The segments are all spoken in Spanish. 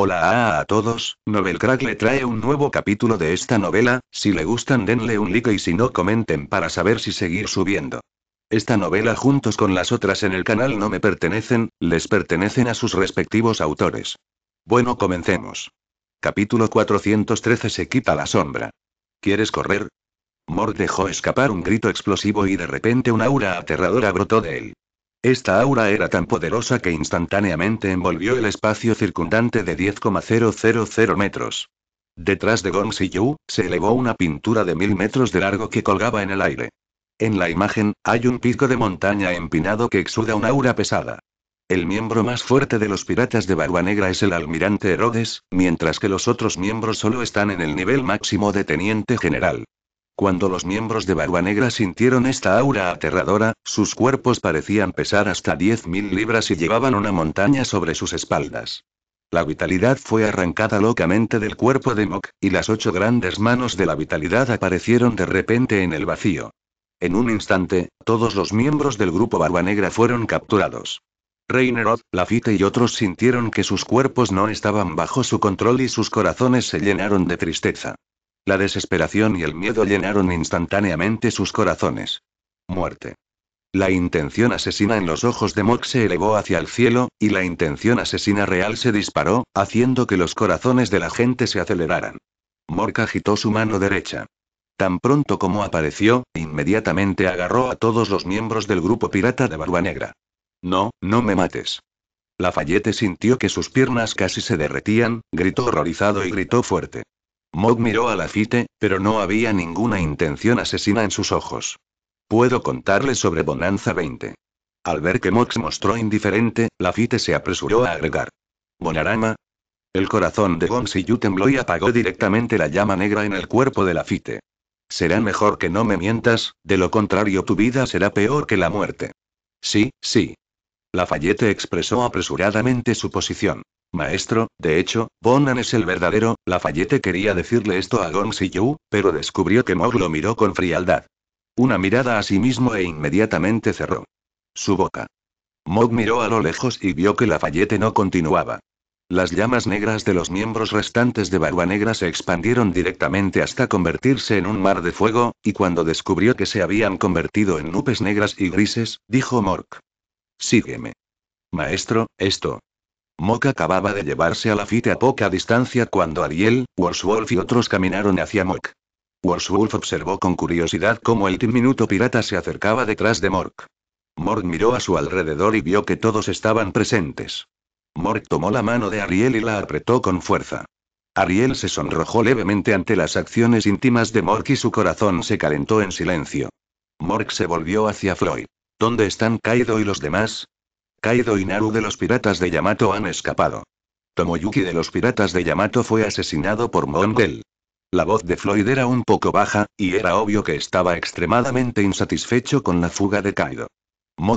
Hola a, todos, Novel Crack le trae un nuevo capítulo de esta novela, si le gustan denle un like y si no comenten para saber si seguir subiendo. Esta novela juntos con las otras en el canal no me pertenecen, les pertenecen a sus respectivos autores. Bueno, comencemos. Capítulo 413 Se quita la sombra. ¿Quieres correr? Mort dejó escapar un grito explosivo y de repente un aura aterradora brotó de él. Esta aura era tan poderosa que instantáneamente envolvió el espacio circundante de 10,000 metros. Detrás de Gong Yu, se elevó una pintura de mil metros de largo que colgaba en el aire. En la imagen, hay un pico de montaña empinado que exuda una aura pesada. El miembro más fuerte de los piratas de Barba Negra es el almirante Herodes, mientras que los otros miembros solo están en el nivel máximo de teniente general. Cuando los miembros de Barba Negra sintieron esta aura aterradora, sus cuerpos parecían pesar hasta 10.000 libras y llevaban una montaña sobre sus espaldas. La vitalidad fue arrancada locamente del cuerpo de Mok, y las ocho grandes manos de la vitalidad aparecieron de repente en el vacío. En un instante, todos los miembros del grupo Barba Negra fueron capturados. Reineroth, Lafite y otros sintieron que sus cuerpos no estaban bajo su control y sus corazones se llenaron de tristeza. La desesperación y el miedo llenaron instantáneamente sus corazones. Muerte. La intención asesina en los ojos de Mok se elevó hacia el cielo, y la intención asesina real se disparó, haciendo que los corazones de la gente se aceleraran. Mork agitó su mano derecha. Tan pronto como apareció, inmediatamente agarró a todos los miembros del grupo pirata de Barba Negra. No, no me mates. Lafayette sintió que sus piernas casi se derretían, gritó horrorizado y gritó fuerte. Mog miró a Lafite, pero no había ninguna intención asesina en sus ojos. Puedo contarle sobre Bonanza 20. Al ver que Mog se mostró indiferente, Lafite se apresuró a agregar. Bonarama. El corazón de Gonsiyu tembló y apagó directamente la llama negra en el cuerpo de Lafite. Será mejor que no me mientas, de lo contrario tu vida será peor que la muerte. Sí, sí. Lafayette expresó apresuradamente su posición. Maestro, de hecho, Bonan es el verdadero, Lafayette quería decirle esto a Gonzi Yu, pero descubrió que Mog lo miró con frialdad. Una mirada a sí mismo e inmediatamente cerró su boca. Mog miró a lo lejos y vio que Lafayette no continuaba. Las llamas negras de los miembros restantes de Barba Negra se expandieron directamente hasta convertirse en un mar de fuego, y cuando descubrió que se habían convertido en nubes negras y grises, dijo Mork. Sígueme. Maestro, esto, Mork acababa de llevarse a la fita a poca distancia cuando Ariel, Warswolf y otros caminaron hacia Mork. Worswolf observó con curiosidad cómo el diminuto pirata se acercaba detrás de Mork. Mork miró a su alrededor y vio que todos estaban presentes. Mork tomó la mano de Ariel y la apretó con fuerza. Ariel se sonrojó levemente ante las acciones íntimas de Mork y su corazón se calentó en silencio. Mork se volvió hacia Floyd. ¿Dónde están Kaido y los demás? Kaido y Naru de los piratas de Yamato han escapado. Tomoyuki de los piratas de Yamato fue asesinado por mondel La voz de Floyd era un poco baja, y era obvio que estaba extremadamente insatisfecho con la fuga de Kaido.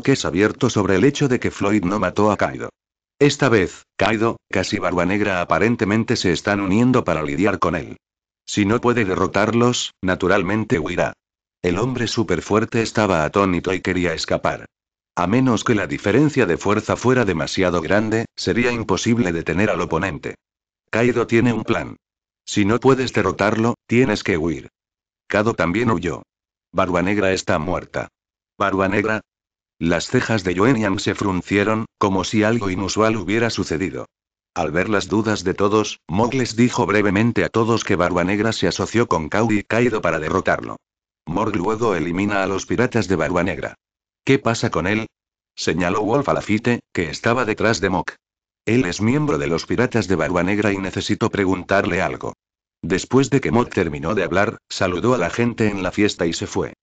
es abierto sobre el hecho de que Floyd no mató a Kaido. Esta vez, Kaido, casi barba negra aparentemente se están uniendo para lidiar con él. Si no puede derrotarlos, naturalmente huirá. El hombre súper fuerte estaba atónito y quería escapar. A menos que la diferencia de fuerza fuera demasiado grande, sería imposible detener al oponente. Kaido tiene un plan. Si no puedes derrotarlo, tienes que huir. Kado también huyó. Barba Negra está muerta. Barba Negra. Las cejas de Yuenyang se fruncieron, como si algo inusual hubiera sucedido. Al ver las dudas de todos, Mog les dijo brevemente a todos que Barba Negra se asoció con Kaudi y Kaido para derrotarlo. Morg luego elimina a los piratas de Barba Negra. ¿Qué pasa con él? Señaló Wolf a Lafite, que estaba detrás de Mock. Él es miembro de los piratas de Barba Negra y necesito preguntarle algo. Después de que Mock terminó de hablar, saludó a la gente en la fiesta y se fue.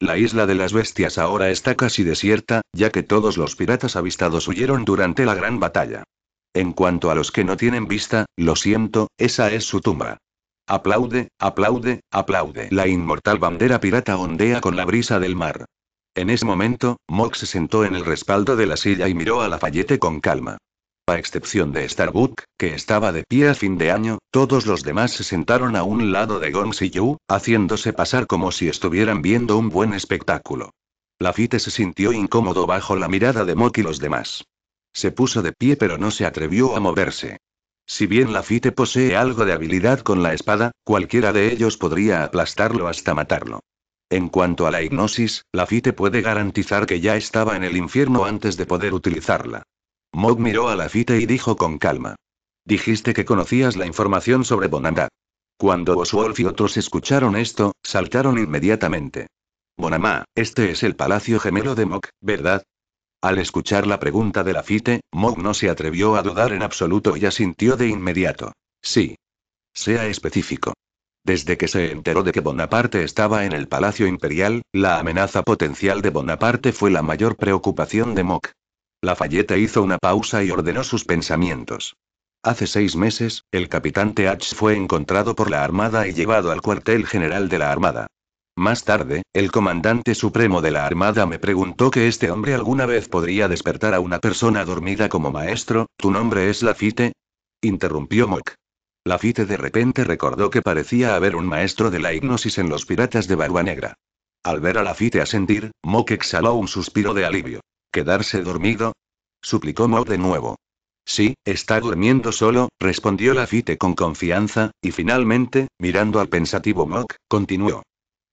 La isla de las bestias ahora está casi desierta, ya que todos los piratas avistados huyeron durante la gran batalla. En cuanto a los que no tienen vista, lo siento, esa es su tumba. Aplaude, aplaude, aplaude. La inmortal bandera pirata ondea con la brisa del mar. En ese momento, Mok se sentó en el respaldo de la silla y miró a Lafayette con calma. A excepción de Starbuck, que estaba de pie a fin de año, todos los demás se sentaron a un lado de Gong y Yu, haciéndose pasar como si estuvieran viendo un buen espectáculo. Lafitte se sintió incómodo bajo la mirada de Mok y los demás. Se puso de pie pero no se atrevió a moverse. Si bien Lafitte posee algo de habilidad con la espada, cualquiera de ellos podría aplastarlo hasta matarlo. En cuanto a la hipnosis, la Fite puede garantizar que ya estaba en el infierno antes de poder utilizarla. Mog miró a la Fite y dijo con calma. Dijiste que conocías la información sobre Bonamá. Cuando Oswolf y otros escucharon esto, saltaron inmediatamente. Bonamá, este es el palacio gemelo de Mog, ¿verdad? Al escuchar la pregunta de la Fite, Mog no se atrevió a dudar en absoluto y asintió de inmediato. Sí. Sea específico. Desde que se enteró de que Bonaparte estaba en el Palacio Imperial, la amenaza potencial de Bonaparte fue la mayor preocupación de Mock. Lafayette hizo una pausa y ordenó sus pensamientos. Hace seis meses, el capitán Teach fue encontrado por la Armada y llevado al cuartel general de la Armada. Más tarde, el comandante supremo de la Armada me preguntó que este hombre alguna vez podría despertar a una persona dormida como maestro, ¿tu nombre es Lafite? Interrumpió Mock. Lafite de repente recordó que parecía haber un maestro de la hipnosis en los piratas de Barba Negra. Al ver a Lafite asentir, Mok exhaló un suspiro de alivio. ¿Quedarse dormido? suplicó Mock de nuevo. Sí, está durmiendo solo, respondió Lafite con confianza, y finalmente, mirando al pensativo Mok, continuó.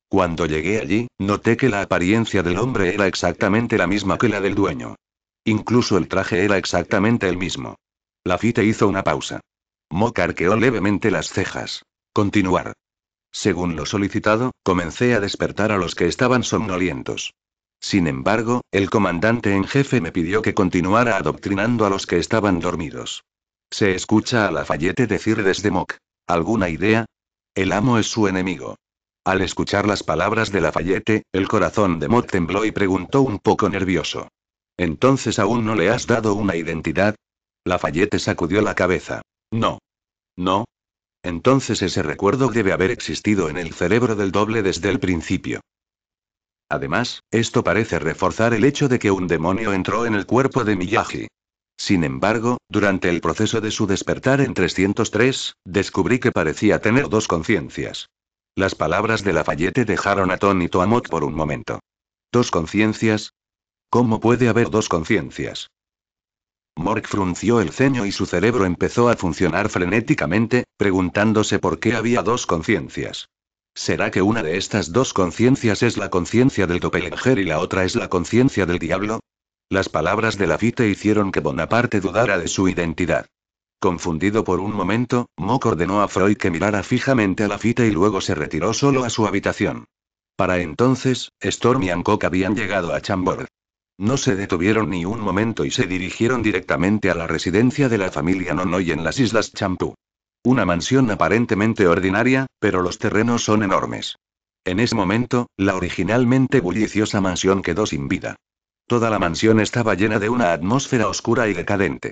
Cuando llegué allí, noté que la apariencia del hombre era exactamente la misma que la del dueño. Incluso el traje era exactamente el mismo. Lafite hizo una pausa. Mok arqueó levemente las cejas. Continuar. Según lo solicitado, comencé a despertar a los que estaban somnolientos. Sin embargo, el comandante en jefe me pidió que continuara adoctrinando a los que estaban dormidos. Se escucha a Lafayette decir desde Mok. ¿Alguna idea? El amo es su enemigo. Al escuchar las palabras de Lafayette, el corazón de Mok tembló y preguntó un poco nervioso. ¿Entonces aún no le has dado una identidad? Lafayette sacudió la cabeza. No. No. Entonces ese recuerdo debe haber existido en el cerebro del doble desde el principio. Además, esto parece reforzar el hecho de que un demonio entró en el cuerpo de Miyagi. Sin embargo, durante el proceso de su despertar en 303, descubrí que parecía tener dos conciencias. Las palabras de Lafayette dejaron atónito a Toamot por un momento. ¿Dos conciencias? ¿Cómo puede haber dos conciencias? Mork frunció el ceño y su cerebro empezó a funcionar frenéticamente, preguntándose por qué había dos conciencias. ¿Será que una de estas dos conciencias es la conciencia del topelanger y la otra es la conciencia del diablo? Las palabras de Lafitte hicieron que Bonaparte dudara de su identidad. Confundido por un momento, Mork ordenó a Freud que mirara fijamente a Lafitte y luego se retiró solo a su habitación. Para entonces, Storm y Hancock habían llegado a Chambord. No se detuvieron ni un momento y se dirigieron directamente a la residencia de la familia Nonoy en las Islas Champú. Una mansión aparentemente ordinaria, pero los terrenos son enormes. En ese momento, la originalmente bulliciosa mansión quedó sin vida. Toda la mansión estaba llena de una atmósfera oscura y decadente.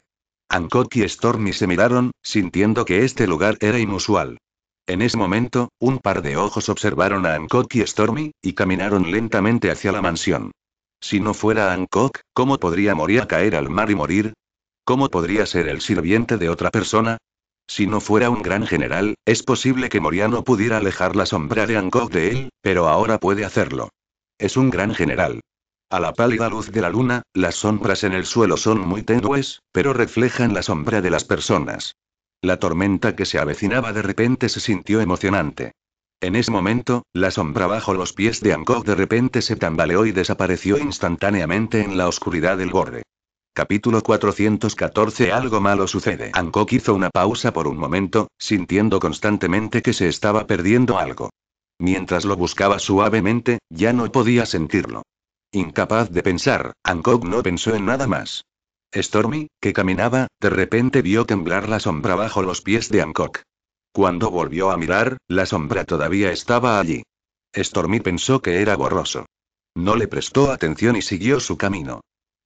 Anko y Stormy se miraron, sintiendo que este lugar era inusual. En ese momento, un par de ojos observaron a Ancock y Stormy, y caminaron lentamente hacia la mansión. Si no fuera Hancock, ¿cómo podría Moria caer al mar y morir? ¿Cómo podría ser el sirviente de otra persona? Si no fuera un gran general, es posible que Moria no pudiera alejar la sombra de Hancock de él, pero ahora puede hacerlo. Es un gran general. A la pálida luz de la luna, las sombras en el suelo son muy tenues, pero reflejan la sombra de las personas. La tormenta que se avecinaba de repente se sintió emocionante. En ese momento, la sombra bajo los pies de Angkor de repente se tambaleó y desapareció instantáneamente en la oscuridad del borde. Capítulo 414 Algo malo sucede. Angkor hizo una pausa por un momento, sintiendo constantemente que se estaba perdiendo algo. Mientras lo buscaba suavemente, ya no podía sentirlo. Incapaz de pensar, Hancock no pensó en nada más. Stormy, que caminaba, de repente vio temblar la sombra bajo los pies de Angkor. Cuando volvió a mirar, la sombra todavía estaba allí. Stormy pensó que era borroso. No le prestó atención y siguió su camino.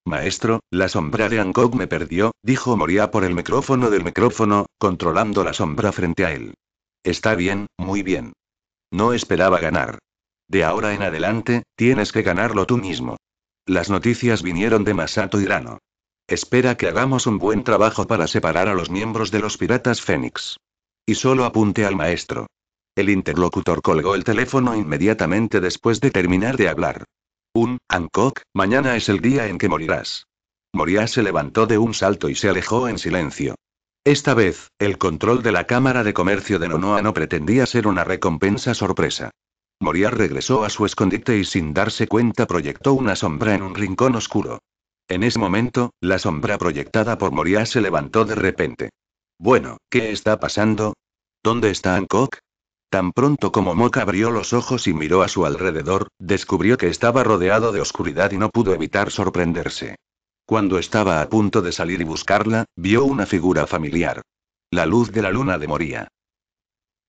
Maestro, la sombra de Hancock me perdió, dijo Moria por el micrófono del micrófono, controlando la sombra frente a él. Está bien, muy bien. No esperaba ganar. De ahora en adelante, tienes que ganarlo tú mismo. Las noticias vinieron de Masato Rano. Espera que hagamos un buen trabajo para separar a los miembros de los piratas Fénix. Y solo apunte al maestro. El interlocutor colgó el teléfono inmediatamente después de terminar de hablar. Un, Hancock, mañana es el día en que morirás. Moria se levantó de un salto y se alejó en silencio. Esta vez, el control de la Cámara de Comercio de Nonoa no pretendía ser una recompensa sorpresa. Moria regresó a su escondite y sin darse cuenta proyectó una sombra en un rincón oscuro. En ese momento, la sombra proyectada por Moria se levantó de repente. Bueno, ¿qué está pasando? ¿Dónde está Hancock? Tan pronto como Mok abrió los ojos y miró a su alrededor, descubrió que estaba rodeado de oscuridad y no pudo evitar sorprenderse. Cuando estaba a punto de salir y buscarla, vio una figura familiar. La luz de la luna de Moria.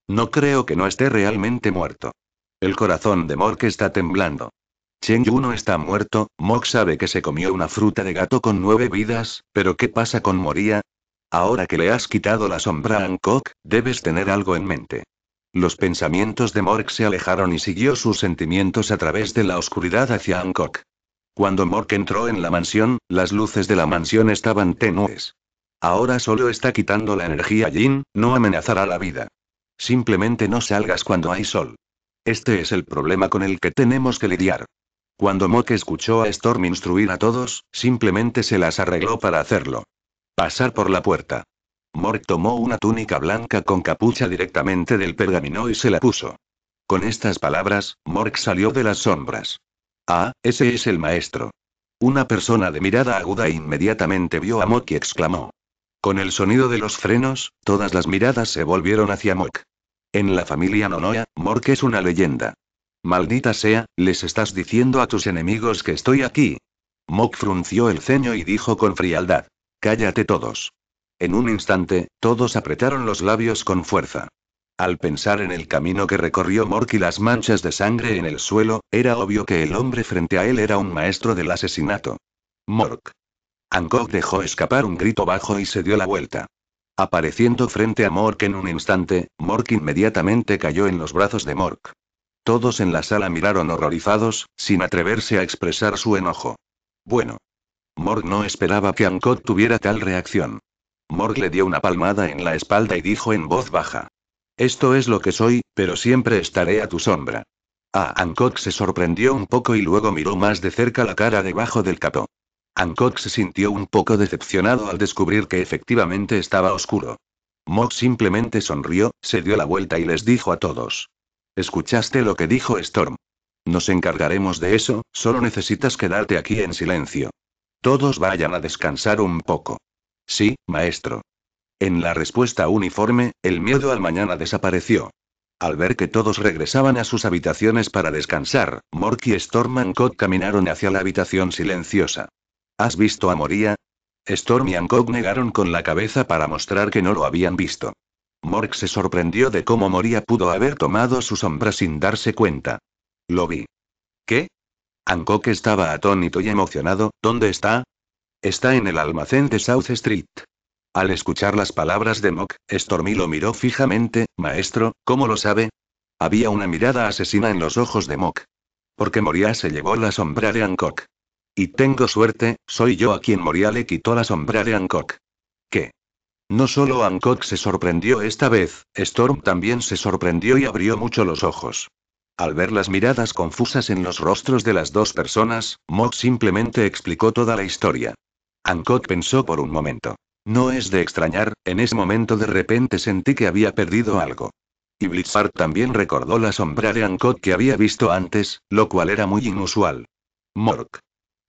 No creo que no esté realmente muerto. El corazón de Mork está temblando. Chen no está muerto, Mok sabe que se comió una fruta de gato con nueve vidas, pero ¿qué pasa con Moria?» Ahora que le has quitado la sombra a Hancock, debes tener algo en mente. Los pensamientos de Mork se alejaron y siguió sus sentimientos a través de la oscuridad hacia Hancock. Cuando Mork entró en la mansión, las luces de la mansión estaban tenues. Ahora solo está quitando la energía Jin, no amenazará la vida. Simplemente no salgas cuando hay sol. Este es el problema con el que tenemos que lidiar. Cuando Mork escuchó a Storm instruir a todos, simplemente se las arregló para hacerlo. Pasar por la puerta. Mork tomó una túnica blanca con capucha directamente del pergamino y se la puso. Con estas palabras, Mork salió de las sombras. Ah, ese es el maestro. Una persona de mirada aguda inmediatamente vio a Mork y exclamó. Con el sonido de los frenos, todas las miradas se volvieron hacia Mork. En la familia Nonoya, Mork es una leyenda. Maldita sea, les estás diciendo a tus enemigos que estoy aquí. Mork frunció el ceño y dijo con frialdad. Cállate todos. En un instante, todos apretaron los labios con fuerza. Al pensar en el camino que recorrió Mork y las manchas de sangre en el suelo, era obvio que el hombre frente a él era un maestro del asesinato. Mork. Hancock dejó escapar un grito bajo y se dio la vuelta. Apareciendo frente a Mork en un instante, Mork inmediatamente cayó en los brazos de Mork. Todos en la sala miraron horrorizados, sin atreverse a expresar su enojo. Bueno. Morg no esperaba que Ancot tuviera tal reacción. Morg le dio una palmada en la espalda y dijo en voz baja. Esto es lo que soy, pero siempre estaré a tu sombra. Ah, Ancot se sorprendió un poco y luego miró más de cerca la cara debajo del capó. Ancot se sintió un poco decepcionado al descubrir que efectivamente estaba oscuro. Morg simplemente sonrió, se dio la vuelta y les dijo a todos. ¿Escuchaste lo que dijo Storm? Nos encargaremos de eso, solo necesitas quedarte aquí en silencio. Todos vayan a descansar un poco. Sí, maestro. En la respuesta uniforme, el miedo al mañana desapareció. Al ver que todos regresaban a sus habitaciones para descansar, Mork y Stormancock caminaron hacia la habitación silenciosa. ¿Has visto a Moria? Storm y Cog negaron con la cabeza para mostrar que no lo habían visto. Mork se sorprendió de cómo Moria pudo haber tomado su sombra sin darse cuenta. Lo vi. ¿Qué? Hancock estaba atónito y emocionado. ¿Dónde está? Está en el almacén de South Street. Al escuchar las palabras de Mock, Stormy lo miró fijamente. Maestro, ¿cómo lo sabe? Había una mirada asesina en los ojos de Mock. Porque Moria se llevó la sombra de Hancock. Y tengo suerte, soy yo a quien Moria le quitó la sombra de Hancock. ¿Qué? No solo Hancock se sorprendió esta vez, Storm también se sorprendió y abrió mucho los ojos. Al ver las miradas confusas en los rostros de las dos personas, Mok simplemente explicó toda la historia. Hancock pensó por un momento. No es de extrañar, en ese momento de repente sentí que había perdido algo. Y Blizzard también recordó la sombra de Hancock que había visto antes, lo cual era muy inusual. Mork.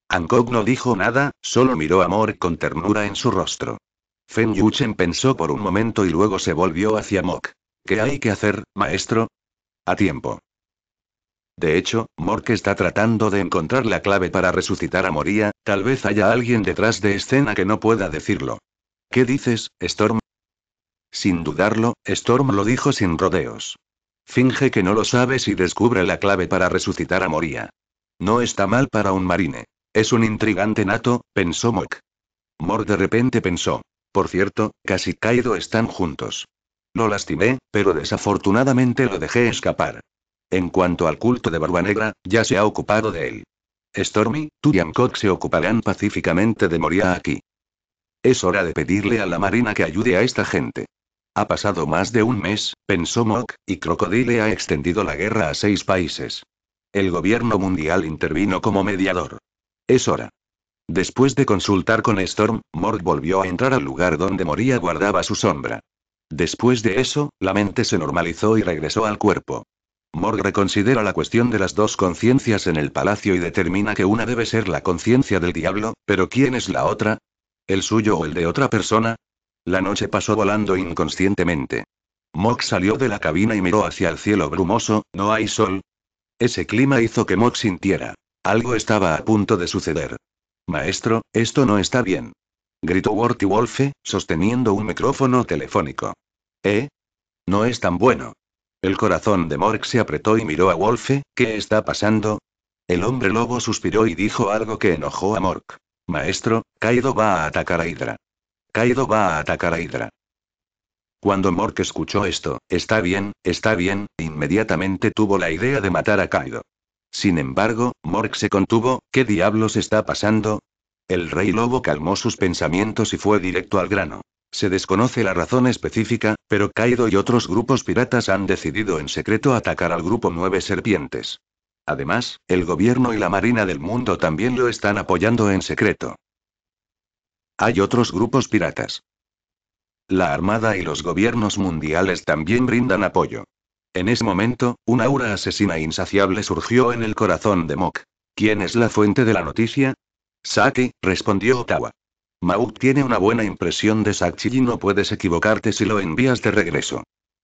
Hancock no dijo nada, solo miró a Mork con ternura en su rostro. Feng Yuchen pensó por un momento y luego se volvió hacia Mok. ¿Qué hay que hacer, maestro? A tiempo. De hecho, Mork está tratando de encontrar la clave para resucitar a Moria, tal vez haya alguien detrás de escena que no pueda decirlo. ¿Qué dices, Storm? Sin dudarlo, Storm lo dijo sin rodeos. Finge que no lo sabes y descubre la clave para resucitar a Moria. No está mal para un marine. Es un intrigante nato, pensó Mork. Mork de repente pensó. Por cierto, casi Kaido están juntos. Lo lastimé, pero desafortunadamente lo dejé escapar. En cuanto al culto de Barba Negra, ya se ha ocupado de él. Stormy, tú se ocuparán pacíficamente de Moria aquí. Es hora de pedirle a la Marina que ayude a esta gente. Ha pasado más de un mes, pensó Mok, y Crocodile ha extendido la guerra a seis países. El gobierno mundial intervino como mediador. Es hora. Después de consultar con Storm, Morg volvió a entrar al lugar donde Moria guardaba su sombra. Después de eso, la mente se normalizó y regresó al cuerpo. Morg reconsidera la cuestión de las dos conciencias en el palacio y determina que una debe ser la conciencia del diablo, pero ¿quién es la otra? ¿El suyo o el de otra persona? La noche pasó volando inconscientemente. Morg salió de la cabina y miró hacia el cielo brumoso, no hay sol. Ese clima hizo que Morg sintiera. Algo estaba a punto de suceder. Maestro, esto no está bien. Gritó Worty Wolfe, sosteniendo un micrófono telefónico. ¿Eh? No es tan bueno. El corazón de Mork se apretó y miró a Wolfe, ¿qué está pasando? El hombre lobo suspiró y dijo algo que enojó a Mork. Maestro, Kaido va a atacar a Hydra. Kaido va a atacar a Hydra. Cuando Mork escuchó esto, está bien, está bien, inmediatamente tuvo la idea de matar a Kaido. Sin embargo, Mork se contuvo, ¿qué diablos está pasando? El rey lobo calmó sus pensamientos y fue directo al grano. Se desconoce la razón específica, pero Kaido y otros grupos piratas han decidido en secreto atacar al grupo Nueve Serpientes. Además, el gobierno y la Marina del Mundo también lo están apoyando en secreto. Hay otros grupos piratas. La Armada y los gobiernos mundiales también brindan apoyo. En ese momento, una aura asesina insaciable surgió en el corazón de Mok. ¿Quién es la fuente de la noticia? Saki, respondió Ottawa. Mauk tiene una buena impresión de Sakchi y no puedes equivocarte si lo envías de regreso.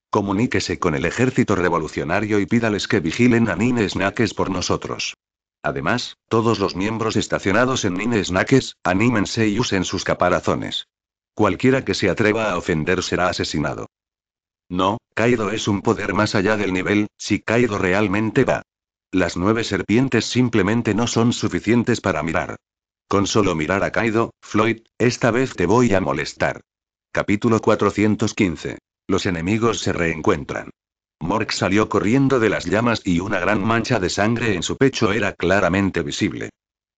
Comuníquese con el ejército revolucionario y pídales que vigilen a Nine Snakes por nosotros. Además, todos los miembros estacionados en Nine Snakes, anímense y usen sus caparazones. Cualquiera que se atreva a ofender será asesinado. No, Kaido es un poder más allá del nivel, si Kaido realmente va. Las nueve serpientes simplemente no son suficientes para mirar. Con solo mirar a Kaido, Floyd, esta vez te voy a molestar. Capítulo 415. Los enemigos se reencuentran. Mork salió corriendo de las llamas y una gran mancha de sangre en su pecho era claramente visible.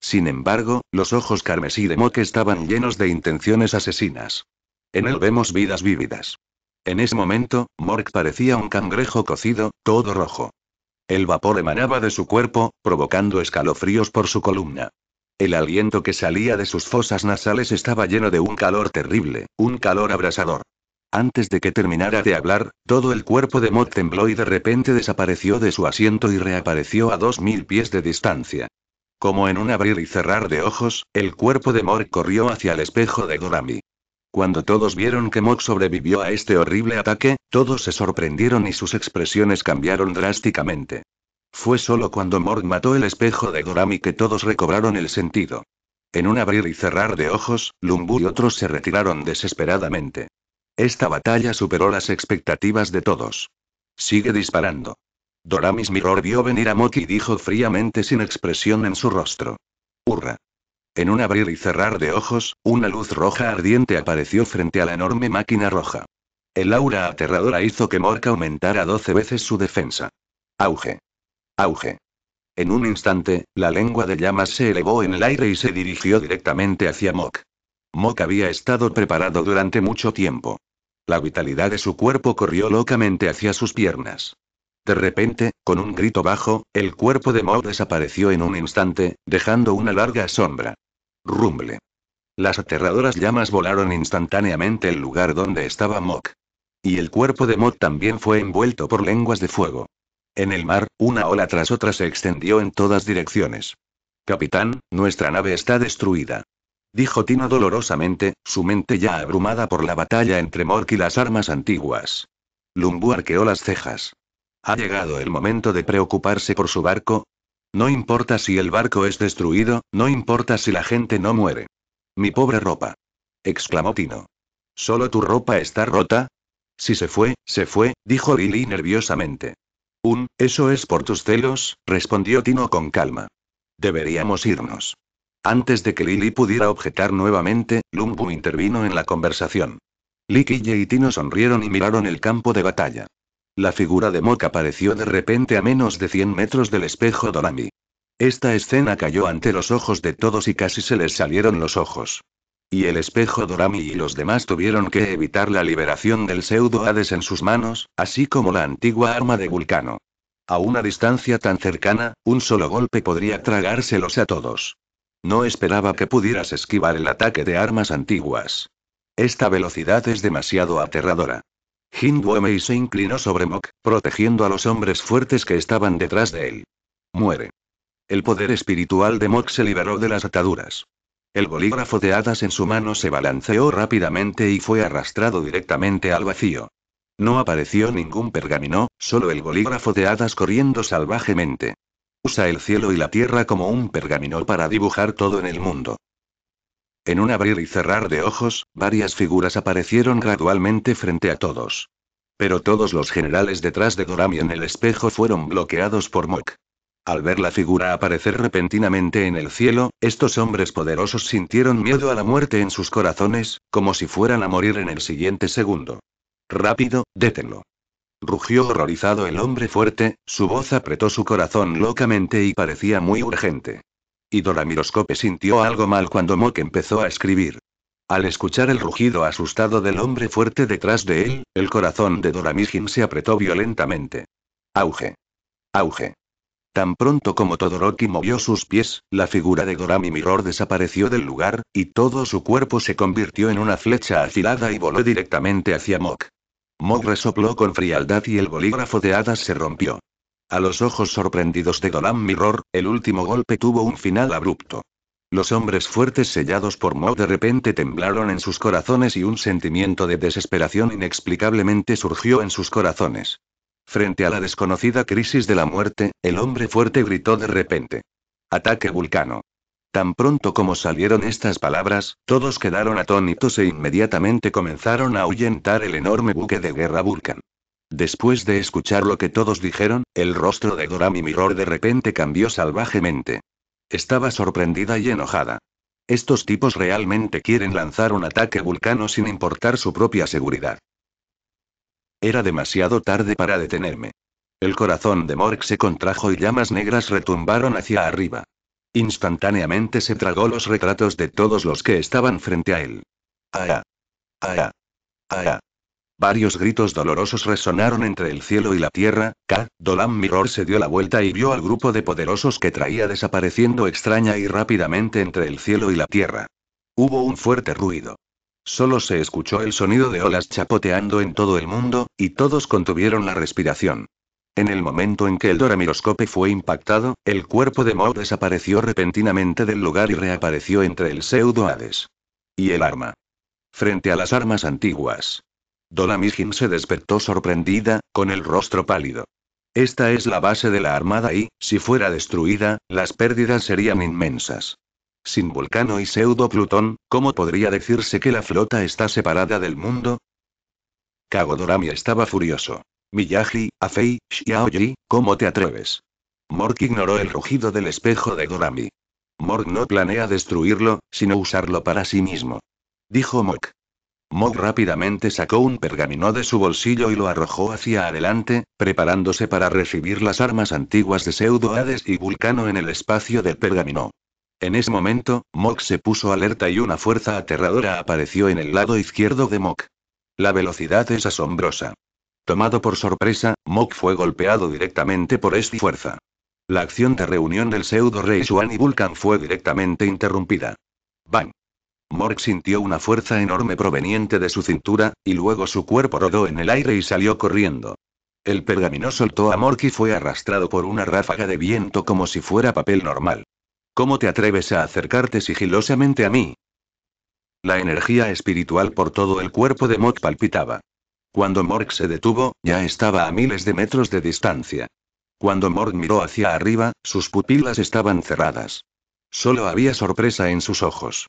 Sin embargo, los ojos carmesí de Mork estaban llenos de intenciones asesinas. En él vemos vidas vívidas. En ese momento, Mork parecía un cangrejo cocido, todo rojo. El vapor emanaba de su cuerpo, provocando escalofríos por su columna. El aliento que salía de sus fosas nasales estaba lleno de un calor terrible, un calor abrasador. Antes de que terminara de hablar, todo el cuerpo de Mok tembló y de repente desapareció de su asiento y reapareció a dos mil pies de distancia. Como en un abrir y cerrar de ojos, el cuerpo de Mok corrió hacia el espejo de Dorami. Cuando todos vieron que Mok sobrevivió a este horrible ataque, todos se sorprendieron y sus expresiones cambiaron drásticamente. Fue solo cuando Morg mató el espejo de Dorami que todos recobraron el sentido. En un abrir y cerrar de ojos, Lumbu y otros se retiraron desesperadamente. Esta batalla superó las expectativas de todos. Sigue disparando. Doramis Mirror vio venir a Moki y dijo fríamente sin expresión en su rostro. Hurra. En un abrir y cerrar de ojos, una luz roja ardiente apareció frente a la enorme máquina roja. El aura aterradora hizo que Mork aumentara 12 veces su defensa. Auge. Auge. En un instante, la lengua de llamas se elevó en el aire y se dirigió directamente hacia Mok. Mok había estado preparado durante mucho tiempo. La vitalidad de su cuerpo corrió locamente hacia sus piernas. De repente, con un grito bajo, el cuerpo de Mok desapareció en un instante, dejando una larga sombra. Rumble. Las aterradoras llamas volaron instantáneamente el lugar donde estaba Mok. Y el cuerpo de Mok también fue envuelto por lenguas de fuego. En el mar, una ola tras otra se extendió en todas direcciones. Capitán, nuestra nave está destruida. Dijo Tino dolorosamente, su mente ya abrumada por la batalla entre Mork y las armas antiguas. Lumbu arqueó las cejas. ¿Ha llegado el momento de preocuparse por su barco? No importa si el barco es destruido, no importa si la gente no muere. Mi pobre ropa. exclamó Tino. ¿Solo tu ropa está rota? Si se fue, se fue, dijo Lily nerviosamente eso es por tus celos, respondió Tino con calma. Deberíamos irnos. Antes de que Lili pudiera objetar nuevamente, Lumbu intervino en la conversación. Likille y Tino sonrieron y miraron el campo de batalla. La figura de Mok apareció de repente a menos de 100 metros del espejo Dorami. Esta escena cayó ante los ojos de todos y casi se les salieron los ojos. Y el espejo Dorami y los demás tuvieron que evitar la liberación del pseudo Hades en sus manos, así como la antigua arma de Vulcano. A una distancia tan cercana, un solo golpe podría tragárselos a todos. No esperaba que pudieras esquivar el ataque de armas antiguas. Esta velocidad es demasiado aterradora. Hindwemei se inclinó sobre Mok, protegiendo a los hombres fuertes que estaban detrás de él. Muere. El poder espiritual de Mok se liberó de las ataduras. El bolígrafo de hadas en su mano se balanceó rápidamente y fue arrastrado directamente al vacío. No apareció ningún pergamino, solo el bolígrafo de hadas corriendo salvajemente. Usa el cielo y la tierra como un pergamino para dibujar todo en el mundo. En un abrir y cerrar de ojos, varias figuras aparecieron gradualmente frente a todos. Pero todos los generales detrás de Dorami en el espejo fueron bloqueados por Mok. Al ver la figura aparecer repentinamente en el cielo, estos hombres poderosos sintieron miedo a la muerte en sus corazones, como si fueran a morir en el siguiente segundo. Rápido, détenlo. Rugió horrorizado el hombre fuerte, su voz apretó su corazón locamente y parecía muy urgente. Y Doramiroscope sintió algo mal cuando Mok empezó a escribir. Al escuchar el rugido asustado del hombre fuerte detrás de él, el corazón de Doramijin se apretó violentamente. Auge. Auge. Tan pronto como Todoroki movió sus pies, la figura de y Mirror desapareció del lugar, y todo su cuerpo se convirtió en una flecha afilada y voló directamente hacia Mok. Mok resopló con frialdad y el bolígrafo de hadas se rompió. A los ojos sorprendidos de Goram Mirror, el último golpe tuvo un final abrupto. Los hombres fuertes sellados por Mok de repente temblaron en sus corazones y un sentimiento de desesperación inexplicablemente surgió en sus corazones. Frente a la desconocida crisis de la muerte, el hombre fuerte gritó de repente. Ataque vulcano. Tan pronto como salieron estas palabras, todos quedaron atónitos e inmediatamente comenzaron a ahuyentar el enorme buque de guerra Vulcan. Después de escuchar lo que todos dijeron, el rostro de Dorami Mirror de repente cambió salvajemente. Estaba sorprendida y enojada. Estos tipos realmente quieren lanzar un ataque vulcano sin importar su propia seguridad. Era demasiado tarde para detenerme. El corazón de Mork se contrajo y llamas negras retumbaron hacia arriba. Instantáneamente se tragó los retratos de todos los que estaban frente a él. ¡Ah! ¡Ah! ¡Ah! Varios gritos dolorosos resonaron entre el cielo y la tierra. K. Dolan Mirror se dio la vuelta y vio al grupo de poderosos que traía desapareciendo extraña y rápidamente entre el cielo y la tierra. Hubo un fuerte ruido. Solo se escuchó el sonido de olas chapoteando en todo el mundo, y todos contuvieron la respiración. En el momento en que el doramiroscope fue impactado, el cuerpo de Mo desapareció repentinamente del lugar y reapareció entre el pseudo Hades. Y el arma. Frente a las armas antiguas. Dolamijin se despertó sorprendida, con el rostro pálido. Esta es la base de la armada y, si fuera destruida, las pérdidas serían inmensas sin Vulcano y Pseudo-Plutón, ¿cómo podría decirse que la flota está separada del mundo? Kagodorami estaba furioso. Miyagi, Afei, Xiaoji, ¿cómo te atreves? Mork ignoró el rugido del espejo de Dorami. Mork no planea destruirlo, sino usarlo para sí mismo. Dijo Mork. Mork rápidamente sacó un pergamino de su bolsillo y lo arrojó hacia adelante, preparándose para recibir las armas antiguas de Pseudo Hades y Vulcano en el espacio del pergamino. En ese momento, Mok se puso alerta y una fuerza aterradora apareció en el lado izquierdo de Mok. La velocidad es asombrosa. Tomado por sorpresa, Mok fue golpeado directamente por esta fuerza. La acción de reunión del pseudo rey Xuan y Vulcan fue directamente interrumpida. ¡Bang! Mork sintió una fuerza enorme proveniente de su cintura, y luego su cuerpo rodó en el aire y salió corriendo. El pergamino soltó a Mork y fue arrastrado por una ráfaga de viento como si fuera papel normal. ¿Cómo te atreves a acercarte sigilosamente a mí? La energía espiritual por todo el cuerpo de Mok palpitaba. Cuando Morg se detuvo, ya estaba a miles de metros de distancia. Cuando Morg miró hacia arriba, sus pupilas estaban cerradas. Solo había sorpresa en sus ojos.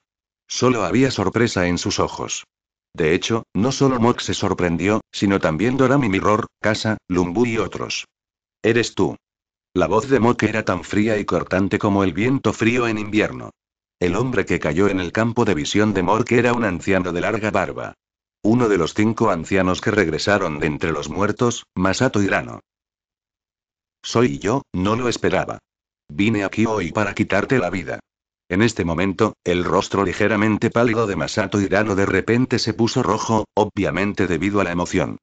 Solo había sorpresa en sus ojos. De hecho, no solo Mog se sorprendió, sino también Dorami Mirror, Casa, Lumbu y otros. Eres tú. La voz de Mok era tan fría y cortante como el viento frío en invierno. El hombre que cayó en el campo de visión de Mok era un anciano de larga barba. Uno de los cinco ancianos que regresaron de entre los muertos, Masato Hirano. Soy yo, no lo esperaba. Vine aquí hoy para quitarte la vida. En este momento, el rostro ligeramente pálido de Masato Hirano de repente se puso rojo, obviamente debido a la emoción.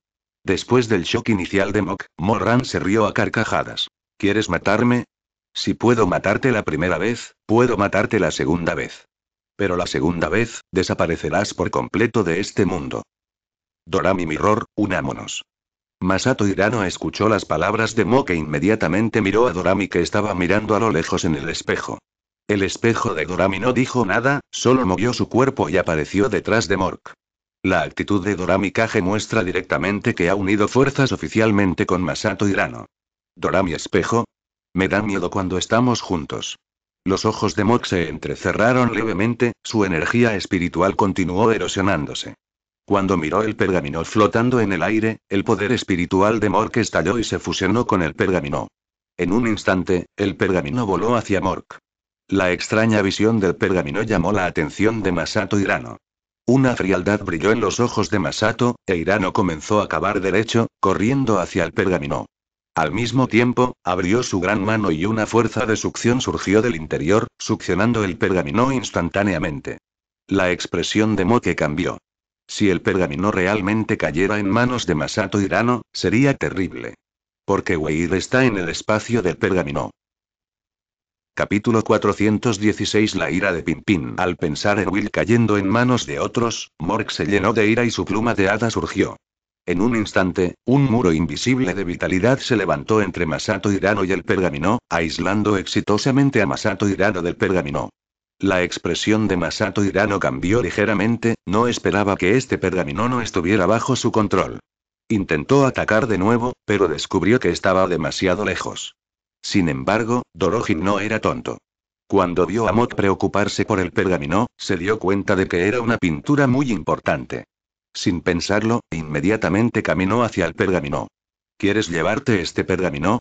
Después del shock inicial de Mok, Morran se rió a carcajadas. ¿Quieres matarme? Si puedo matarte la primera vez, puedo matarte la segunda vez. Pero la segunda vez, desaparecerás por completo de este mundo. Dorami Mirror, unámonos. Masato Hirano escuchó las palabras de Mo que inmediatamente miró a Dorami que estaba mirando a lo lejos en el espejo. El espejo de Dorami no dijo nada, solo movió su cuerpo y apareció detrás de Mork. La actitud de Dorami Kage muestra directamente que ha unido fuerzas oficialmente con Masato Hirano. Dora mi espejo? Me da miedo cuando estamos juntos. Los ojos de Mork se entrecerraron levemente, su energía espiritual continuó erosionándose. Cuando miró el pergamino flotando en el aire, el poder espiritual de Mork estalló y se fusionó con el pergamino. En un instante, el pergamino voló hacia Mork. La extraña visión del pergamino llamó la atención de Masato Hirano. Una frialdad brilló en los ojos de Masato, e Irano comenzó a cavar derecho, corriendo hacia el pergamino. Al mismo tiempo, abrió su gran mano y una fuerza de succión surgió del interior, succionando el pergamino instantáneamente. La expresión de Moque cambió. Si el pergamino realmente cayera en manos de Masato Hirano, sería terrible. Porque Weir está en el espacio del pergamino. Capítulo 416 La ira de Pimpín. Al pensar en Will cayendo en manos de otros, Mork se llenó de ira y su pluma de hada surgió. En un instante, un muro invisible de vitalidad se levantó entre Masato Hirano y el pergamino, aislando exitosamente a Masato Hirano del pergamino. La expresión de Masato Hirano cambió ligeramente, no esperaba que este pergamino no estuviera bajo su control. Intentó atacar de nuevo, pero descubrió que estaba demasiado lejos. Sin embargo, Dorojin no era tonto. Cuando vio a Mot preocuparse por el pergamino, se dio cuenta de que era una pintura muy importante. Sin pensarlo, inmediatamente caminó hacia el pergamino. ¿Quieres llevarte este pergamino?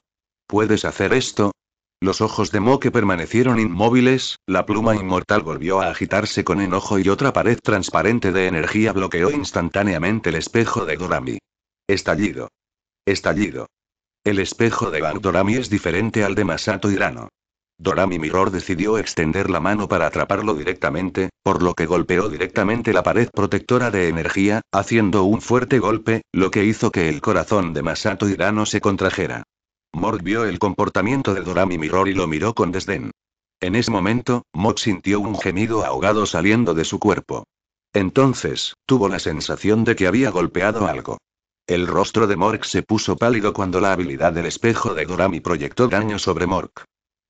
¿Puedes hacer esto? Los ojos de Moque permanecieron inmóviles, la pluma inmortal volvió a agitarse con enojo y otra pared transparente de energía bloqueó instantáneamente el espejo de Dorami. Estallido. Estallido. El espejo de Dorami es diferente al de Masato Hirano. Dorami Mirror decidió extender la mano para atraparlo directamente, por lo que golpeó directamente la pared protectora de energía, haciendo un fuerte golpe, lo que hizo que el corazón de Masato Hirano se contrajera. Mork vio el comportamiento de Dorami Mirror y lo miró con desdén. En ese momento, Mork sintió un gemido ahogado saliendo de su cuerpo. Entonces, tuvo la sensación de que había golpeado algo. El rostro de Mork se puso pálido cuando la habilidad del espejo de Dorami proyectó daño sobre Mork.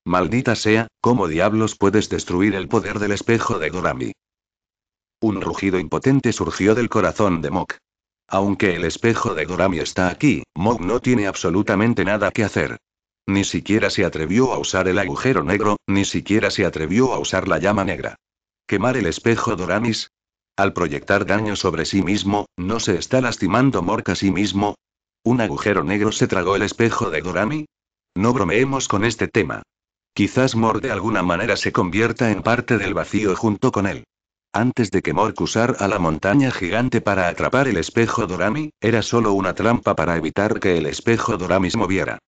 Maldita sea, ¿cómo diablos puedes destruir el poder del espejo de Gorami? Un rugido impotente surgió del corazón de Mok. Aunque el espejo de Gorami está aquí, Mok no tiene absolutamente nada que hacer. Ni siquiera se atrevió a usar el agujero negro, ni siquiera se atrevió a usar la llama negra. ¿Quemar el espejo Doramis? Al proyectar daño sobre sí mismo, ¿no se está lastimando Mok a sí mismo? ¿Un agujero negro se tragó el espejo de Gorami? No bromeemos con este tema. Quizás Mor de alguna manera se convierta en parte del vacío junto con él. Antes de que Mork usara a la montaña gigante para atrapar el espejo Dorami, era solo una trampa para evitar que el espejo Dorami se moviera.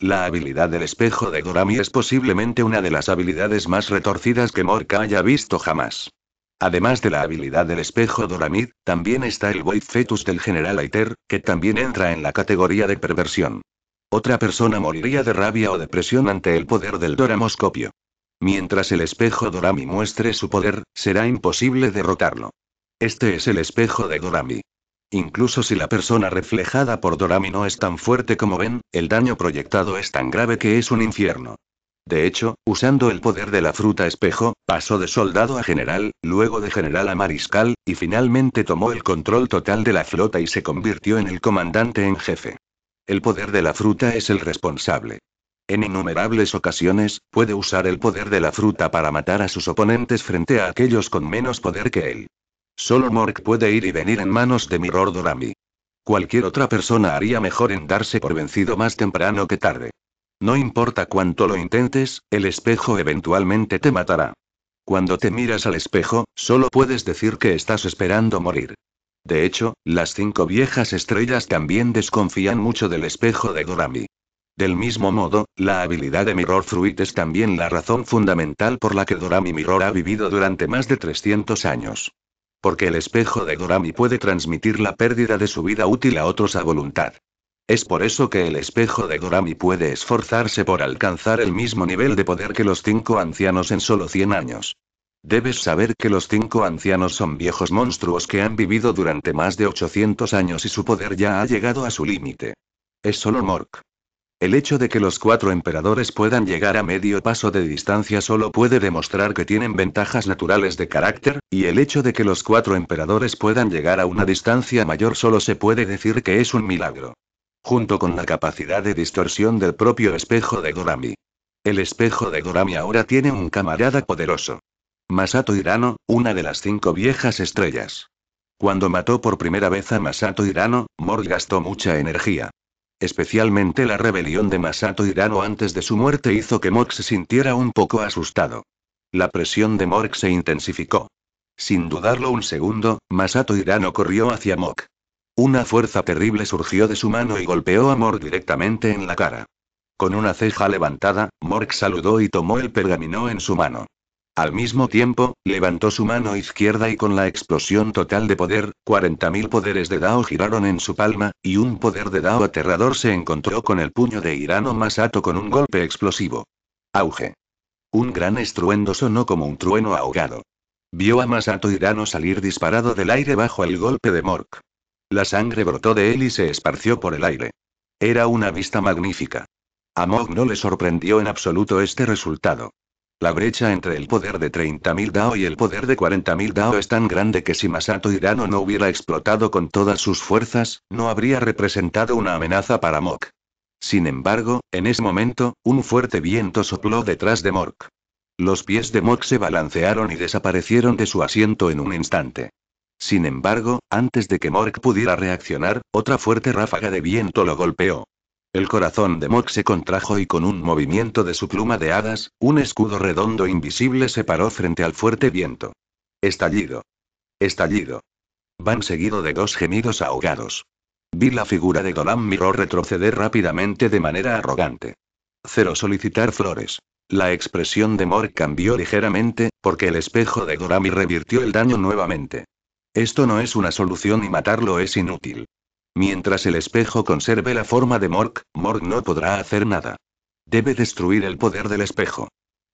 La habilidad del espejo de Dorami es posiblemente una de las habilidades más retorcidas que Mork haya visto jamás. Además de la habilidad del espejo Dorami, también está el Void Fetus del general Aiter, que también entra en la categoría de perversión. Otra persona moriría de rabia o depresión ante el poder del doramoscopio. Mientras el espejo Dorami muestre su poder, será imposible derrotarlo. Este es el espejo de Dorami. Incluso si la persona reflejada por Dorami no es tan fuerte como ven, el daño proyectado es tan grave que es un infierno. De hecho, usando el poder de la fruta espejo, pasó de soldado a general, luego de general a mariscal, y finalmente tomó el control total de la flota y se convirtió en el comandante en jefe. El poder de la fruta es el responsable. En innumerables ocasiones, puede usar el poder de la fruta para matar a sus oponentes frente a aquellos con menos poder que él. Solo Mork puede ir y venir en manos de Mirror Dorami. Cualquier otra persona haría mejor en darse por vencido más temprano que tarde. No importa cuánto lo intentes, el espejo eventualmente te matará. Cuando te miras al espejo, solo puedes decir que estás esperando morir. De hecho, las cinco viejas estrellas también desconfían mucho del espejo de Gorami. Del mismo modo, la habilidad de Mirror Fruit es también la razón fundamental por la que Dorami Mirror ha vivido durante más de 300 años. Porque el espejo de Gorami puede transmitir la pérdida de su vida útil a otros a voluntad. Es por eso que el espejo de Gorami puede esforzarse por alcanzar el mismo nivel de poder que los cinco ancianos en solo 100 años. Debes saber que los cinco ancianos son viejos monstruos que han vivido durante más de 800 años y su poder ya ha llegado a su límite. Es solo Mork. El hecho de que los cuatro emperadores puedan llegar a medio paso de distancia solo puede demostrar que tienen ventajas naturales de carácter, y el hecho de que los cuatro emperadores puedan llegar a una distancia mayor solo se puede decir que es un milagro. Junto con la capacidad de distorsión del propio espejo de Gorami. El espejo de Gorami ahora tiene un camarada poderoso. Masato Hirano, una de las cinco viejas estrellas. Cuando mató por primera vez a Masato Hirano, Mor gastó mucha energía. Especialmente la rebelión de Masato Hirano antes de su muerte hizo que Mork se sintiera un poco asustado. La presión de Mork se intensificó. Sin dudarlo un segundo, Masato Hirano corrió hacia Mork. Una fuerza terrible surgió de su mano y golpeó a Mork directamente en la cara. Con una ceja levantada, Mork saludó y tomó el pergamino en su mano. Al mismo tiempo, levantó su mano izquierda y con la explosión total de poder, 40.000 poderes de Dao giraron en su palma, y un poder de Dao aterrador se encontró con el puño de Irano Masato con un golpe explosivo. Auge. Un gran estruendo sonó como un trueno ahogado. Vio a Masato Irano salir disparado del aire bajo el golpe de Mork. La sangre brotó de él y se esparció por el aire. Era una vista magnífica. A Mork no le sorprendió en absoluto este resultado. La brecha entre el poder de 30.000 Dao y el poder de 40.000 Dao es tan grande que si Masato Hirano no hubiera explotado con todas sus fuerzas, no habría representado una amenaza para Mok. Sin embargo, en ese momento, un fuerte viento sopló detrás de Mok. Los pies de Mok se balancearon y desaparecieron de su asiento en un instante. Sin embargo, antes de que Mok pudiera reaccionar, otra fuerte ráfaga de viento lo golpeó. El corazón de Mok se contrajo y con un movimiento de su pluma de hadas, un escudo redondo e invisible se paró frente al fuerte viento. Estallido. Estallido. Van seguido de dos gemidos ahogados. Vi la figura de Dolan Miró retroceder rápidamente de manera arrogante. Cero solicitar flores. La expresión de Mor cambió ligeramente, porque el espejo de Dorami revirtió el daño nuevamente. Esto no es una solución y matarlo es inútil. Mientras el espejo conserve la forma de Morg, Morg no podrá hacer nada. Debe destruir el poder del espejo.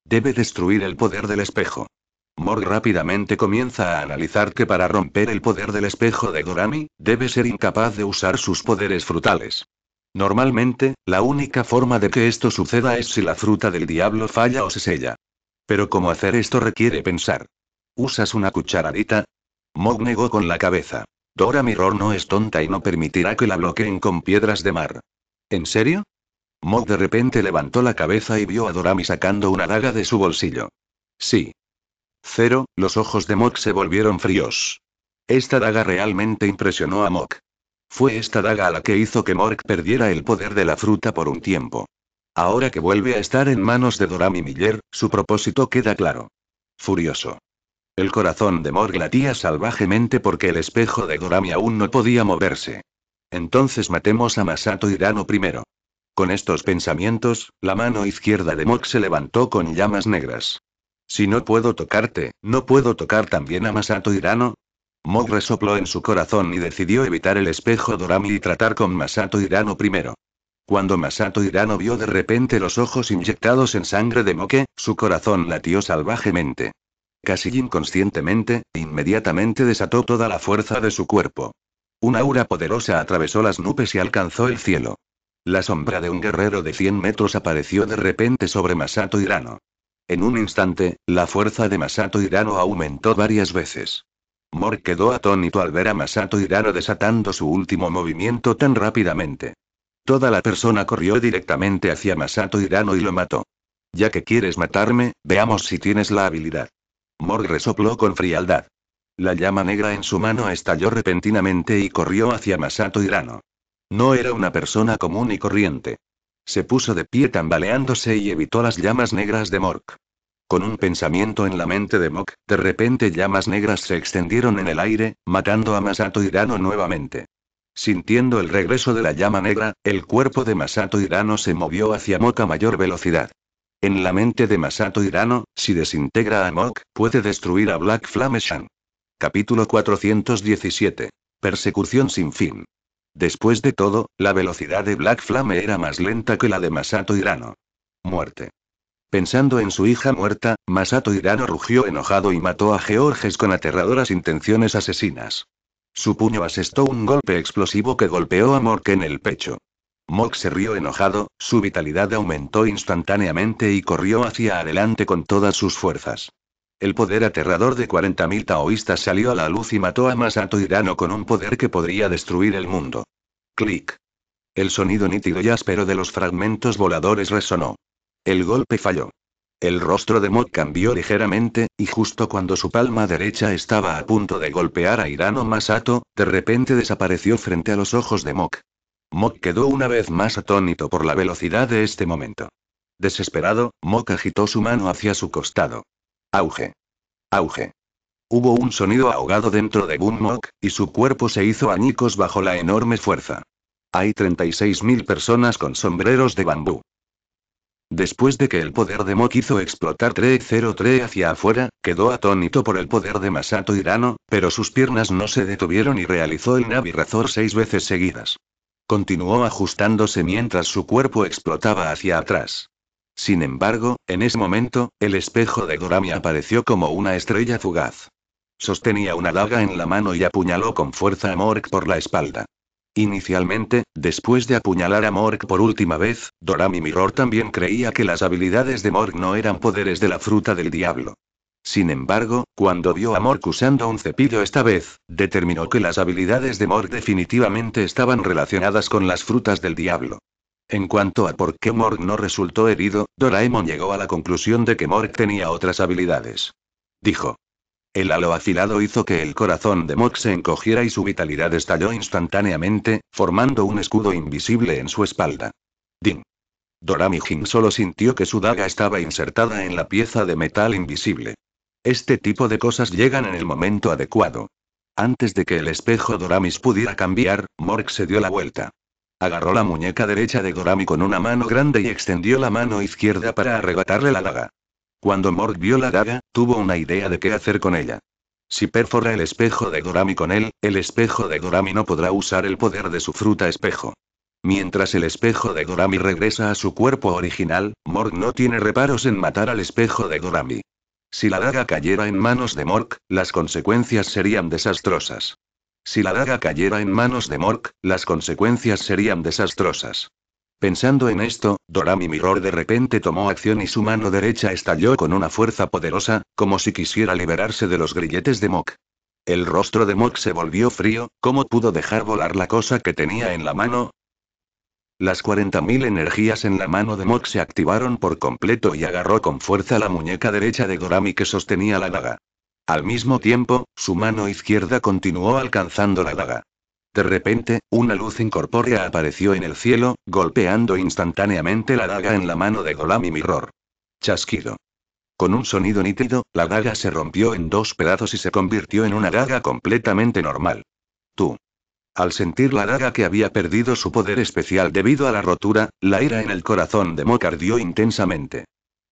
Debe destruir el poder del espejo. Morg rápidamente comienza a analizar que para romper el poder del espejo de Gorami, debe ser incapaz de usar sus poderes frutales. Normalmente, la única forma de que esto suceda es si la fruta del diablo falla o se sella. Pero cómo hacer esto requiere pensar. ¿Usas una cucharadita? Morg negó con la cabeza. Dora Mirror no es tonta y no permitirá que la bloqueen con piedras de mar. ¿En serio? Mok de repente levantó la cabeza y vio a Dorami sacando una daga de su bolsillo. Sí. Cero, los ojos de Mok se volvieron fríos. Esta daga realmente impresionó a Mok. Fue esta daga la que hizo que Mork perdiera el poder de la fruta por un tiempo. Ahora que vuelve a estar en manos de Dorami Miller, su propósito queda claro. Furioso. El corazón de Morg latía salvajemente porque el espejo de Dorami aún no podía moverse. Entonces matemos a Masato Hirano primero. Con estos pensamientos, la mano izquierda de Mok se levantó con llamas negras. Si no puedo tocarte, ¿no puedo tocar también a Masato Hirano? Mog resopló en su corazón y decidió evitar el espejo Dorami y tratar con Masato Hirano primero. Cuando Masato Hirano vio de repente los ojos inyectados en sangre de Moke, su corazón latió salvajemente casi inconscientemente, inmediatamente desató toda la fuerza de su cuerpo. Un aura poderosa atravesó las nubes y alcanzó el cielo. La sombra de un guerrero de 100 metros apareció de repente sobre Masato Hirano. En un instante, la fuerza de Masato Hirano aumentó varias veces. Mor quedó atónito al ver a Masato Hirano desatando su último movimiento tan rápidamente. Toda la persona corrió directamente hacia Masato Hirano y lo mató. Ya que quieres matarme, veamos si tienes la habilidad. Morg resopló con frialdad. La llama negra en su mano estalló repentinamente y corrió hacia Masato Hirano. No era una persona común y corriente. Se puso de pie tambaleándose y evitó las llamas negras de Mork. Con un pensamiento en la mente de Mork, de repente llamas negras se extendieron en el aire, matando a Masato Hirano nuevamente. Sintiendo el regreso de la llama negra, el cuerpo de Masato Hirano se movió hacia Mork a mayor velocidad. En la mente de Masato Hirano, si desintegra a Mok, puede destruir a Black Flame Shan. Capítulo 417. Persecución sin fin. Después de todo, la velocidad de Black Flame era más lenta que la de Masato Hirano. Muerte. Pensando en su hija muerta, Masato Hirano rugió enojado y mató a Georges con aterradoras intenciones asesinas. Su puño asestó un golpe explosivo que golpeó a Mork en el pecho. Mok se rió enojado, su vitalidad aumentó instantáneamente y corrió hacia adelante con todas sus fuerzas. El poder aterrador de 40.000 taoístas salió a la luz y mató a Masato Hirano con un poder que podría destruir el mundo. Clic. El sonido nítido y áspero de los fragmentos voladores resonó. El golpe falló. El rostro de Mok cambió ligeramente, y justo cuando su palma derecha estaba a punto de golpear a Hirano Masato, de repente desapareció frente a los ojos de Mok. Mok quedó una vez más atónito por la velocidad de este momento. Desesperado, Mok agitó su mano hacia su costado. Auge. Auge. Hubo un sonido ahogado dentro de Boom Mok, y su cuerpo se hizo añicos bajo la enorme fuerza. Hay 36.000 personas con sombreros de bambú. Después de que el poder de Mok hizo explotar 303 hacia afuera, quedó atónito por el poder de Masato Hirano, pero sus piernas no se detuvieron y realizó el Navi seis veces seguidas. Continuó ajustándose mientras su cuerpo explotaba hacia atrás. Sin embargo, en ese momento, el espejo de Dorami apareció como una estrella fugaz. Sostenía una daga en la mano y apuñaló con fuerza a Morg por la espalda. Inicialmente, después de apuñalar a Morg por última vez, Dorami Mirror también creía que las habilidades de Morg no eran poderes de la fruta del diablo. Sin embargo, cuando vio a Mork usando un cepillo esta vez, determinó que las habilidades de Mork definitivamente estaban relacionadas con las frutas del diablo. En cuanto a por qué Mork no resultó herido, Doraemon llegó a la conclusión de que Mork tenía otras habilidades. Dijo. El halo afilado hizo que el corazón de Mork se encogiera y su vitalidad estalló instantáneamente, formando un escudo invisible en su espalda. Ding. Doramijin solo sintió que su daga estaba insertada en la pieza de metal invisible. Este tipo de cosas llegan en el momento adecuado. Antes de que el espejo Doramis pudiera cambiar, Morg se dio la vuelta. Agarró la muñeca derecha de Dorami con una mano grande y extendió la mano izquierda para arrebatarle la daga. Cuando Morg vio la daga, tuvo una idea de qué hacer con ella. Si perfora el espejo de Dorami con él, el espejo de Dorami no podrá usar el poder de su fruta espejo. Mientras el espejo de Dorami regresa a su cuerpo original, Morg no tiene reparos en matar al espejo de Dorami. Si la daga cayera en manos de Mork, las consecuencias serían desastrosas. Si la daga cayera en manos de Mork, las consecuencias serían desastrosas. Pensando en esto, Dorami Mirror de repente tomó acción y su mano derecha estalló con una fuerza poderosa, como si quisiera liberarse de los grilletes de Mork. El rostro de Mork se volvió frío, ¿cómo pudo dejar volar la cosa que tenía en la mano? Las 40.000 energías en la mano de Mok se activaron por completo y agarró con fuerza la muñeca derecha de Gorami que sostenía la daga. Al mismo tiempo, su mano izquierda continuó alcanzando la daga. De repente, una luz incorpórea apareció en el cielo, golpeando instantáneamente la daga en la mano de Golami Mirror. Chasquido. Con un sonido nítido, la daga se rompió en dos pedazos y se convirtió en una daga completamente normal. Tú. Al sentir la daga que había perdido su poder especial debido a la rotura, la ira en el corazón de Mok ardió intensamente.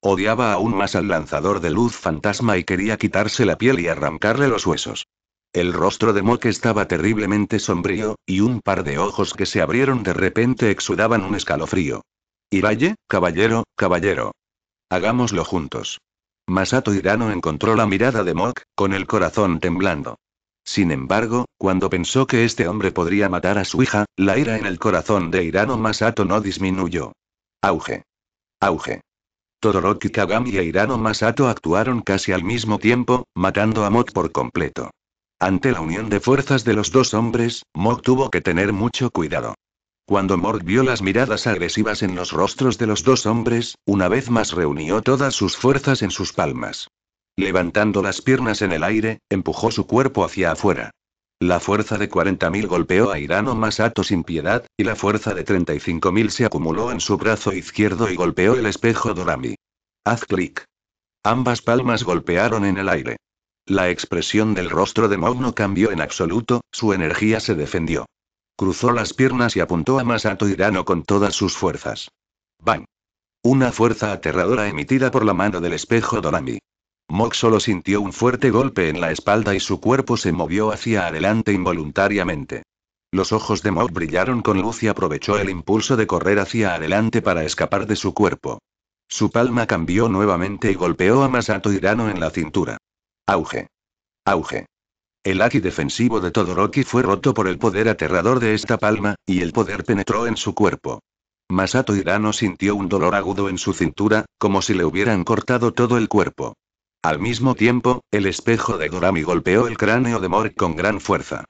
Odiaba aún más al lanzador de luz fantasma y quería quitarse la piel y arrancarle los huesos. El rostro de Mok estaba terriblemente sombrío, y un par de ojos que se abrieron de repente exudaban un escalofrío. Iraye, caballero, caballero. Hagámoslo juntos. Masato Hirano encontró la mirada de Mok, con el corazón temblando. Sin embargo, cuando pensó que este hombre podría matar a su hija, la ira en el corazón de Hirano Masato no disminuyó. Auge. Auge. Todoroki Kagami e Hirano Masato actuaron casi al mismo tiempo, matando a Mok por completo. Ante la unión de fuerzas de los dos hombres, Mok tuvo que tener mucho cuidado. Cuando Mord vio las miradas agresivas en los rostros de los dos hombres, una vez más reunió todas sus fuerzas en sus palmas. Levantando las piernas en el aire, empujó su cuerpo hacia afuera. La fuerza de 40.000 golpeó a Irano Masato sin piedad, y la fuerza de 35.000 se acumuló en su brazo izquierdo y golpeó el espejo Dorami. Haz clic. Ambas palmas golpearon en el aire. La expresión del rostro de Mogno no cambió en absoluto, su energía se defendió. Cruzó las piernas y apuntó a Masato Irano con todas sus fuerzas. ¡Bang! Una fuerza aterradora emitida por la mano del espejo Dorami. Mok solo sintió un fuerte golpe en la espalda y su cuerpo se movió hacia adelante involuntariamente. Los ojos de Mok brillaron con luz y aprovechó el impulso de correr hacia adelante para escapar de su cuerpo. Su palma cambió nuevamente y golpeó a Masato Hirano en la cintura. Auge. Auge. El aki defensivo de Todoroki fue roto por el poder aterrador de esta palma, y el poder penetró en su cuerpo. Masato Hirano sintió un dolor agudo en su cintura, como si le hubieran cortado todo el cuerpo. Al mismo tiempo, el espejo de Dorami golpeó el cráneo de Morg con gran fuerza.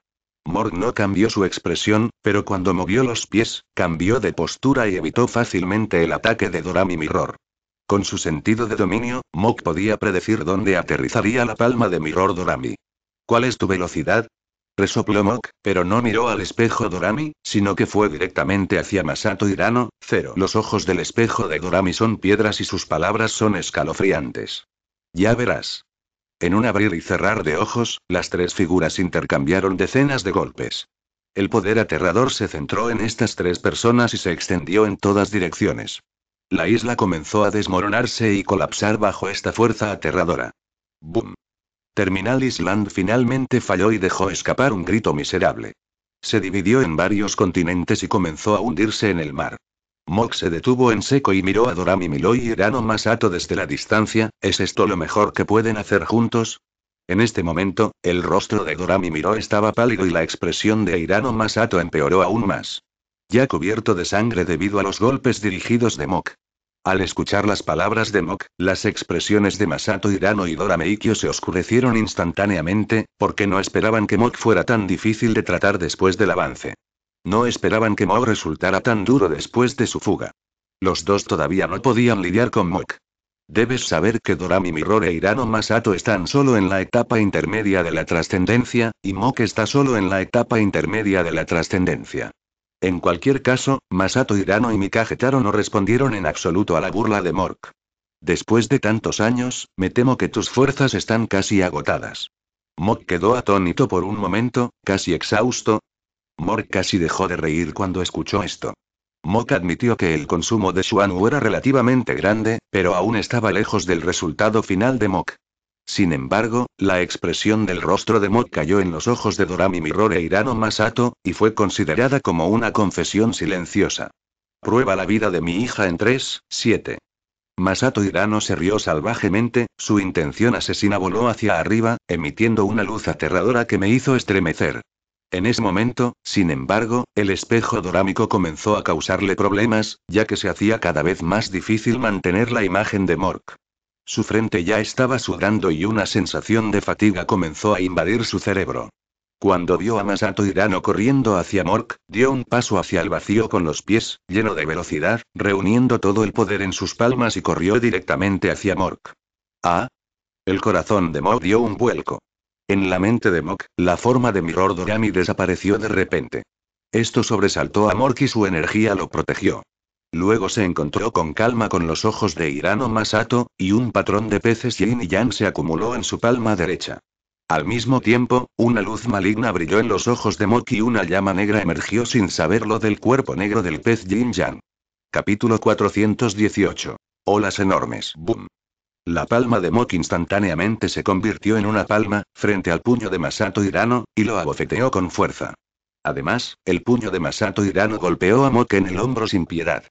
Morg no cambió su expresión, pero cuando movió los pies, cambió de postura y evitó fácilmente el ataque de Dorami Mirror. Con su sentido de dominio, Mok podía predecir dónde aterrizaría la palma de Mirror Dorami. ¿Cuál es tu velocidad? Resopló Mok pero no miró al espejo Dorami, sino que fue directamente hacia Masato Hirano, cero. Los ojos del espejo de Dorami son piedras y sus palabras son escalofriantes. Ya verás. En un abrir y cerrar de ojos, las tres figuras intercambiaron decenas de golpes. El poder aterrador se centró en estas tres personas y se extendió en todas direcciones. La isla comenzó a desmoronarse y colapsar bajo esta fuerza aterradora. ¡Boom! Terminal Island finalmente falló y dejó escapar un grito miserable. Se dividió en varios continentes y comenzó a hundirse en el mar. Mok se detuvo en seco y miró a Dorami Milo y Irano Masato desde la distancia, ¿es esto lo mejor que pueden hacer juntos? En este momento, el rostro de Dorami Milo estaba pálido y la expresión de Irano Masato empeoró aún más. Ya cubierto de sangre debido a los golpes dirigidos de Mok. Al escuchar las palabras de Mok, las expresiones de Masato Irano y Dora e se oscurecieron instantáneamente, porque no esperaban que Mok fuera tan difícil de tratar después del avance. No esperaban que Mok resultara tan duro después de su fuga. Los dos todavía no podían lidiar con Mok. Debes saber que Dorami Mirror e Hirano Masato están solo en la etapa intermedia de la trascendencia, y Mok está solo en la etapa intermedia de la trascendencia. En cualquier caso, Masato Hirano y Mikagetaro no respondieron en absoluto a la burla de Mok. Después de tantos años, me temo que tus fuerzas están casi agotadas. Mok quedó atónito por un momento, casi exhausto, mok casi dejó de reír cuando escuchó esto. Mok admitió que el consumo de Shuanu era relativamente grande, pero aún estaba lejos del resultado final de Mok. Sin embargo, la expresión del rostro de Mok cayó en los ojos de Dorami Mirror e Hirano Masato, y fue considerada como una confesión silenciosa. Prueba la vida de mi hija en 3, 7. Masato Irano se rió salvajemente, su intención asesina voló hacia arriba, emitiendo una luz aterradora que me hizo estremecer. En ese momento, sin embargo, el espejo dorámico comenzó a causarle problemas, ya que se hacía cada vez más difícil mantener la imagen de Mork. Su frente ya estaba sudando y una sensación de fatiga comenzó a invadir su cerebro. Cuando vio a Masato Hirano corriendo hacia Mork, dio un paso hacia el vacío con los pies, lleno de velocidad, reuniendo todo el poder en sus palmas y corrió directamente hacia Mork. ¡Ah! El corazón de Mork dio un vuelco. En la mente de Mok, la forma de Mirror Dorami desapareció de repente. Esto sobresaltó a Mok y su energía lo protegió. Luego se encontró con calma con los ojos de Irano Masato, y un patrón de peces yin y yang se acumuló en su palma derecha. Al mismo tiempo, una luz maligna brilló en los ojos de Mok y una llama negra emergió sin saberlo del cuerpo negro del pez yin yang. Capítulo 418. Olas enormes. Boom. La palma de Mok instantáneamente se convirtió en una palma, frente al puño de Masato Hirano, y lo abofeteó con fuerza. Además, el puño de Masato Hirano golpeó a Mok en el hombro sin piedad.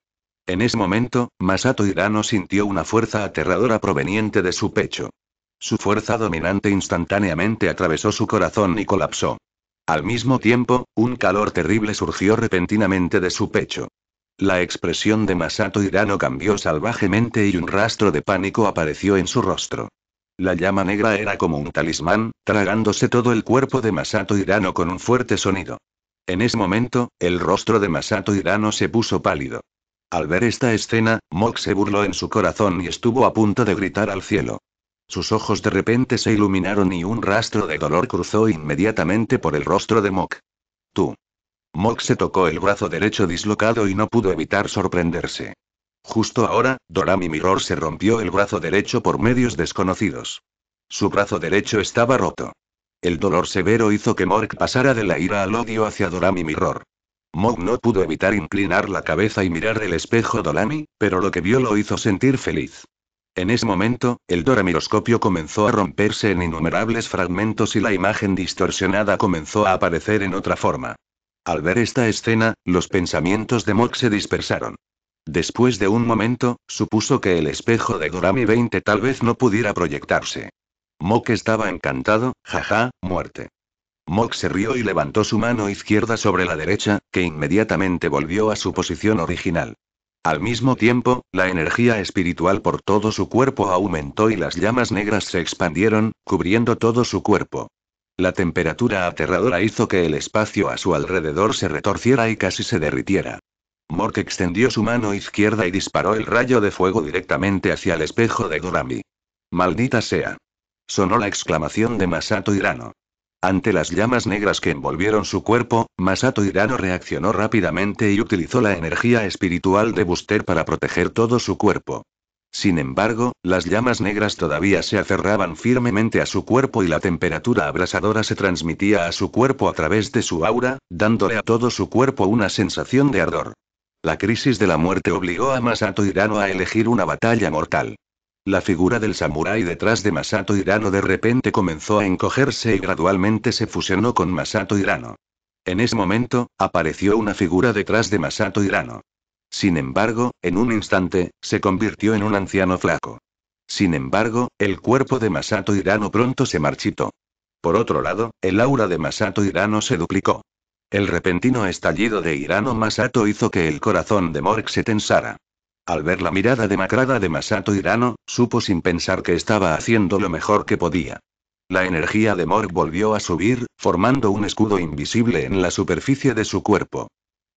En ese momento, Masato Hirano sintió una fuerza aterradora proveniente de su pecho. Su fuerza dominante instantáneamente atravesó su corazón y colapsó. Al mismo tiempo, un calor terrible surgió repentinamente de su pecho. La expresión de Masato Hirano cambió salvajemente y un rastro de pánico apareció en su rostro. La llama negra era como un talismán, tragándose todo el cuerpo de Masato Hirano con un fuerte sonido. En ese momento, el rostro de Masato Hirano se puso pálido. Al ver esta escena, Mok se burló en su corazón y estuvo a punto de gritar al cielo. Sus ojos de repente se iluminaron y un rastro de dolor cruzó inmediatamente por el rostro de Mok. Tú. Mog se tocó el brazo derecho dislocado y no pudo evitar sorprenderse. Justo ahora, Dorami Mirror se rompió el brazo derecho por medios desconocidos. Su brazo derecho estaba roto. El dolor severo hizo que Morg pasara de la ira al odio hacia Dorami Mirror. Mog no pudo evitar inclinar la cabeza y mirar el espejo Dorami, pero lo que vio lo hizo sentir feliz. En ese momento, el doramiroscopio comenzó a romperse en innumerables fragmentos y la imagen distorsionada comenzó a aparecer en otra forma. Al ver esta escena, los pensamientos de Mok se dispersaron. Después de un momento, supuso que el espejo de Gorami 20 tal vez no pudiera proyectarse. Mok estaba encantado, jaja, muerte. Mok se rió y levantó su mano izquierda sobre la derecha, que inmediatamente volvió a su posición original. Al mismo tiempo, la energía espiritual por todo su cuerpo aumentó y las llamas negras se expandieron, cubriendo todo su cuerpo. La temperatura aterradora hizo que el espacio a su alrededor se retorciera y casi se derritiera. Mork extendió su mano izquierda y disparó el rayo de fuego directamente hacia el espejo de Gorami. Maldita sea. Sonó la exclamación de Masato Hirano. Ante las llamas negras que envolvieron su cuerpo, Masato Hirano reaccionó rápidamente y utilizó la energía espiritual de Buster para proteger todo su cuerpo. Sin embargo, las llamas negras todavía se aferraban firmemente a su cuerpo y la temperatura abrasadora se transmitía a su cuerpo a través de su aura, dándole a todo su cuerpo una sensación de ardor. La crisis de la muerte obligó a Masato Hirano a elegir una batalla mortal. La figura del samurái detrás de Masato Hirano de repente comenzó a encogerse y gradualmente se fusionó con Masato Hirano. En ese momento, apareció una figura detrás de Masato Hirano. Sin embargo, en un instante, se convirtió en un anciano flaco. Sin embargo, el cuerpo de Masato Hirano pronto se marchitó. Por otro lado, el aura de Masato Hirano se duplicó. El repentino estallido de Hirano Masato hizo que el corazón de Mork se tensara. Al ver la mirada demacrada de Masato Hirano, supo sin pensar que estaba haciendo lo mejor que podía. La energía de Mork volvió a subir, formando un escudo invisible en la superficie de su cuerpo.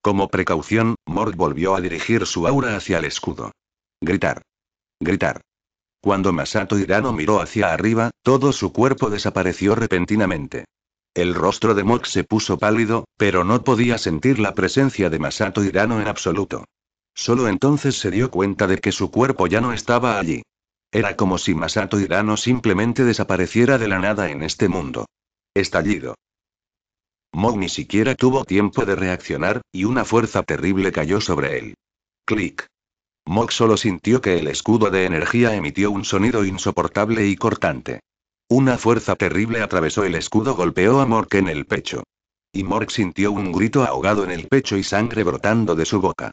Como precaución, Mord volvió a dirigir su aura hacia el escudo. Gritar. Gritar. Cuando Masato Hirano miró hacia arriba, todo su cuerpo desapareció repentinamente. El rostro de Mord se puso pálido, pero no podía sentir la presencia de Masato Hirano en absoluto. Solo entonces se dio cuenta de que su cuerpo ya no estaba allí. Era como si Masato Hirano simplemente desapareciera de la nada en este mundo. Estallido. Mog ni siquiera tuvo tiempo de reaccionar, y una fuerza terrible cayó sobre él. Clic. Mog solo sintió que el escudo de energía emitió un sonido insoportable y cortante. Una fuerza terrible atravesó el escudo, golpeó a Mork en el pecho. Y Mork sintió un grito ahogado en el pecho y sangre brotando de su boca.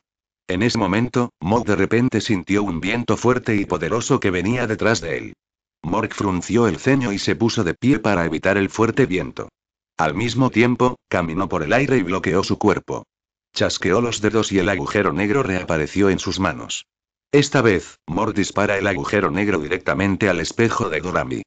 En ese momento, Mog de repente sintió un viento fuerte y poderoso que venía detrás de él. Mork frunció el ceño y se puso de pie para evitar el fuerte viento. Al mismo tiempo, caminó por el aire y bloqueó su cuerpo. Chasqueó los dedos y el agujero negro reapareció en sus manos. Esta vez, Mor dispara el agujero negro directamente al espejo de Gorami.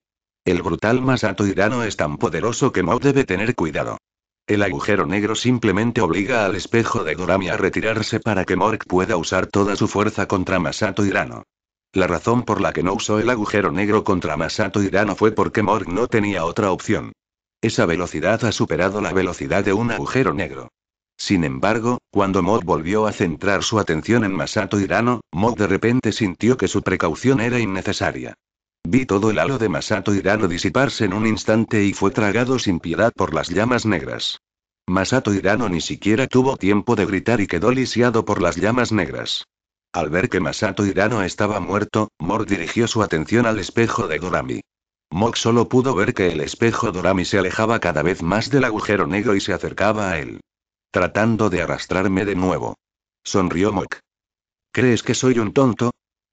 El brutal Masato Irano es tan poderoso que Mor debe tener cuidado. El agujero negro simplemente obliga al espejo de Gorami a retirarse para que Morg pueda usar toda su fuerza contra Masato Irano. La razón por la que no usó el agujero negro contra Masato Hirano fue porque Morg no tenía otra opción. Esa velocidad ha superado la velocidad de un agujero negro. Sin embargo, cuando Mod volvió a centrar su atención en Masato Hirano, Mod de repente sintió que su precaución era innecesaria. Vi todo el halo de Masato Hirano disiparse en un instante y fue tragado sin piedad por las llamas negras. Masato Hirano ni siquiera tuvo tiempo de gritar y quedó lisiado por las llamas negras. Al ver que Masato Hirano estaba muerto, Mor dirigió su atención al espejo de Gorami. Mok solo pudo ver que el espejo Dorami se alejaba cada vez más del agujero negro y se acercaba a él. Tratando de arrastrarme de nuevo. Sonrió Mok. ¿Crees que soy un tonto?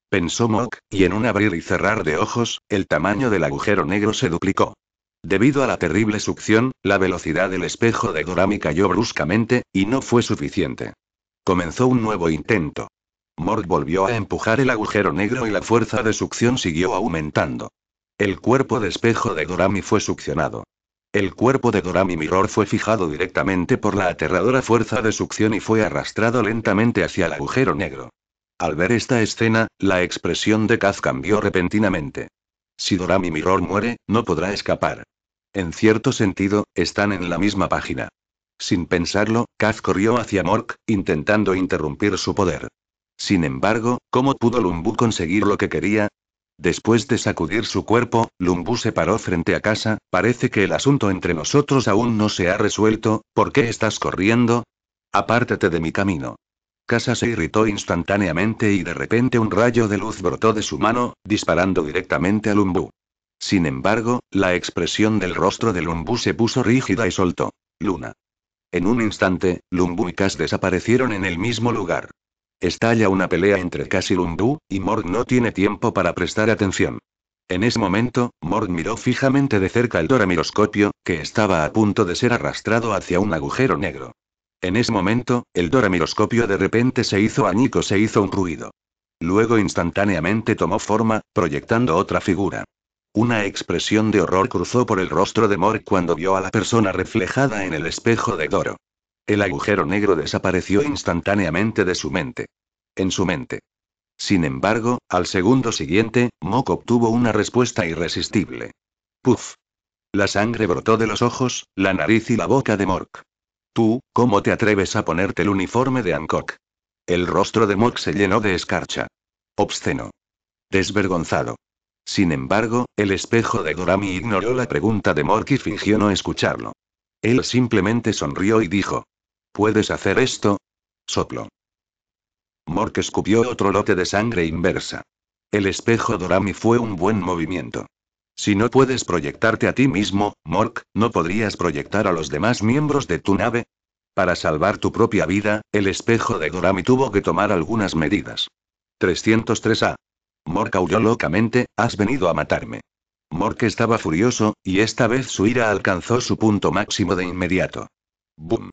Pensó Mok, y en un abrir y cerrar de ojos, el tamaño del agujero negro se duplicó. Debido a la terrible succión, la velocidad del espejo de Dorami cayó bruscamente, y no fue suficiente. Comenzó un nuevo intento. Mok volvió a empujar el agujero negro y la fuerza de succión siguió aumentando. El cuerpo de espejo de Dorami fue succionado. El cuerpo de Dorami Mirror fue fijado directamente por la aterradora fuerza de succión y fue arrastrado lentamente hacia el agujero negro. Al ver esta escena, la expresión de Kaz cambió repentinamente. Si Dorami Mirror muere, no podrá escapar. En cierto sentido, están en la misma página. Sin pensarlo, Kaz corrió hacia Mork, intentando interrumpir su poder. Sin embargo, ¿cómo pudo Lumbu conseguir lo que quería? Después de sacudir su cuerpo, Lumbu se paró frente a casa, parece que el asunto entre nosotros aún no se ha resuelto, ¿por qué estás corriendo? Apártate de mi camino. Casa se irritó instantáneamente y de repente un rayo de luz brotó de su mano, disparando directamente a Lumbu. Sin embargo, la expresión del rostro de Lumbu se puso rígida y soltó. Luna. En un instante, Lumbu y Cas desaparecieron en el mismo lugar. Estalla una pelea entre Casilundú, y Morg no tiene tiempo para prestar atención. En ese momento, Morg miró fijamente de cerca el doramiroscopio, que estaba a punto de ser arrastrado hacia un agujero negro. En ese momento, el doramiroscopio de repente se hizo añico, se hizo un ruido. Luego instantáneamente tomó forma, proyectando otra figura. Una expresión de horror cruzó por el rostro de Morg cuando vio a la persona reflejada en el espejo de Doro. El agujero negro desapareció instantáneamente de su mente. En su mente. Sin embargo, al segundo siguiente, Mok obtuvo una respuesta irresistible. Puf. La sangre brotó de los ojos, la nariz y la boca de Mork. Tú, ¿cómo te atreves a ponerte el uniforme de Hancock? El rostro de Mok se llenó de escarcha. Obsceno. Desvergonzado. Sin embargo, el espejo de Dorami ignoró la pregunta de Mork y fingió no escucharlo. Él simplemente sonrió y dijo, ¿Puedes hacer esto? Soplo. Mork escupió otro lote de sangre inversa. El espejo Dorami fue un buen movimiento. Si no puedes proyectarte a ti mismo, Mork, ¿no podrías proyectar a los demás miembros de tu nave? Para salvar tu propia vida, el espejo de Dorami tuvo que tomar algunas medidas. 303A. Mork aulló locamente, has venido a matarme. Mork estaba furioso, y esta vez su ira alcanzó su punto máximo de inmediato. Boom.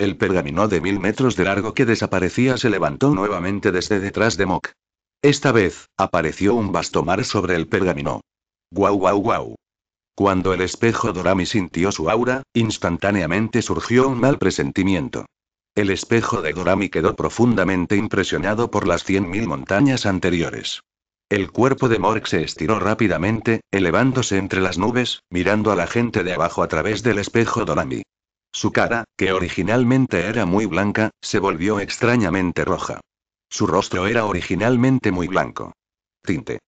El pergamino de mil metros de largo que desaparecía se levantó nuevamente desde detrás de Mok. Esta vez, apareció un vasto mar sobre el pergamino. ¡Guau, guau, guau! Cuando el espejo Dorami sintió su aura, instantáneamente surgió un mal presentimiento. El espejo de Dorami quedó profundamente impresionado por las 100.000 montañas anteriores. El cuerpo de Mork se estiró rápidamente, elevándose entre las nubes, mirando a la gente de abajo a través del espejo Dorami. Su cara, que originalmente era muy blanca, se volvió extrañamente roja. Su rostro era originalmente muy blanco. Tinte.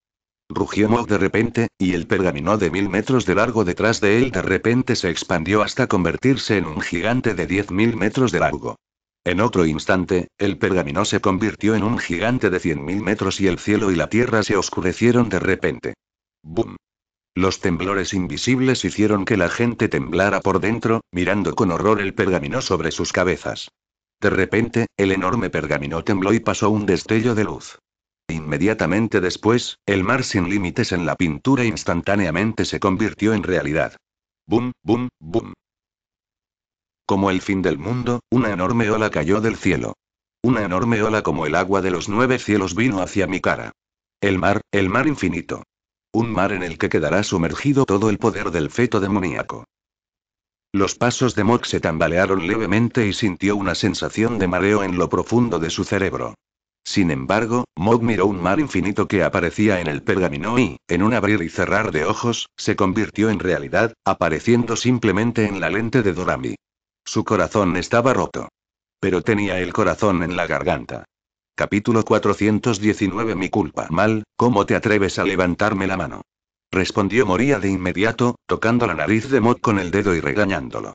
Rugió Mog de repente, y el pergamino de mil metros de largo detrás de él de repente se expandió hasta convertirse en un gigante de diez mil metros de largo. En otro instante, el pergamino se convirtió en un gigante de cien mil metros y el cielo y la tierra se oscurecieron de repente. ¡Bum! Los temblores invisibles hicieron que la gente temblara por dentro, mirando con horror el pergamino sobre sus cabezas. De repente, el enorme pergamino tembló y pasó un destello de luz. Inmediatamente después, el mar sin límites en la pintura instantáneamente se convirtió en realidad. Boom, boom, boom. Como el fin del mundo, una enorme ola cayó del cielo. Una enorme ola como el agua de los nueve cielos vino hacia mi cara. El mar, el mar infinito. Un mar en el que quedará sumergido todo el poder del feto demoníaco. Los pasos de Mok se tambalearon levemente y sintió una sensación de mareo en lo profundo de su cerebro. Sin embargo, Mok miró un mar infinito que aparecía en el pergamino y, en un abrir y cerrar de ojos, se convirtió en realidad, apareciendo simplemente en la lente de Dorami. Su corazón estaba roto. Pero tenía el corazón en la garganta. Capítulo 419 Mi culpa. Mal, ¿cómo te atreves a levantarme la mano? Respondió Moría de inmediato, tocando la nariz de Mott con el dedo y regañándolo.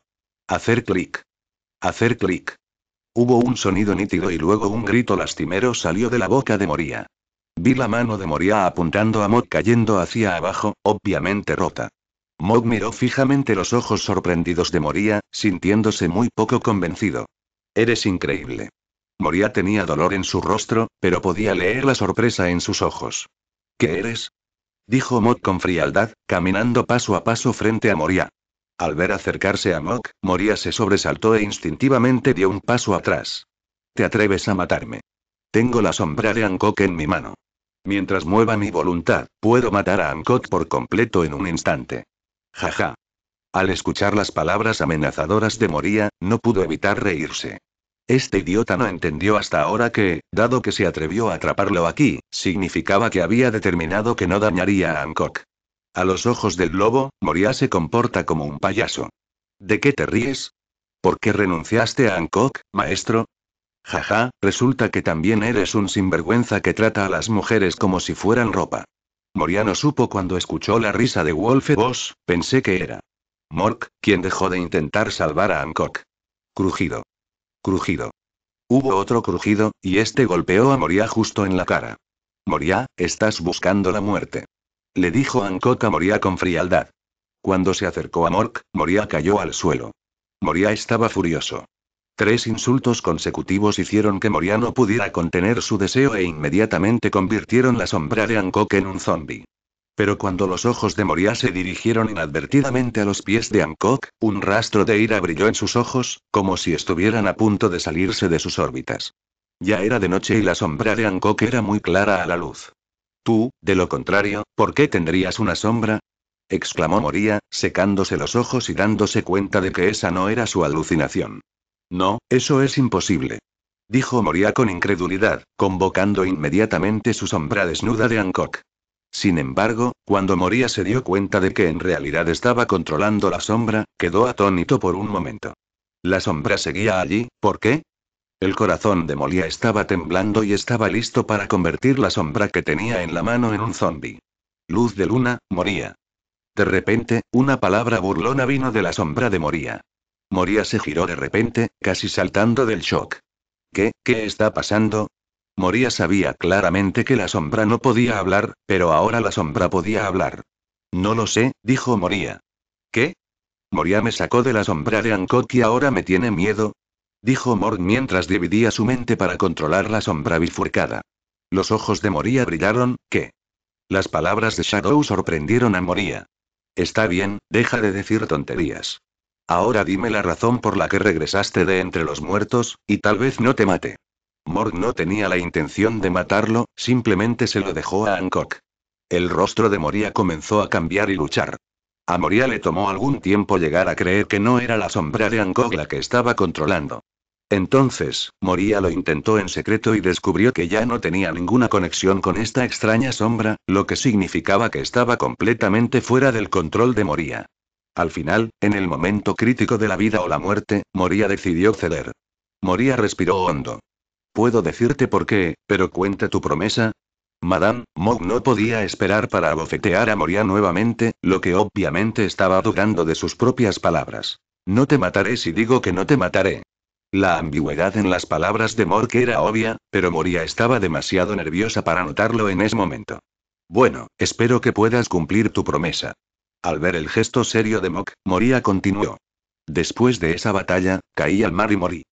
Hacer clic. Hacer clic. Hubo un sonido nítido y luego un grito lastimero salió de la boca de Moría. Vi la mano de Moria apuntando a Mog cayendo hacia abajo, obviamente rota. Mog miró fijamente los ojos sorprendidos de Moria, sintiéndose muy poco convencido. Eres increíble. Moria tenía dolor en su rostro, pero podía leer la sorpresa en sus ojos. ¿Qué eres? dijo Mok con frialdad, caminando paso a paso frente a Moria. Al ver acercarse a Mok, Moria se sobresaltó e instintivamente dio un paso atrás. ¿Te atreves a matarme? Tengo la sombra de Ankok en mi mano. Mientras mueva mi voluntad, puedo matar a Ankok por completo en un instante. Jaja. Al escuchar las palabras amenazadoras de Moria, no pudo evitar reírse. Este idiota no entendió hasta ahora que, dado que se atrevió a atraparlo aquí, significaba que había determinado que no dañaría a Hancock. A los ojos del lobo, Moria se comporta como un payaso. ¿De qué te ríes? ¿Por qué renunciaste a Hancock, maestro? Jaja, resulta que también eres un sinvergüenza que trata a las mujeres como si fueran ropa. Moriano supo cuando escuchó la risa de Wolfe Boss, pensé que era. Mork, quien dejó de intentar salvar a Hancock. Crujido. Crujido. Hubo otro crujido, y este golpeó a Moria justo en la cara. Moria, estás buscando la muerte. Le dijo Ankok a Moria con frialdad. Cuando se acercó a Mork, Moria cayó al suelo. Moria estaba furioso. Tres insultos consecutivos hicieron que Moria no pudiera contener su deseo e inmediatamente convirtieron la sombra de Ankok en un zombi. Pero cuando los ojos de Moria se dirigieron inadvertidamente a los pies de Hancock, un rastro de ira brilló en sus ojos, como si estuvieran a punto de salirse de sus órbitas. Ya era de noche y la sombra de Hancock era muy clara a la luz. Tú, de lo contrario, ¿por qué tendrías una sombra? exclamó Moria, secándose los ojos y dándose cuenta de que esa no era su alucinación. No, eso es imposible. Dijo Moria con incredulidad, convocando inmediatamente su sombra desnuda de Hancock. Sin embargo, cuando Moría se dio cuenta de que en realidad estaba controlando la sombra, quedó atónito por un momento. La sombra seguía allí, ¿por qué? El corazón de Moria estaba temblando y estaba listo para convertir la sombra que tenía en la mano en un zombi. Luz de luna, Moría. De repente, una palabra burlona vino de la sombra de Moría. Moría se giró de repente, casi saltando del shock. ¿Qué, qué está pasando? Moría sabía claramente que la sombra no podía hablar, pero ahora la sombra podía hablar. No lo sé, dijo Moría. ¿Qué? Moría me sacó de la sombra de Ancot y ahora me tiene miedo. Dijo Morg mientras dividía su mente para controlar la sombra bifurcada. Los ojos de Moría brillaron, ¿qué? Las palabras de Shadow sorprendieron a Moría. Está bien, deja de decir tonterías. Ahora dime la razón por la que regresaste de entre los muertos, y tal vez no te mate. Morg no tenía la intención de matarlo, simplemente se lo dejó a Hancock. El rostro de Moria comenzó a cambiar y luchar. A Moria le tomó algún tiempo llegar a creer que no era la sombra de Hancock la que estaba controlando. Entonces, Moria lo intentó en secreto y descubrió que ya no tenía ninguna conexión con esta extraña sombra, lo que significaba que estaba completamente fuera del control de Moria. Al final, en el momento crítico de la vida o la muerte, Moria decidió ceder. Moria respiró hondo. Puedo decirte por qué, pero cuenta tu promesa. Madame, Mog no podía esperar para abofetear a Moria nuevamente, lo que obviamente estaba dudando de sus propias palabras. No te mataré si digo que no te mataré. La ambigüedad en las palabras de Mork era obvia, pero Moria estaba demasiado nerviosa para notarlo en ese momento. Bueno, espero que puedas cumplir tu promesa. Al ver el gesto serio de Mok, Moria continuó. Después de esa batalla, caí al mar y morí.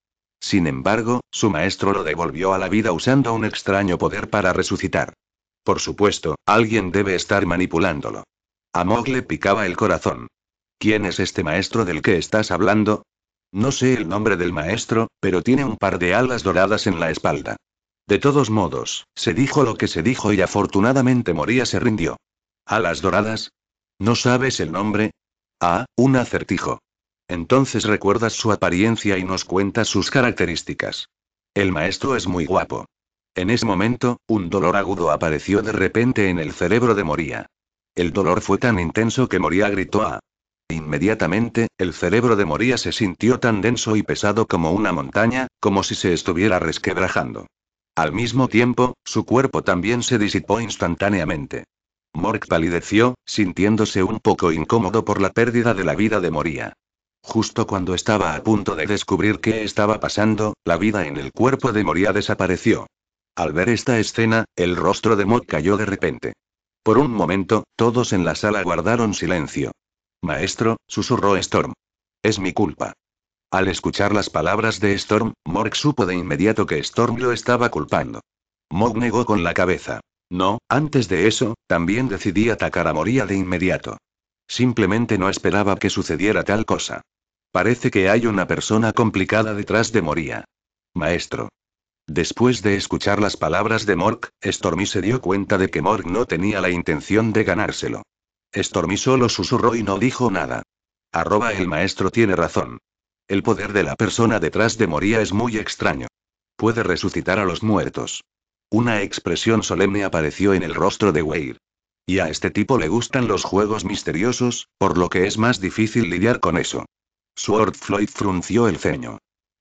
Sin embargo, su maestro lo devolvió a la vida usando un extraño poder para resucitar. Por supuesto, alguien debe estar manipulándolo. A Mog le picaba el corazón. ¿Quién es este maestro del que estás hablando? No sé el nombre del maestro, pero tiene un par de alas doradas en la espalda. De todos modos, se dijo lo que se dijo y afortunadamente Moría se rindió. ¿Alas doradas? ¿No sabes el nombre? Ah, un acertijo. Entonces recuerdas su apariencia y nos cuentas sus características. El maestro es muy guapo. En ese momento, un dolor agudo apareció de repente en el cerebro de Moría. El dolor fue tan intenso que Moría gritó a. Inmediatamente, el cerebro de Moría se sintió tan denso y pesado como una montaña, como si se estuviera resquebrajando. Al mismo tiempo, su cuerpo también se disipó instantáneamente. Mork palideció, sintiéndose un poco incómodo por la pérdida de la vida de Moría. Justo cuando estaba a punto de descubrir qué estaba pasando, la vida en el cuerpo de Moria desapareció. Al ver esta escena, el rostro de Mod cayó de repente. Por un momento, todos en la sala guardaron silencio. Maestro, susurró Storm. Es mi culpa. Al escuchar las palabras de Storm, Morg supo de inmediato que Storm lo estaba culpando. Mog negó con la cabeza. No, antes de eso, también decidí atacar a Moria de inmediato. Simplemente no esperaba que sucediera tal cosa. Parece que hay una persona complicada detrás de Moria. Maestro. Después de escuchar las palabras de Mork, Stormy se dio cuenta de que Mork no tenía la intención de ganárselo. Stormy solo susurró y no dijo nada. Arroba el maestro tiene razón. El poder de la persona detrás de Moria es muy extraño. Puede resucitar a los muertos. Una expresión solemne apareció en el rostro de Weir. Y a este tipo le gustan los juegos misteriosos, por lo que es más difícil lidiar con eso. Sword Floyd frunció el ceño.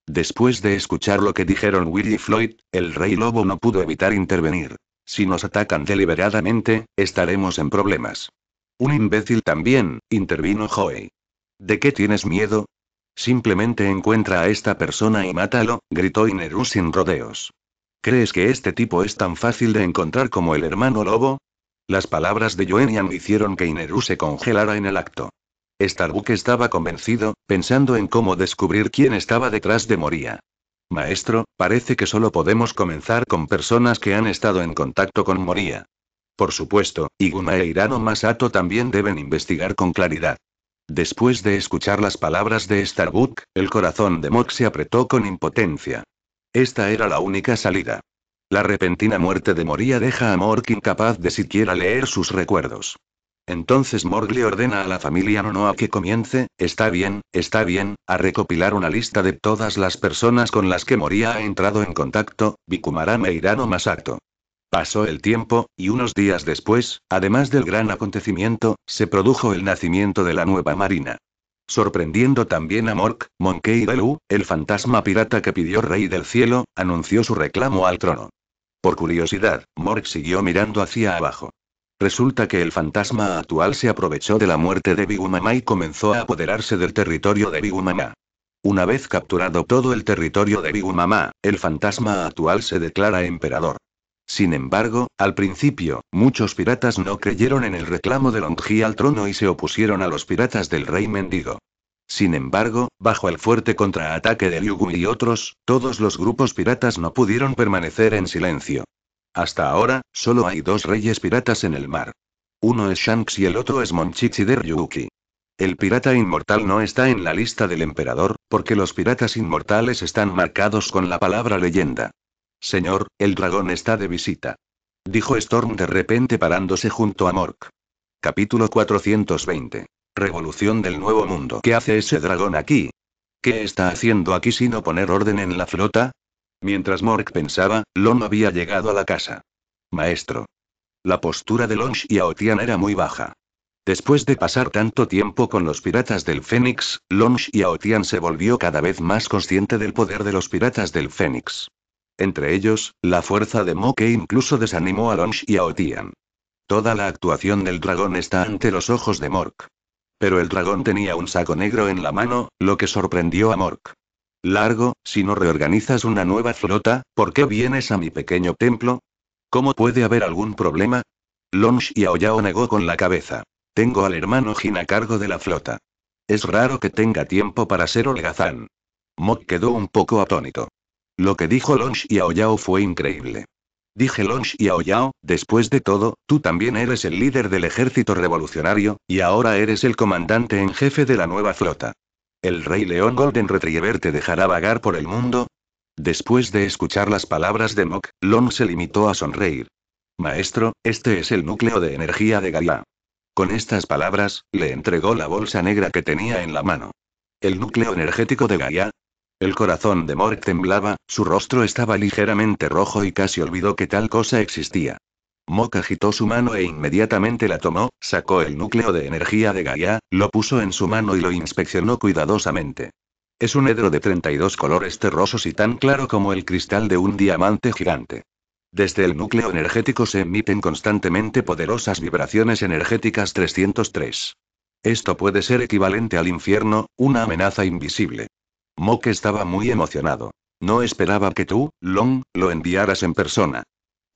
Después de escuchar lo que dijeron Will y Floyd, el rey lobo no pudo evitar intervenir. Si nos atacan deliberadamente, estaremos en problemas. Un imbécil también, intervino Joey. ¿De qué tienes miedo? Simplemente encuentra a esta persona y mátalo, gritó Ineru sin rodeos. ¿Crees que este tipo es tan fácil de encontrar como el hermano lobo? Las palabras de Joenian hicieron que Ineru se congelara en el acto. Starbuck estaba convencido, pensando en cómo descubrir quién estaba detrás de Moria. Maestro, parece que solo podemos comenzar con personas que han estado en contacto con Moria. Por supuesto, Iguma e Irano Masato también deben investigar con claridad. Después de escuchar las palabras de Starbuck, el corazón de Mork se apretó con impotencia. Esta era la única salida. La repentina muerte de Moria deja a Mork incapaz de siquiera leer sus recuerdos. Entonces Morg le ordena a la familia Nonoa que comience, está bien, está bien, a recopilar una lista de todas las personas con las que Moria ha entrado en contacto, Bikumaram e Irano Masato. Pasó el tiempo, y unos días después, además del gran acontecimiento, se produjo el nacimiento de la nueva marina. Sorprendiendo también a Morg, Monkey Belu, el fantasma pirata que pidió Rey del Cielo, anunció su reclamo al trono. Por curiosidad, Morg siguió mirando hacia abajo. Resulta que el fantasma actual se aprovechó de la muerte de Bigumama y comenzó a apoderarse del territorio de Bigumama. Una vez capturado todo el territorio de Bigumama, el fantasma actual se declara emperador. Sin embargo, al principio, muchos piratas no creyeron en el reclamo de Longji al trono y se opusieron a los piratas del rey mendigo. Sin embargo, bajo el fuerte contraataque de Ryugu y otros, todos los grupos piratas no pudieron permanecer en silencio. Hasta ahora, solo hay dos reyes piratas en el mar. Uno es Shanks y el otro es Monchichi de Ryuki. El pirata inmortal no está en la lista del emperador, porque los piratas inmortales están marcados con la palabra leyenda. Señor, el dragón está de visita. Dijo Storm de repente parándose junto a Mork. Capítulo 420. Revolución del Nuevo Mundo. ¿Qué hace ese dragón aquí? ¿Qué está haciendo aquí sino poner orden en la flota? Mientras Mork pensaba, Long había llegado a la casa. Maestro. La postura de Long y Aotian era muy baja. Después de pasar tanto tiempo con los piratas del Fénix, Long y Aotian se volvió cada vez más consciente del poder de los piratas del Fénix. Entre ellos, la fuerza de Moke incluso desanimó a Long y Aotian. Toda la actuación del dragón está ante los ojos de Mork. Pero el dragón tenía un saco negro en la mano, lo que sorprendió a Mork. Largo, si no reorganizas una nueva flota, ¿por qué vienes a mi pequeño templo? ¿Cómo puede haber algún problema? Long y Aoyao negó con la cabeza. Tengo al hermano Jin a cargo de la flota. Es raro que tenga tiempo para ser holgazán. Mok quedó un poco atónito. Lo que dijo Long y Aoyao fue increíble. Dije Long y Aoyao, después de todo, tú también eres el líder del ejército revolucionario, y ahora eres el comandante en jefe de la nueva flota. ¿El rey león Golden Retriever te dejará vagar por el mundo? Después de escuchar las palabras de Mok, Lon se limitó a sonreír. Maestro, este es el núcleo de energía de Gaia. Con estas palabras, le entregó la bolsa negra que tenía en la mano. El núcleo energético de Gaia, el corazón de Mork temblaba, su rostro estaba ligeramente rojo y casi olvidó que tal cosa existía. Mok agitó su mano e inmediatamente la tomó, sacó el núcleo de energía de Gaia, lo puso en su mano y lo inspeccionó cuidadosamente. Es un hedro de 32 colores terrosos y tan claro como el cristal de un diamante gigante. Desde el núcleo energético se emiten constantemente poderosas vibraciones energéticas 303. Esto puede ser equivalente al infierno, una amenaza invisible. Mok estaba muy emocionado. No esperaba que tú, Long, lo enviaras en persona.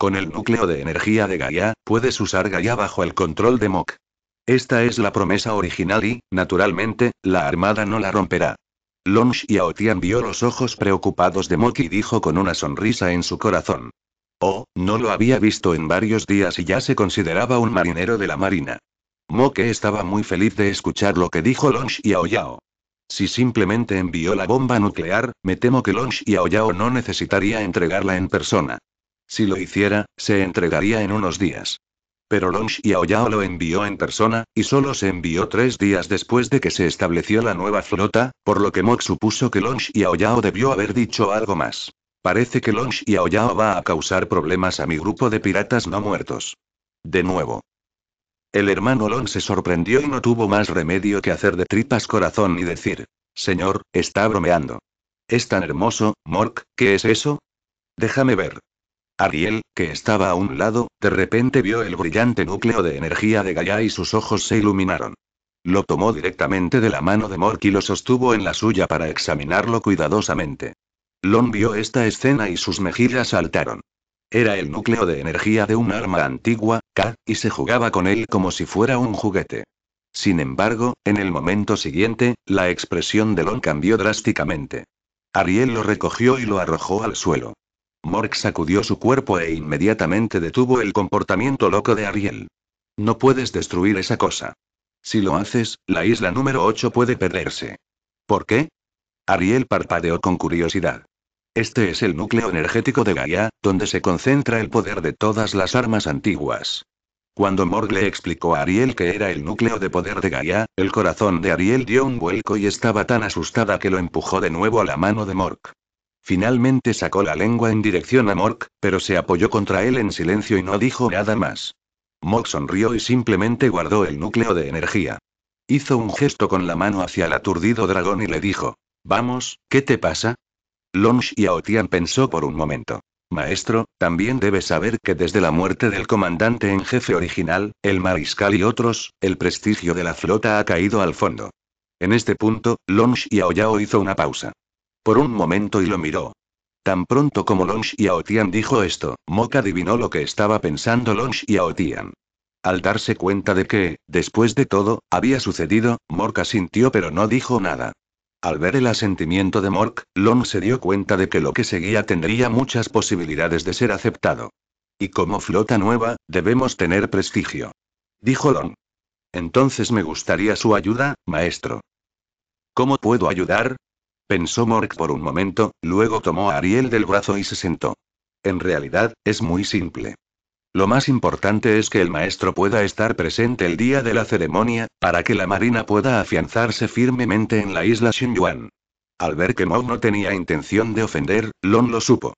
Con el núcleo de energía de Gaia, puedes usar Gaia bajo el control de Mok. Esta es la promesa original y, naturalmente, la armada no la romperá. Long y Aotian vio los ojos preocupados de Mok y dijo con una sonrisa en su corazón. Oh, no lo había visto en varios días y ya se consideraba un marinero de la marina. Mok estaba muy feliz de escuchar lo que dijo Long y Yao. Si simplemente envió la bomba nuclear, me temo que Long y Yao no necesitaría entregarla en persona. Si lo hiciera, se entregaría en unos días. Pero Long y Aoyao lo envió en persona, y solo se envió tres días después de que se estableció la nueva flota, por lo que Mork supuso que Long y Aoyao debió haber dicho algo más. Parece que Long y Aoyao va a causar problemas a mi grupo de piratas no muertos. De nuevo. El hermano Long se sorprendió y no tuvo más remedio que hacer de tripas corazón y decir, Señor, está bromeando. Es tan hermoso, Mork, ¿qué es eso? Déjame ver. Ariel, que estaba a un lado, de repente vio el brillante núcleo de energía de Gaia y sus ojos se iluminaron. Lo tomó directamente de la mano de Mork y lo sostuvo en la suya para examinarlo cuidadosamente. Lon vio esta escena y sus mejillas saltaron. Era el núcleo de energía de un arma antigua, K, y se jugaba con él como si fuera un juguete. Sin embargo, en el momento siguiente, la expresión de Lon cambió drásticamente. Ariel lo recogió y lo arrojó al suelo. Mork sacudió su cuerpo e inmediatamente detuvo el comportamiento loco de Ariel. No puedes destruir esa cosa. Si lo haces, la isla número 8 puede perderse. ¿Por qué? Ariel parpadeó con curiosidad. Este es el núcleo energético de Gaia, donde se concentra el poder de todas las armas antiguas. Cuando Morg le explicó a Ariel que era el núcleo de poder de Gaia, el corazón de Ariel dio un vuelco y estaba tan asustada que lo empujó de nuevo a la mano de Morg. Finalmente sacó la lengua en dirección a Mork, pero se apoyó contra él en silencio y no dijo nada más. Mork sonrió y simplemente guardó el núcleo de energía. Hizo un gesto con la mano hacia el aturdido dragón y le dijo: Vamos, ¿qué te pasa? Long y Aotian pensó por un momento. Maestro, también debes saber que desde la muerte del comandante en jefe original, el mariscal y otros, el prestigio de la flota ha caído al fondo. En este punto, Long y Aoyao hizo una pausa. Por un momento y lo miró. Tan pronto como Long y Aotian dijo esto, Moca adivinó lo que estaba pensando Long y Aotian. Al darse cuenta de que, después de todo, había sucedido, Morca sintió pero no dijo nada. Al ver el asentimiento de Mork, Long se dio cuenta de que lo que seguía tendría muchas posibilidades de ser aceptado. Y como flota nueva, debemos tener prestigio. Dijo Long. Entonces me gustaría su ayuda, maestro. ¿Cómo puedo ayudar? pensó Mork por un momento, luego tomó a Ariel del brazo y se sentó. En realidad, es muy simple. Lo más importante es que el maestro pueda estar presente el día de la ceremonia, para que la marina pueda afianzarse firmemente en la isla Xinyuan. Al ver que Morg no tenía intención de ofender, Lon lo supo.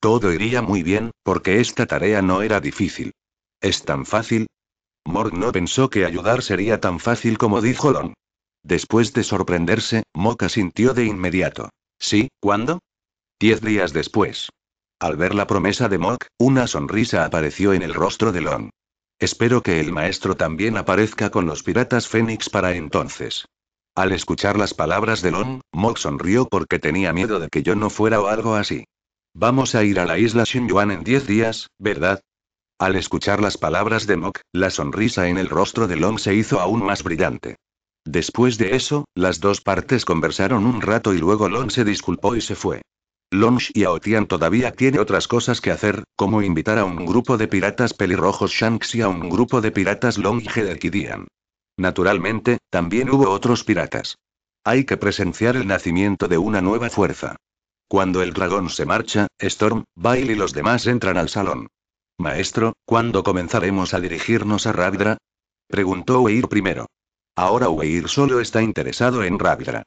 Todo iría muy bien, porque esta tarea no era difícil. Es tan fácil. Morg no pensó que ayudar sería tan fácil como dijo Lon. Después de sorprenderse, Mok sintió de inmediato. ¿Sí? ¿Cuándo? Diez días después. Al ver la promesa de Mok, una sonrisa apareció en el rostro de Long. Espero que el maestro también aparezca con los piratas Fénix para entonces. Al escuchar las palabras de Long, Mok sonrió porque tenía miedo de que yo no fuera o algo así. Vamos a ir a la isla Xinyuan en diez días, ¿verdad? Al escuchar las palabras de Mok, la sonrisa en el rostro de Long se hizo aún más brillante. Después de eso, las dos partes conversaron un rato y luego Long se disculpó y se fue. Long y Aotian todavía tiene otras cosas que hacer, como invitar a un grupo de piratas pelirrojos Shanks y a un grupo de piratas Long y Kidian. Naturalmente, también hubo otros piratas. Hay que presenciar el nacimiento de una nueva fuerza. Cuando el dragón se marcha, Storm, Bail y los demás entran al salón. Maestro, ¿cuándo comenzaremos a dirigirnos a Radra? Preguntó Weir primero. Ahora Weir solo está interesado en Ravidra.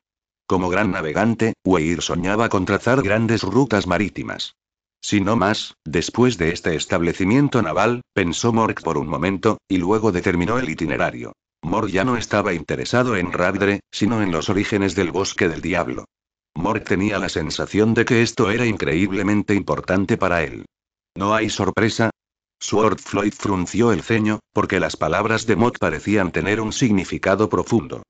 Como gran navegante, Weir soñaba con trazar grandes rutas marítimas. Si no más, después de este establecimiento naval, pensó Mork por un momento, y luego determinó el itinerario. Mork ya no estaba interesado en Ravidre, sino en los orígenes del bosque del diablo. Mork tenía la sensación de que esto era increíblemente importante para él. No hay sorpresa, Sword Floyd frunció el ceño, porque las palabras de Mok parecían tener un significado profundo.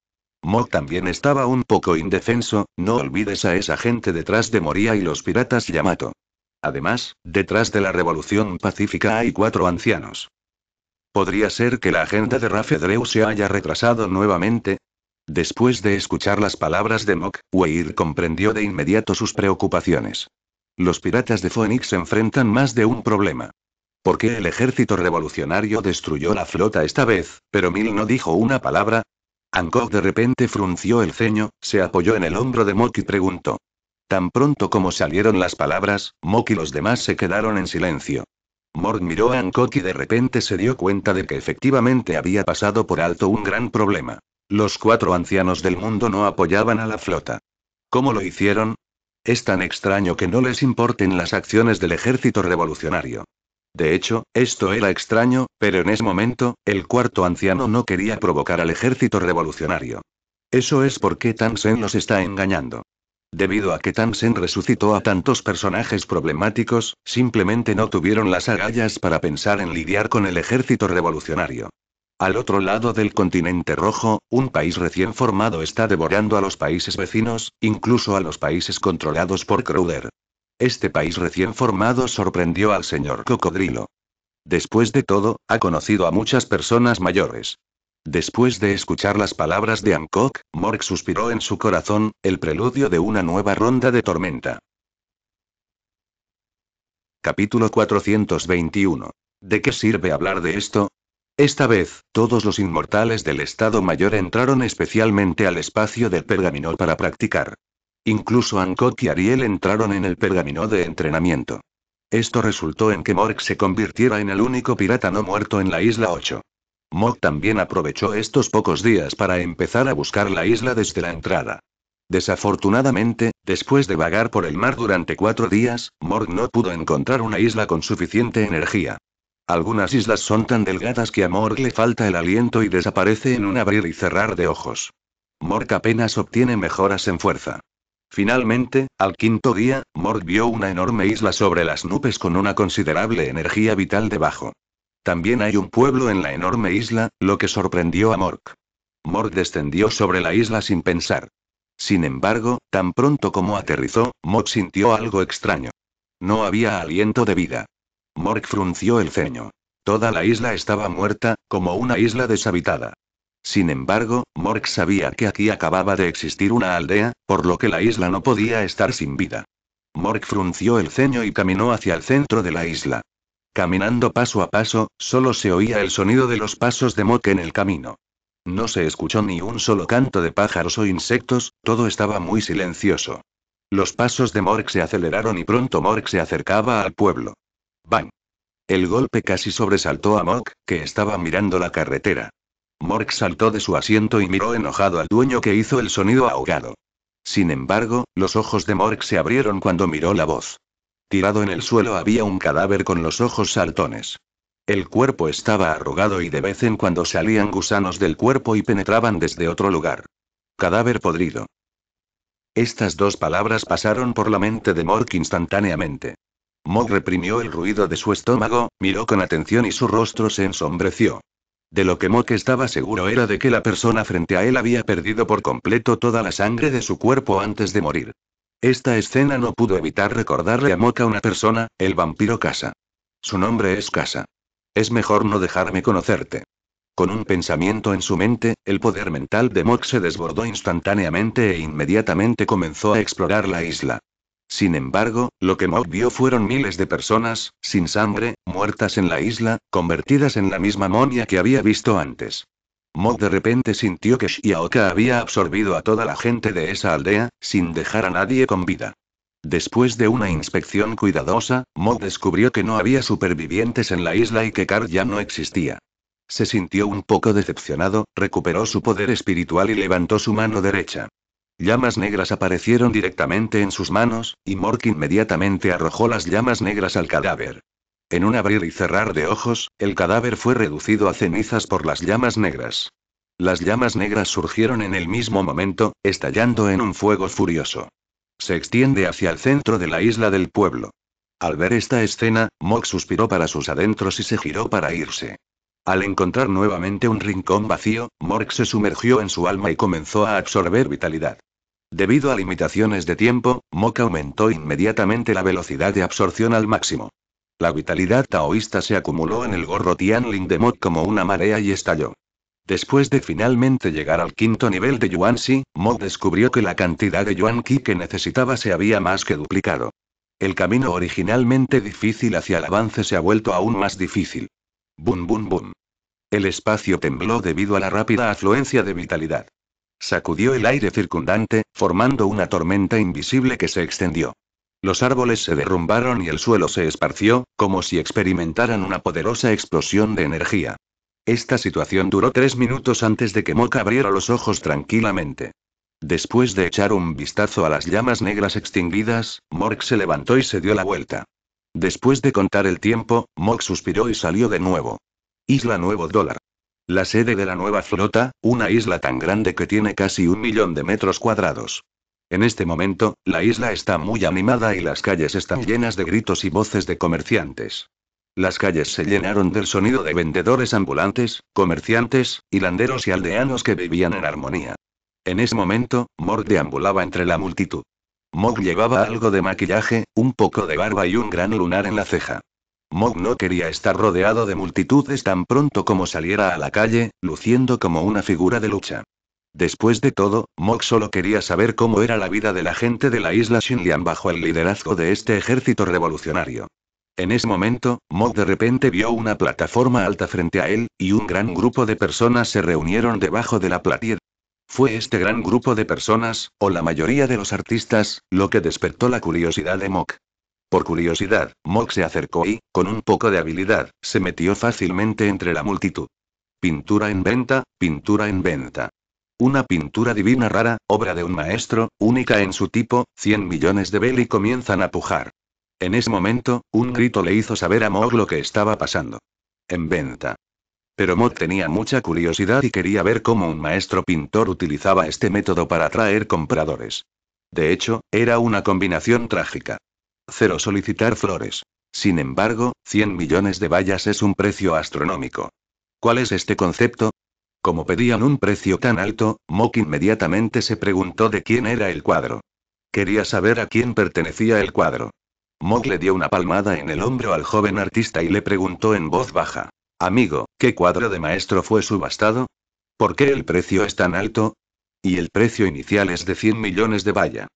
Mok también estaba un poco indefenso, no olvides a esa gente detrás de Moria y los piratas Yamato. Además, detrás de la revolución pacífica hay cuatro ancianos. ¿Podría ser que la agenda de Drew se haya retrasado nuevamente? Después de escuchar las palabras de Mok, Weir comprendió de inmediato sus preocupaciones. Los piratas de Phoenix enfrentan más de un problema. ¿Por qué el ejército revolucionario destruyó la flota esta vez, pero Mil no dijo una palabra. Hancock de repente frunció el ceño, se apoyó en el hombro de Mock y preguntó. Tan pronto como salieron las palabras, Mock y los demás se quedaron en silencio. Mord miró a Hancock y de repente se dio cuenta de que efectivamente había pasado por alto un gran problema. Los cuatro ancianos del mundo no apoyaban a la flota. ¿Cómo lo hicieron? Es tan extraño que no les importen las acciones del ejército revolucionario. De hecho, esto era extraño, pero en ese momento, el cuarto anciano no quería provocar al ejército revolucionario. Eso es porque qué los está engañando. Debido a que Tan resucitó a tantos personajes problemáticos, simplemente no tuvieron las agallas para pensar en lidiar con el ejército revolucionario. Al otro lado del continente rojo, un país recién formado está devorando a los países vecinos, incluso a los países controlados por Crowder. Este país recién formado sorprendió al señor Cocodrilo. Después de todo, ha conocido a muchas personas mayores. Después de escuchar las palabras de Hancock, Mork suspiró en su corazón, el preludio de una nueva ronda de tormenta. Capítulo 421. ¿De qué sirve hablar de esto? Esta vez, todos los inmortales del Estado Mayor entraron especialmente al espacio del pergamino para practicar. Incluso Hancock y Ariel entraron en el pergamino de entrenamiento. Esto resultó en que Mork se convirtiera en el único pirata no muerto en la isla 8. Morg también aprovechó estos pocos días para empezar a buscar la isla desde la entrada. Desafortunadamente, después de vagar por el mar durante cuatro días, Morg no pudo encontrar una isla con suficiente energía. Algunas islas son tan delgadas que a Mork le falta el aliento y desaparece en un abrir y cerrar de ojos. Mork apenas obtiene mejoras en fuerza. Finalmente, al quinto día, Mort vio una enorme isla sobre las nubes con una considerable energía vital debajo. También hay un pueblo en la enorme isla, lo que sorprendió a Mork. Mort descendió sobre la isla sin pensar. Sin embargo, tan pronto como aterrizó, Mort sintió algo extraño. No había aliento de vida. Mork frunció el ceño. Toda la isla estaba muerta, como una isla deshabitada. Sin embargo, Mork sabía que aquí acababa de existir una aldea, por lo que la isla no podía estar sin vida. Mork frunció el ceño y caminó hacia el centro de la isla. Caminando paso a paso, solo se oía el sonido de los pasos de Mork en el camino. No se escuchó ni un solo canto de pájaros o insectos, todo estaba muy silencioso. Los pasos de Mork se aceleraron y pronto Mork se acercaba al pueblo. ¡Bang! El golpe casi sobresaltó a Mork, que estaba mirando la carretera. Mork saltó de su asiento y miró enojado al dueño que hizo el sonido ahogado. Sin embargo, los ojos de Mork se abrieron cuando miró la voz. Tirado en el suelo había un cadáver con los ojos saltones. El cuerpo estaba arrugado y de vez en cuando salían gusanos del cuerpo y penetraban desde otro lugar. Cadáver podrido. Estas dos palabras pasaron por la mente de Mork instantáneamente. Mork reprimió el ruido de su estómago, miró con atención y su rostro se ensombreció. De lo que Mok estaba seguro era de que la persona frente a él había perdido por completo toda la sangre de su cuerpo antes de morir. Esta escena no pudo evitar recordarle a Mok a una persona, el vampiro Casa. Su nombre es Casa. Es mejor no dejarme conocerte. Con un pensamiento en su mente, el poder mental de Mok se desbordó instantáneamente e inmediatamente comenzó a explorar la isla. Sin embargo, lo que Maud vio fueron miles de personas, sin sangre, muertas en la isla, convertidas en la misma monia que había visto antes. Maud de repente sintió que Shiaoka había absorbido a toda la gente de esa aldea, sin dejar a nadie con vida. Después de una inspección cuidadosa, Maud descubrió que no había supervivientes en la isla y que Kar ya no existía. Se sintió un poco decepcionado, recuperó su poder espiritual y levantó su mano derecha. Llamas negras aparecieron directamente en sus manos, y Mork inmediatamente arrojó las llamas negras al cadáver. En un abrir y cerrar de ojos, el cadáver fue reducido a cenizas por las llamas negras. Las llamas negras surgieron en el mismo momento, estallando en un fuego furioso. Se extiende hacia el centro de la isla del pueblo. Al ver esta escena, Mork suspiró para sus adentros y se giró para irse. Al encontrar nuevamente un rincón vacío, Mork se sumergió en su alma y comenzó a absorber vitalidad. Debido a limitaciones de tiempo, Mok aumentó inmediatamente la velocidad de absorción al máximo. La vitalidad taoísta se acumuló en el gorro Tianling de Mok como una marea y estalló. Después de finalmente llegar al quinto nivel de Yuanxi, Mok descubrió que la cantidad de Yuan Ki que necesitaba se había más que duplicado. El camino originalmente difícil hacia el avance se ha vuelto aún más difícil. Bum bum bum. El espacio tembló debido a la rápida afluencia de vitalidad. Sacudió el aire circundante, formando una tormenta invisible que se extendió. Los árboles se derrumbaron y el suelo se esparció, como si experimentaran una poderosa explosión de energía. Esta situación duró tres minutos antes de que Mok abriera los ojos tranquilamente. Después de echar un vistazo a las llamas negras extinguidas, Mok se levantó y se dio la vuelta. Después de contar el tiempo, Mok suspiró y salió de nuevo. Isla Nuevo Dólar. La sede de la nueva flota, una isla tan grande que tiene casi un millón de metros cuadrados. En este momento, la isla está muy animada y las calles están llenas de gritos y voces de comerciantes. Las calles se llenaron del sonido de vendedores ambulantes, comerciantes, hilanderos y aldeanos que vivían en armonía. En ese momento, Morgue deambulaba entre la multitud. Mog llevaba algo de maquillaje, un poco de barba y un gran lunar en la ceja. Mok no quería estar rodeado de multitudes tan pronto como saliera a la calle, luciendo como una figura de lucha. Después de todo, Mok solo quería saber cómo era la vida de la gente de la isla Xinlian bajo el liderazgo de este ejército revolucionario. En ese momento, Mok de repente vio una plataforma alta frente a él, y un gran grupo de personas se reunieron debajo de la platilla. Fue este gran grupo de personas, o la mayoría de los artistas, lo que despertó la curiosidad de Mok. Por curiosidad, Mock se acercó y, con un poco de habilidad, se metió fácilmente entre la multitud. Pintura en venta, pintura en venta. Una pintura divina rara, obra de un maestro, única en su tipo, 100 millones de Beli comienzan a pujar. En ese momento, un grito le hizo saber a Mock lo que estaba pasando. En venta. Pero Mock tenía mucha curiosidad y quería ver cómo un maestro pintor utilizaba este método para atraer compradores. De hecho, era una combinación trágica. Cero solicitar flores. Sin embargo, 100 millones de vallas es un precio astronómico. ¿Cuál es este concepto? Como pedían un precio tan alto, Mock inmediatamente se preguntó de quién era el cuadro. Quería saber a quién pertenecía el cuadro. Mock le dio una palmada en el hombro al joven artista y le preguntó en voz baja. Amigo, ¿qué cuadro de maestro fue subastado? ¿Por qué el precio es tan alto? Y el precio inicial es de 100 millones de vallas.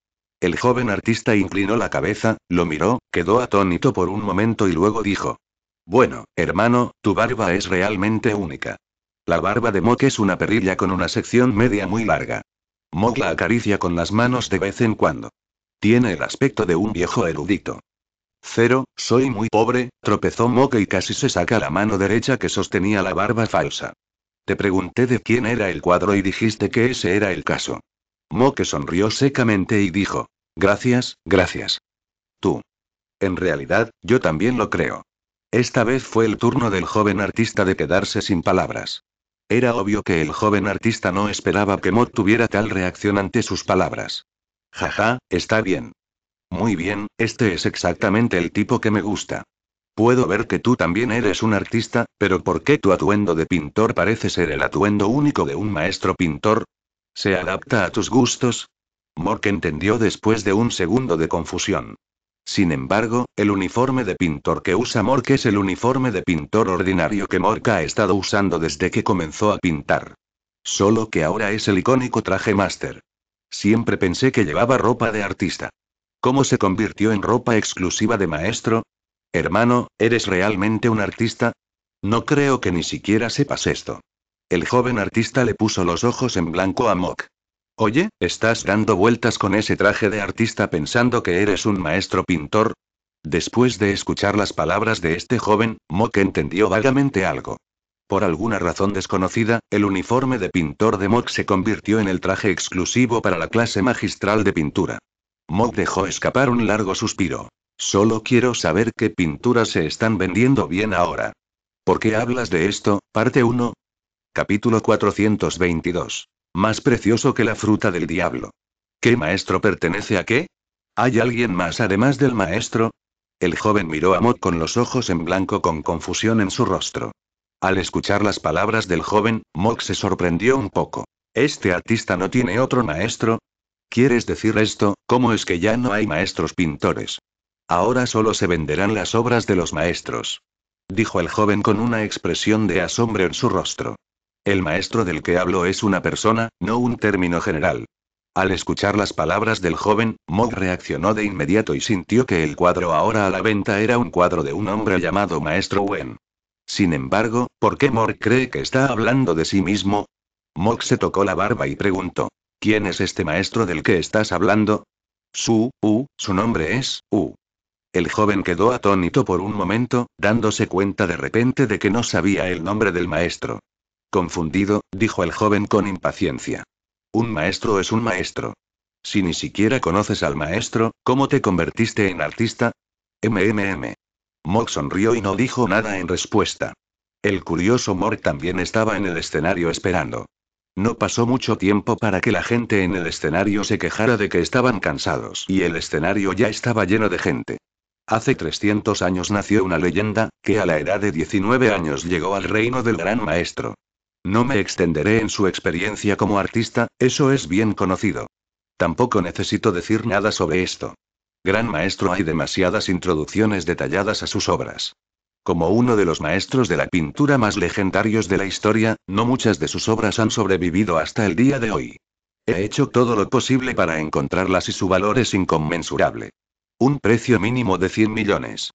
El joven artista inclinó la cabeza, lo miró, quedó atónito por un momento y luego dijo. Bueno, hermano, tu barba es realmente única. La barba de Mok es una perrilla con una sección media muy larga. Mok la acaricia con las manos de vez en cuando. Tiene el aspecto de un viejo erudito. Cero, soy muy pobre, tropezó Mok y casi se saca la mano derecha que sostenía la barba falsa. Te pregunté de quién era el cuadro y dijiste que ese era el caso. Moque sonrió secamente y dijo. Gracias, gracias. Tú. En realidad, yo también lo creo. Esta vez fue el turno del joven artista de quedarse sin palabras. Era obvio que el joven artista no esperaba que Mo tuviera tal reacción ante sus palabras. Jaja, está bien. Muy bien, este es exactamente el tipo que me gusta. Puedo ver que tú también eres un artista, pero ¿por qué tu atuendo de pintor parece ser el atuendo único de un maestro pintor? ¿Se adapta a tus gustos? Mork entendió después de un segundo de confusión. Sin embargo, el uniforme de pintor que usa Mork es el uniforme de pintor ordinario que Mork ha estado usando desde que comenzó a pintar. Solo que ahora es el icónico traje máster. Siempre pensé que llevaba ropa de artista. ¿Cómo se convirtió en ropa exclusiva de maestro? Hermano, ¿eres realmente un artista? No creo que ni siquiera sepas esto. El joven artista le puso los ojos en blanco a Mock. Oye, ¿estás dando vueltas con ese traje de artista pensando que eres un maestro pintor? Después de escuchar las palabras de este joven, Mock entendió vagamente algo. Por alguna razón desconocida, el uniforme de pintor de Mock se convirtió en el traje exclusivo para la clase magistral de pintura. Mock dejó escapar un largo suspiro. Solo quiero saber qué pinturas se están vendiendo bien ahora. ¿Por qué hablas de esto? Parte 1, Capítulo 422. Más precioso que la fruta del diablo. ¿Qué maestro pertenece a qué? ¿Hay alguien más además del maestro? El joven miró a Mok con los ojos en blanco con confusión en su rostro. Al escuchar las palabras del joven, Mok se sorprendió un poco. ¿Este artista no tiene otro maestro? ¿Quieres decir esto? ¿Cómo es que ya no hay maestros pintores? Ahora solo se venderán las obras de los maestros. Dijo el joven con una expresión de asombro en su rostro. El maestro del que hablo es una persona, no un término general. Al escuchar las palabras del joven, Mog reaccionó de inmediato y sintió que el cuadro ahora a la venta era un cuadro de un hombre llamado Maestro Wen. Sin embargo, ¿por qué Mog cree que está hablando de sí mismo? Mog se tocó la barba y preguntó: ¿Quién es este maestro del que estás hablando? Su, U, su nombre es, U. El joven quedó atónito por un momento, dándose cuenta de repente de que no sabía el nombre del maestro. Confundido, dijo el joven con impaciencia. Un maestro es un maestro. Si ni siquiera conoces al maestro, ¿cómo te convertiste en artista? MMM. Mock sonrió y no dijo nada en respuesta. El curioso Mor también estaba en el escenario esperando. No pasó mucho tiempo para que la gente en el escenario se quejara de que estaban cansados y el escenario ya estaba lleno de gente. Hace 300 años nació una leyenda, que a la edad de 19 años llegó al reino del gran maestro. No me extenderé en su experiencia como artista, eso es bien conocido. Tampoco necesito decir nada sobre esto. Gran maestro hay demasiadas introducciones detalladas a sus obras. Como uno de los maestros de la pintura más legendarios de la historia, no muchas de sus obras han sobrevivido hasta el día de hoy. He hecho todo lo posible para encontrarlas y su valor es inconmensurable. Un precio mínimo de 100 millones.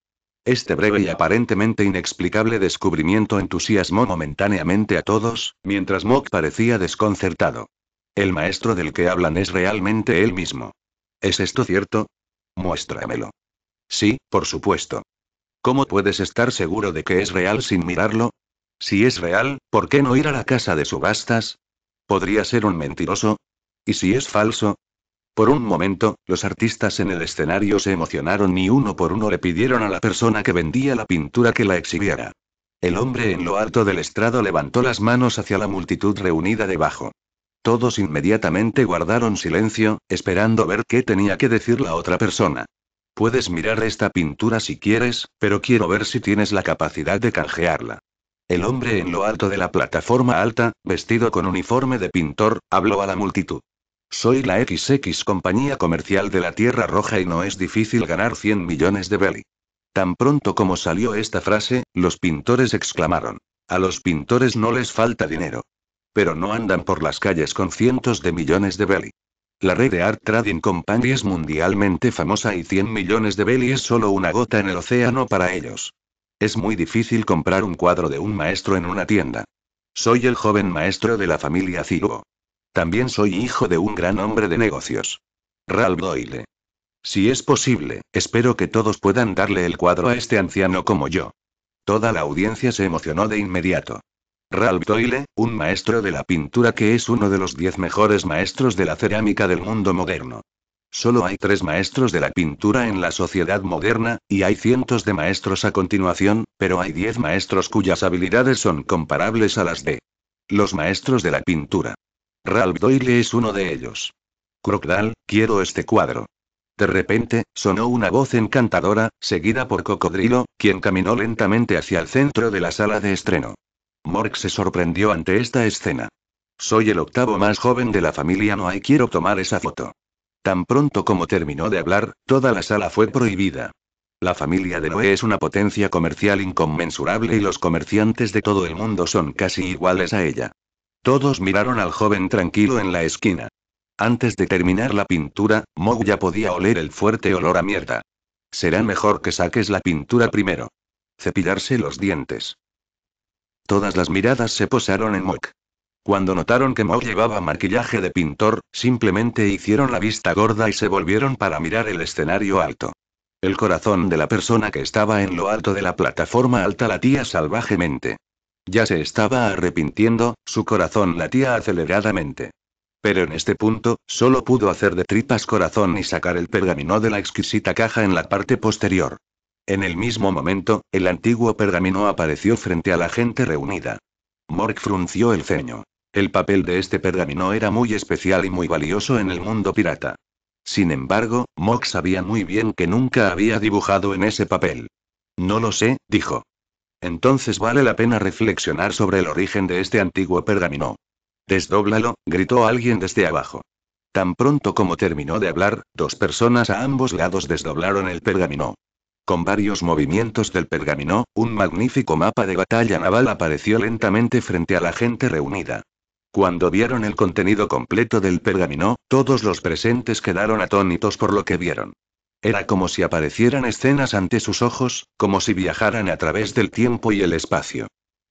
Este breve y aparentemente inexplicable descubrimiento entusiasmó momentáneamente a todos, mientras Mok parecía desconcertado. El maestro del que hablan es realmente él mismo. ¿Es esto cierto? Muéstramelo. Sí, por supuesto. ¿Cómo puedes estar seguro de que es real sin mirarlo? Si es real, ¿por qué no ir a la casa de subastas? ¿Podría ser un mentiroso? ¿Y si es falso? Por un momento, los artistas en el escenario se emocionaron y uno por uno le pidieron a la persona que vendía la pintura que la exhibiera. El hombre en lo alto del estrado levantó las manos hacia la multitud reunida debajo. Todos inmediatamente guardaron silencio, esperando ver qué tenía que decir la otra persona. Puedes mirar esta pintura si quieres, pero quiero ver si tienes la capacidad de canjearla. El hombre en lo alto de la plataforma alta, vestido con uniforme de pintor, habló a la multitud. Soy la XX compañía comercial de la Tierra Roja y no es difícil ganar 100 millones de belly. Tan pronto como salió esta frase, los pintores exclamaron. A los pintores no les falta dinero. Pero no andan por las calles con cientos de millones de belly. La red de Art Trading Company es mundialmente famosa y 100 millones de belly es solo una gota en el océano para ellos. Es muy difícil comprar un cuadro de un maestro en una tienda. Soy el joven maestro de la familia Ciro. También soy hijo de un gran hombre de negocios. Ralph Doyle. Si es posible, espero que todos puedan darle el cuadro a este anciano como yo. Toda la audiencia se emocionó de inmediato. Ralph Doyle, un maestro de la pintura que es uno de los diez mejores maestros de la cerámica del mundo moderno. Solo hay tres maestros de la pintura en la sociedad moderna, y hay cientos de maestros a continuación, pero hay diez maestros cuyas habilidades son comparables a las de los maestros de la pintura. Ralph Doyle es uno de ellos. Crocodile, quiero este cuadro. De repente, sonó una voz encantadora, seguida por Cocodrilo, quien caminó lentamente hacia el centro de la sala de estreno. Mork se sorprendió ante esta escena. Soy el octavo más joven de la familia, Noah y quiero tomar esa foto. Tan pronto como terminó de hablar, toda la sala fue prohibida. La familia de Noé es una potencia comercial inconmensurable y los comerciantes de todo el mundo son casi iguales a ella. Todos miraron al joven tranquilo en la esquina. Antes de terminar la pintura, Mog ya podía oler el fuerte olor a mierda. Será mejor que saques la pintura primero. Cepillarse los dientes. Todas las miradas se posaron en Mog. Cuando notaron que Mog llevaba maquillaje de pintor, simplemente hicieron la vista gorda y se volvieron para mirar el escenario alto. El corazón de la persona que estaba en lo alto de la plataforma alta latía salvajemente. Ya se estaba arrepintiendo, su corazón latía aceleradamente. Pero en este punto, solo pudo hacer de tripas corazón y sacar el pergamino de la exquisita caja en la parte posterior. En el mismo momento, el antiguo pergamino apareció frente a la gente reunida. Mork frunció el ceño. El papel de este pergamino era muy especial y muy valioso en el mundo pirata. Sin embargo, Mork sabía muy bien que nunca había dibujado en ese papel. No lo sé, dijo. Entonces vale la pena reflexionar sobre el origen de este antiguo pergamino. Desdóblalo, gritó alguien desde abajo. Tan pronto como terminó de hablar, dos personas a ambos lados desdoblaron el pergamino. Con varios movimientos del pergamino, un magnífico mapa de batalla naval apareció lentamente frente a la gente reunida. Cuando vieron el contenido completo del pergamino, todos los presentes quedaron atónitos por lo que vieron. Era como si aparecieran escenas ante sus ojos, como si viajaran a través del tiempo y el espacio.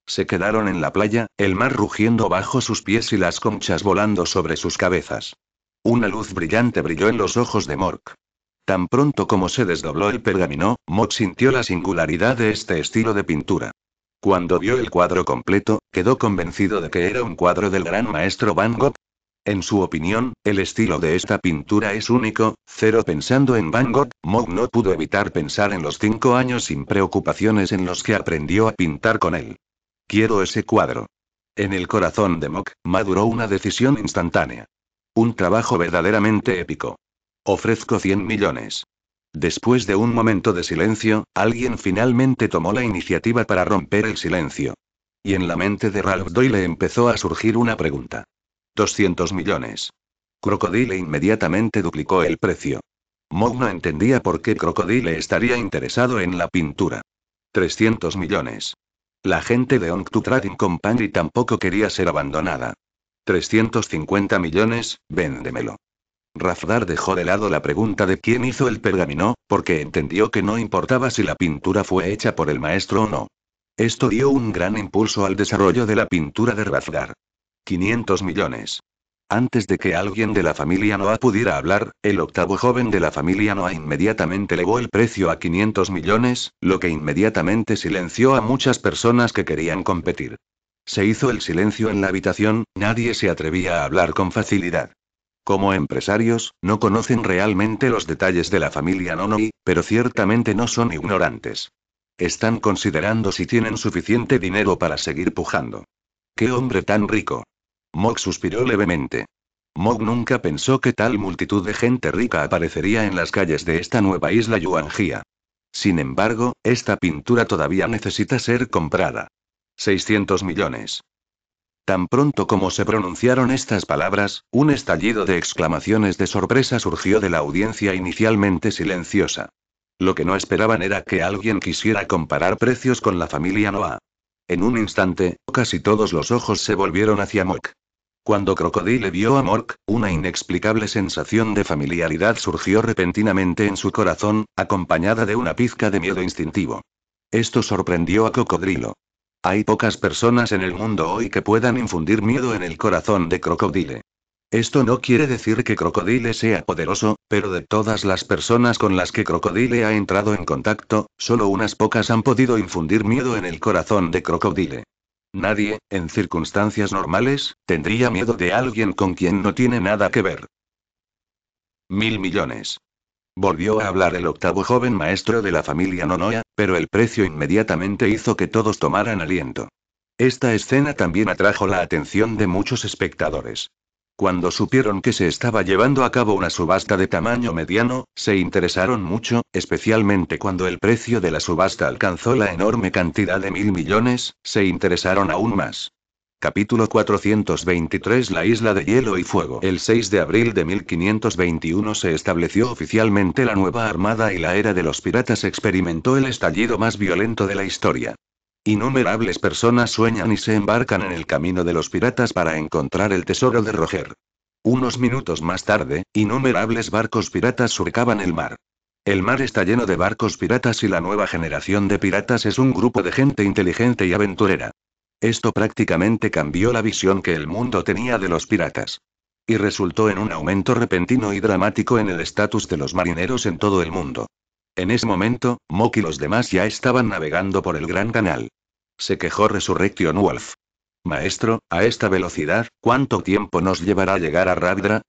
Se quedaron en la playa, el mar rugiendo bajo sus pies y las conchas volando sobre sus cabezas. Una luz brillante brilló en los ojos de Mork. Tan pronto como se desdobló el pergamino, Mork sintió la singularidad de este estilo de pintura. Cuando vio el cuadro completo, quedó convencido de que era un cuadro del gran maestro Van Gogh, en su opinión, el estilo de esta pintura es único, cero pensando en Van Gogh, Mok no pudo evitar pensar en los cinco años sin preocupaciones en los que aprendió a pintar con él. Quiero ese cuadro. En el corazón de Mock, maduró una decisión instantánea. Un trabajo verdaderamente épico. Ofrezco 100 millones. Después de un momento de silencio, alguien finalmente tomó la iniciativa para romper el silencio. Y en la mente de Ralph Doyle empezó a surgir una pregunta. 200 millones. Crocodile inmediatamente duplicó el precio. Mog no entendía por qué Crocodile estaría interesado en la pintura. 300 millones. La gente de Onktutrading Trading Company tampoco quería ser abandonada. 350 millones, véndemelo. Rafdar dejó de lado la pregunta de quién hizo el pergamino, porque entendió que no importaba si la pintura fue hecha por el maestro o no. Esto dio un gran impulso al desarrollo de la pintura de Rafdar. 500 millones. Antes de que alguien de la familia Noah pudiera hablar, el octavo joven de la familia Noah inmediatamente elevó el precio a 500 millones, lo que inmediatamente silenció a muchas personas que querían competir. Se hizo el silencio en la habitación, nadie se atrevía a hablar con facilidad. Como empresarios, no conocen realmente los detalles de la familia Nonoi, pero ciertamente no son ignorantes. Están considerando si tienen suficiente dinero para seguir pujando. ¡Qué hombre tan rico! Mog suspiró levemente. Mog nunca pensó que tal multitud de gente rica aparecería en las calles de esta nueva isla Yuanjia. Sin embargo, esta pintura todavía necesita ser comprada. 600 millones. Tan pronto como se pronunciaron estas palabras, un estallido de exclamaciones de sorpresa surgió de la audiencia inicialmente silenciosa. Lo que no esperaban era que alguien quisiera comparar precios con la familia Noah. En un instante, casi todos los ojos se volvieron hacia Mock. Cuando Crocodile vio a Mork, una inexplicable sensación de familiaridad surgió repentinamente en su corazón, acompañada de una pizca de miedo instintivo. Esto sorprendió a Cocodrilo. Hay pocas personas en el mundo hoy que puedan infundir miedo en el corazón de Crocodile. Esto no quiere decir que Crocodile sea poderoso, pero de todas las personas con las que Crocodile ha entrado en contacto, solo unas pocas han podido infundir miedo en el corazón de Crocodile. Nadie, en circunstancias normales, tendría miedo de alguien con quien no tiene nada que ver. Mil millones. Volvió a hablar el octavo joven maestro de la familia Nonoya, pero el precio inmediatamente hizo que todos tomaran aliento. Esta escena también atrajo la atención de muchos espectadores. Cuando supieron que se estaba llevando a cabo una subasta de tamaño mediano, se interesaron mucho, especialmente cuando el precio de la subasta alcanzó la enorme cantidad de mil millones, se interesaron aún más. Capítulo 423 La isla de hielo y fuego. El 6 de abril de 1521 se estableció oficialmente la nueva armada y la era de los piratas experimentó el estallido más violento de la historia. Innumerables personas sueñan y se embarcan en el camino de los piratas para encontrar el tesoro de Roger. Unos minutos más tarde, innumerables barcos piratas surcaban el mar. El mar está lleno de barcos piratas y la nueva generación de piratas es un grupo de gente inteligente y aventurera. Esto prácticamente cambió la visión que el mundo tenía de los piratas. Y resultó en un aumento repentino y dramático en el estatus de los marineros en todo el mundo. En ese momento, Mok y los demás ya estaban navegando por el gran canal. Se quejó Resurrection Wolf. Maestro, a esta velocidad, ¿cuánto tiempo nos llevará a llegar a Ragdra?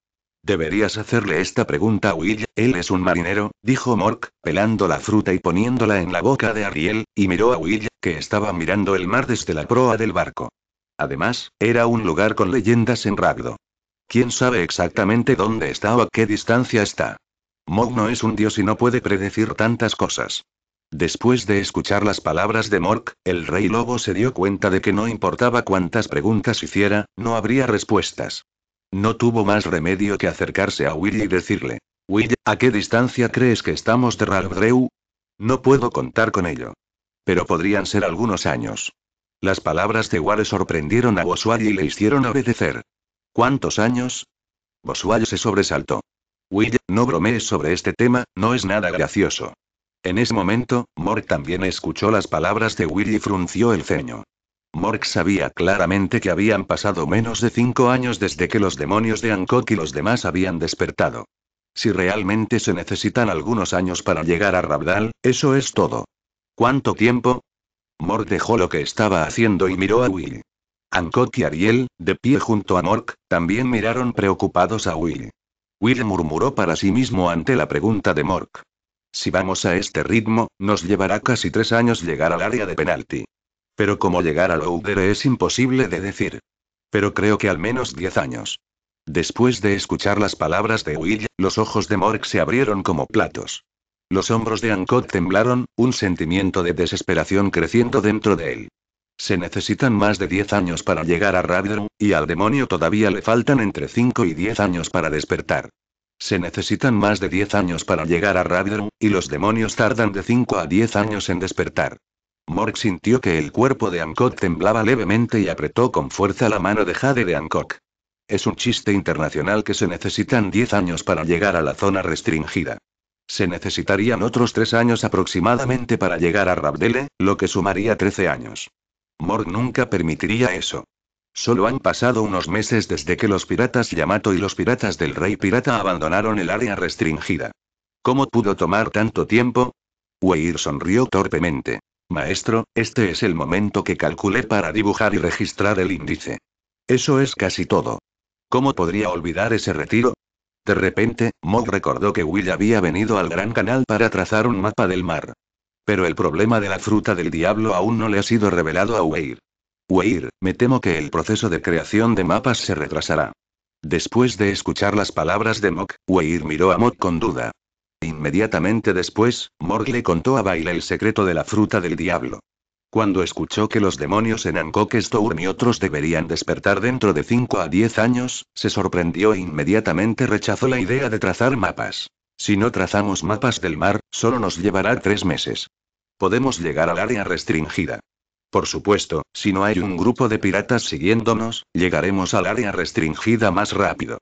Deberías hacerle esta pregunta a Will, él es un marinero, dijo Mork, pelando la fruta y poniéndola en la boca de Ariel, y miró a Will, que estaba mirando el mar desde la proa del barco. Además, era un lugar con leyendas en Ragdo. ¿Quién sabe exactamente dónde está o a qué distancia está? Mog no es un dios y no puede predecir tantas cosas. Después de escuchar las palabras de Mork, el rey lobo se dio cuenta de que no importaba cuántas preguntas hiciera, no habría respuestas. No tuvo más remedio que acercarse a Will y decirle, Will, ¿a qué distancia crees que estamos de Ralbreu? No puedo contar con ello. Pero podrían ser algunos años. Las palabras de Ware sorprendieron a Boswell y le hicieron obedecer. ¿Cuántos años? Boswell se sobresaltó. Will, no bromees sobre este tema, no es nada gracioso. En ese momento, Mork también escuchó las palabras de Will y frunció el ceño. Mork sabía claramente que habían pasado menos de cinco años desde que los demonios de Hancock y los demás habían despertado. Si realmente se necesitan algunos años para llegar a Rabdal, eso es todo. ¿Cuánto tiempo? Mork dejó lo que estaba haciendo y miró a Will. Hancock y Ariel, de pie junto a Mork, también miraron preocupados a Will. Will murmuró para sí mismo ante la pregunta de Mork. Si vamos a este ritmo, nos llevará casi tres años llegar al área de penalti. Pero cómo llegar al Louder es imposible de decir. Pero creo que al menos diez años. Después de escuchar las palabras de Will, los ojos de Mork se abrieron como platos. Los hombros de Ancot temblaron, un sentimiento de desesperación creciendo dentro de él. Se necesitan más de 10 años para llegar a Radrum, y al demonio todavía le faltan entre 5 y 10 años para despertar. Se necesitan más de 10 años para llegar a Radrum, y los demonios tardan de 5 a 10 años en despertar. Morg sintió que el cuerpo de Hancock temblaba levemente y apretó con fuerza la mano de Jade de Hancock. Es un chiste internacional que se necesitan 10 años para llegar a la zona restringida. Se necesitarían otros 3 años aproximadamente para llegar a Ravdele, lo que sumaría 13 años. Morg nunca permitiría eso. Solo han pasado unos meses desde que los piratas Yamato y los piratas del Rey Pirata abandonaron el área restringida. ¿Cómo pudo tomar tanto tiempo? Weir sonrió torpemente. Maestro, este es el momento que calculé para dibujar y registrar el índice. Eso es casi todo. ¿Cómo podría olvidar ese retiro? De repente, Morg recordó que Will había venido al Gran Canal para trazar un mapa del mar. Pero el problema de la fruta del diablo aún no le ha sido revelado a Weir. Weir, me temo que el proceso de creación de mapas se retrasará. Después de escuchar las palabras de Mok, Weir miró a Mok con duda. Inmediatamente después, Morg le contó a Baile el secreto de la fruta del diablo. Cuando escuchó que los demonios en Ancoque Storm y otros deberían despertar dentro de 5 a 10 años, se sorprendió e inmediatamente rechazó la idea de trazar mapas. Si no trazamos mapas del mar, solo nos llevará tres meses. Podemos llegar al área restringida. Por supuesto, si no hay un grupo de piratas siguiéndonos, llegaremos al área restringida más rápido.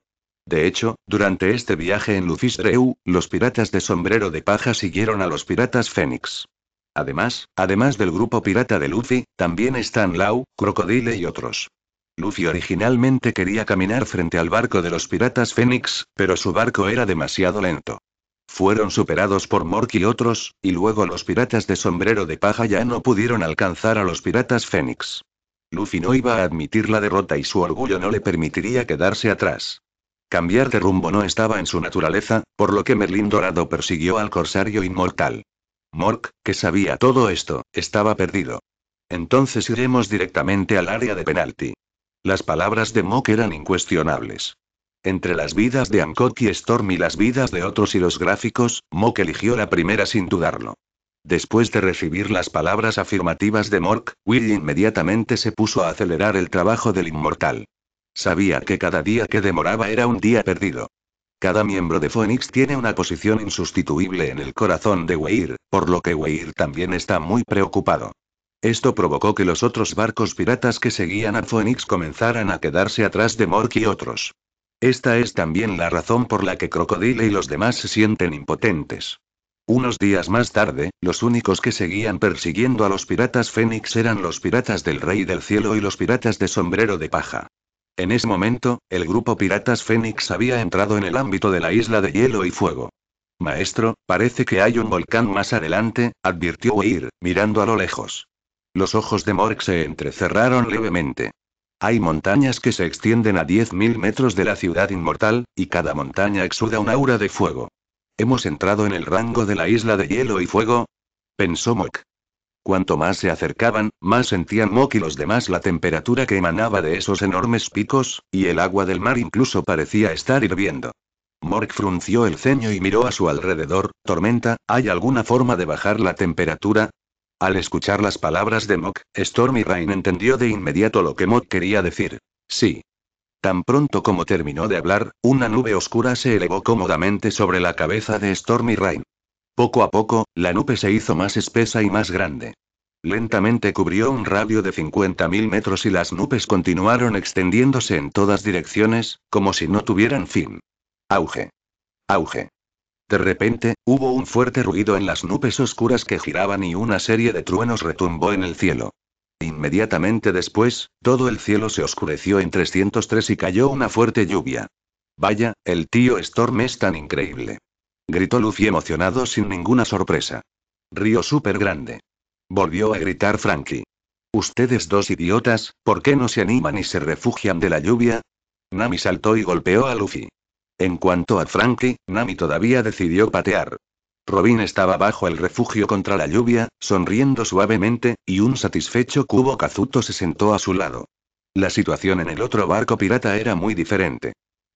De hecho, durante este viaje en Lucistreu, los piratas de sombrero de paja siguieron a los piratas Fénix. Además, además del grupo pirata de Luffy, también están Lau, Crocodile y otros. Luffy originalmente quería caminar frente al barco de los piratas Fénix, pero su barco era demasiado lento. Fueron superados por Mork y otros, y luego los piratas de sombrero de paja ya no pudieron alcanzar a los piratas Fénix. Luffy no iba a admitir la derrota y su orgullo no le permitiría quedarse atrás. Cambiar de rumbo no estaba en su naturaleza, por lo que Merlín Dorado persiguió al corsario inmortal. Mork, que sabía todo esto, estaba perdido. Entonces iremos directamente al área de penalti. Las palabras de Mork eran incuestionables. Entre las vidas de Hancock y Storm y las vidas de otros y los gráficos, Mock eligió la primera sin dudarlo. Después de recibir las palabras afirmativas de Mork, Will inmediatamente se puso a acelerar el trabajo del inmortal. Sabía que cada día que demoraba era un día perdido. Cada miembro de Phoenix tiene una posición insustituible en el corazón de Weir, por lo que Weir también está muy preocupado. Esto provocó que los otros barcos piratas que seguían a Phoenix comenzaran a quedarse atrás de Mork y otros. Esta es también la razón por la que Crocodile y los demás se sienten impotentes. Unos días más tarde, los únicos que seguían persiguiendo a los piratas Fénix eran los piratas del Rey del Cielo y los piratas de sombrero de paja. En ese momento, el grupo Piratas Fénix había entrado en el ámbito de la isla de hielo y fuego. Maestro, parece que hay un volcán más adelante, advirtió Weir, mirando a lo lejos. Los ojos de Mork se entrecerraron levemente. Hay montañas que se extienden a 10.000 metros de la ciudad inmortal, y cada montaña exuda un aura de fuego. ¿Hemos entrado en el rango de la isla de hielo y fuego? pensó Mok. Cuanto más se acercaban, más sentían Mok y los demás la temperatura que emanaba de esos enormes picos, y el agua del mar incluso parecía estar hirviendo. Mork frunció el ceño y miró a su alrededor. Tormenta, ¿hay alguna forma de bajar la temperatura? Al escuchar las palabras de Mok, Stormy Rain entendió de inmediato lo que Mok quería decir. Sí. Tan pronto como terminó de hablar, una nube oscura se elevó cómodamente sobre la cabeza de Stormy Rain. Poco a poco, la nube se hizo más espesa y más grande. Lentamente cubrió un radio de 50.000 metros y las nubes continuaron extendiéndose en todas direcciones, como si no tuvieran fin. Auge. Auge. De repente, hubo un fuerte ruido en las nubes oscuras que giraban y una serie de truenos retumbó en el cielo. Inmediatamente después, todo el cielo se oscureció en 303 y cayó una fuerte lluvia. Vaya, el tío Storm es tan increíble. Gritó Luffy emocionado sin ninguna sorpresa. Río súper grande. Volvió a gritar Frankie. Ustedes dos idiotas, ¿por qué no se animan y se refugian de la lluvia? Nami saltó y golpeó a Luffy. En cuanto a Frankie, Nami todavía decidió patear. Robin estaba bajo el refugio contra la lluvia, sonriendo suavemente, y un satisfecho cubo Kazuto se sentó a su lado. La situación en el otro barco pirata era muy diferente.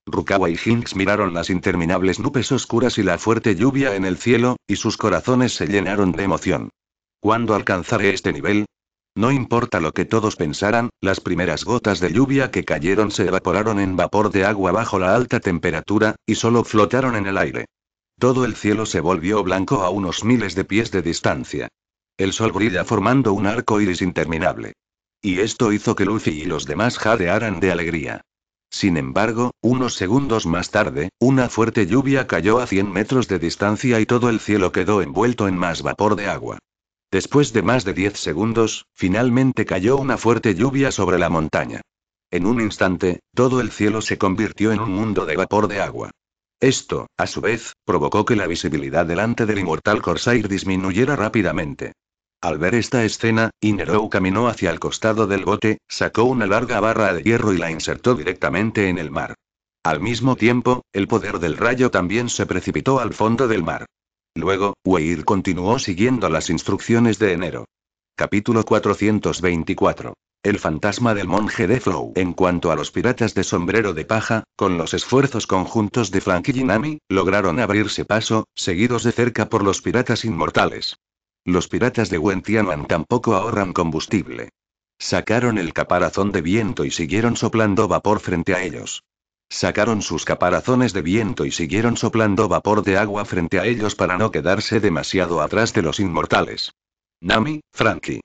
Rukawa y Hinks miraron las interminables nubes oscuras y la fuerte lluvia en el cielo, y sus corazones se llenaron de emoción. Cuando alcanzaré este nivel? No importa lo que todos pensaran, las primeras gotas de lluvia que cayeron se evaporaron en vapor de agua bajo la alta temperatura, y solo flotaron en el aire. Todo el cielo se volvió blanco a unos miles de pies de distancia. El sol brilla formando un arco iris interminable. Y esto hizo que Luffy y los demás jadearan de alegría. Sin embargo, unos segundos más tarde, una fuerte lluvia cayó a 100 metros de distancia y todo el cielo quedó envuelto en más vapor de agua. Después de más de 10 segundos, finalmente cayó una fuerte lluvia sobre la montaña. En un instante, todo el cielo se convirtió en un mundo de vapor de agua. Esto, a su vez, provocó que la visibilidad delante del inmortal Corsair disminuyera rápidamente. Al ver esta escena, Inerou caminó hacia el costado del bote, sacó una larga barra de hierro y la insertó directamente en el mar. Al mismo tiempo, el poder del rayo también se precipitó al fondo del mar. Luego, Weir continuó siguiendo las instrucciones de enero. Capítulo 424. El fantasma del monje de Flow. En cuanto a los piratas de sombrero de paja, con los esfuerzos conjuntos de Frank y Nami, lograron abrirse paso, seguidos de cerca por los piratas inmortales. Los piratas de Wentianan tampoco ahorran combustible. Sacaron el caparazón de viento y siguieron soplando vapor frente a ellos. Sacaron sus caparazones de viento y siguieron soplando vapor de agua frente a ellos para no quedarse demasiado atrás de los inmortales. Nami, Frankie.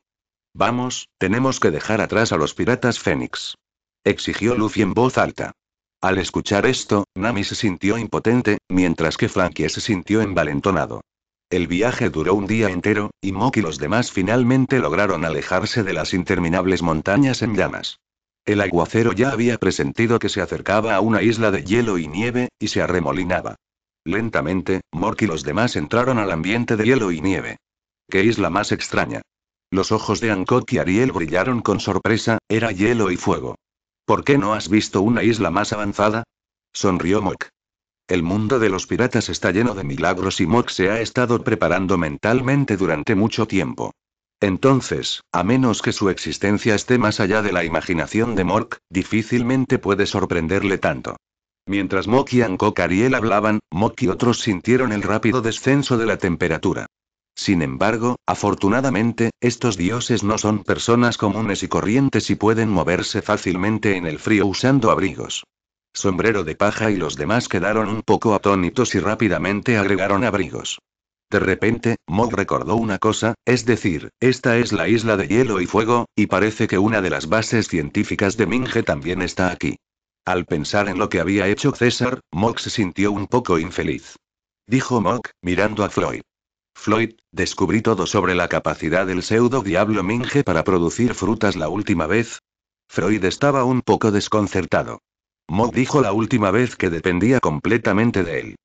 Vamos, tenemos que dejar atrás a los piratas Fénix. Exigió Luffy en voz alta. Al escuchar esto, Nami se sintió impotente, mientras que Frankie se sintió envalentonado. El viaje duró un día entero, y Moki y los demás finalmente lograron alejarse de las interminables montañas en llamas. El aguacero ya había presentido que se acercaba a una isla de hielo y nieve, y se arremolinaba. Lentamente, Mork y los demás entraron al ambiente de hielo y nieve. ¿Qué isla más extraña? Los ojos de ankot y Ariel brillaron con sorpresa, era hielo y fuego. ¿Por qué no has visto una isla más avanzada? Sonrió Mok. El mundo de los piratas está lleno de milagros y Mok se ha estado preparando mentalmente durante mucho tiempo. Entonces, a menos que su existencia esté más allá de la imaginación de Mork, difícilmente puede sorprenderle tanto. Mientras Moki y Ariel hablaban, Mok y otros sintieron el rápido descenso de la temperatura. Sin embargo, afortunadamente, estos dioses no son personas comunes y corrientes y pueden moverse fácilmente en el frío usando abrigos. Sombrero de paja y los demás quedaron un poco atónitos y rápidamente agregaron abrigos. De repente, Mog recordó una cosa, es decir, esta es la isla de hielo y fuego, y parece que una de las bases científicas de Minge también está aquí. Al pensar en lo que había hecho César, Mog se sintió un poco infeliz. Dijo Mog, mirando a Floyd. Floyd, descubrí todo sobre la capacidad del pseudo diablo Minge para producir frutas la última vez. Freud estaba un poco desconcertado. Mog dijo la última vez que dependía completamente de él.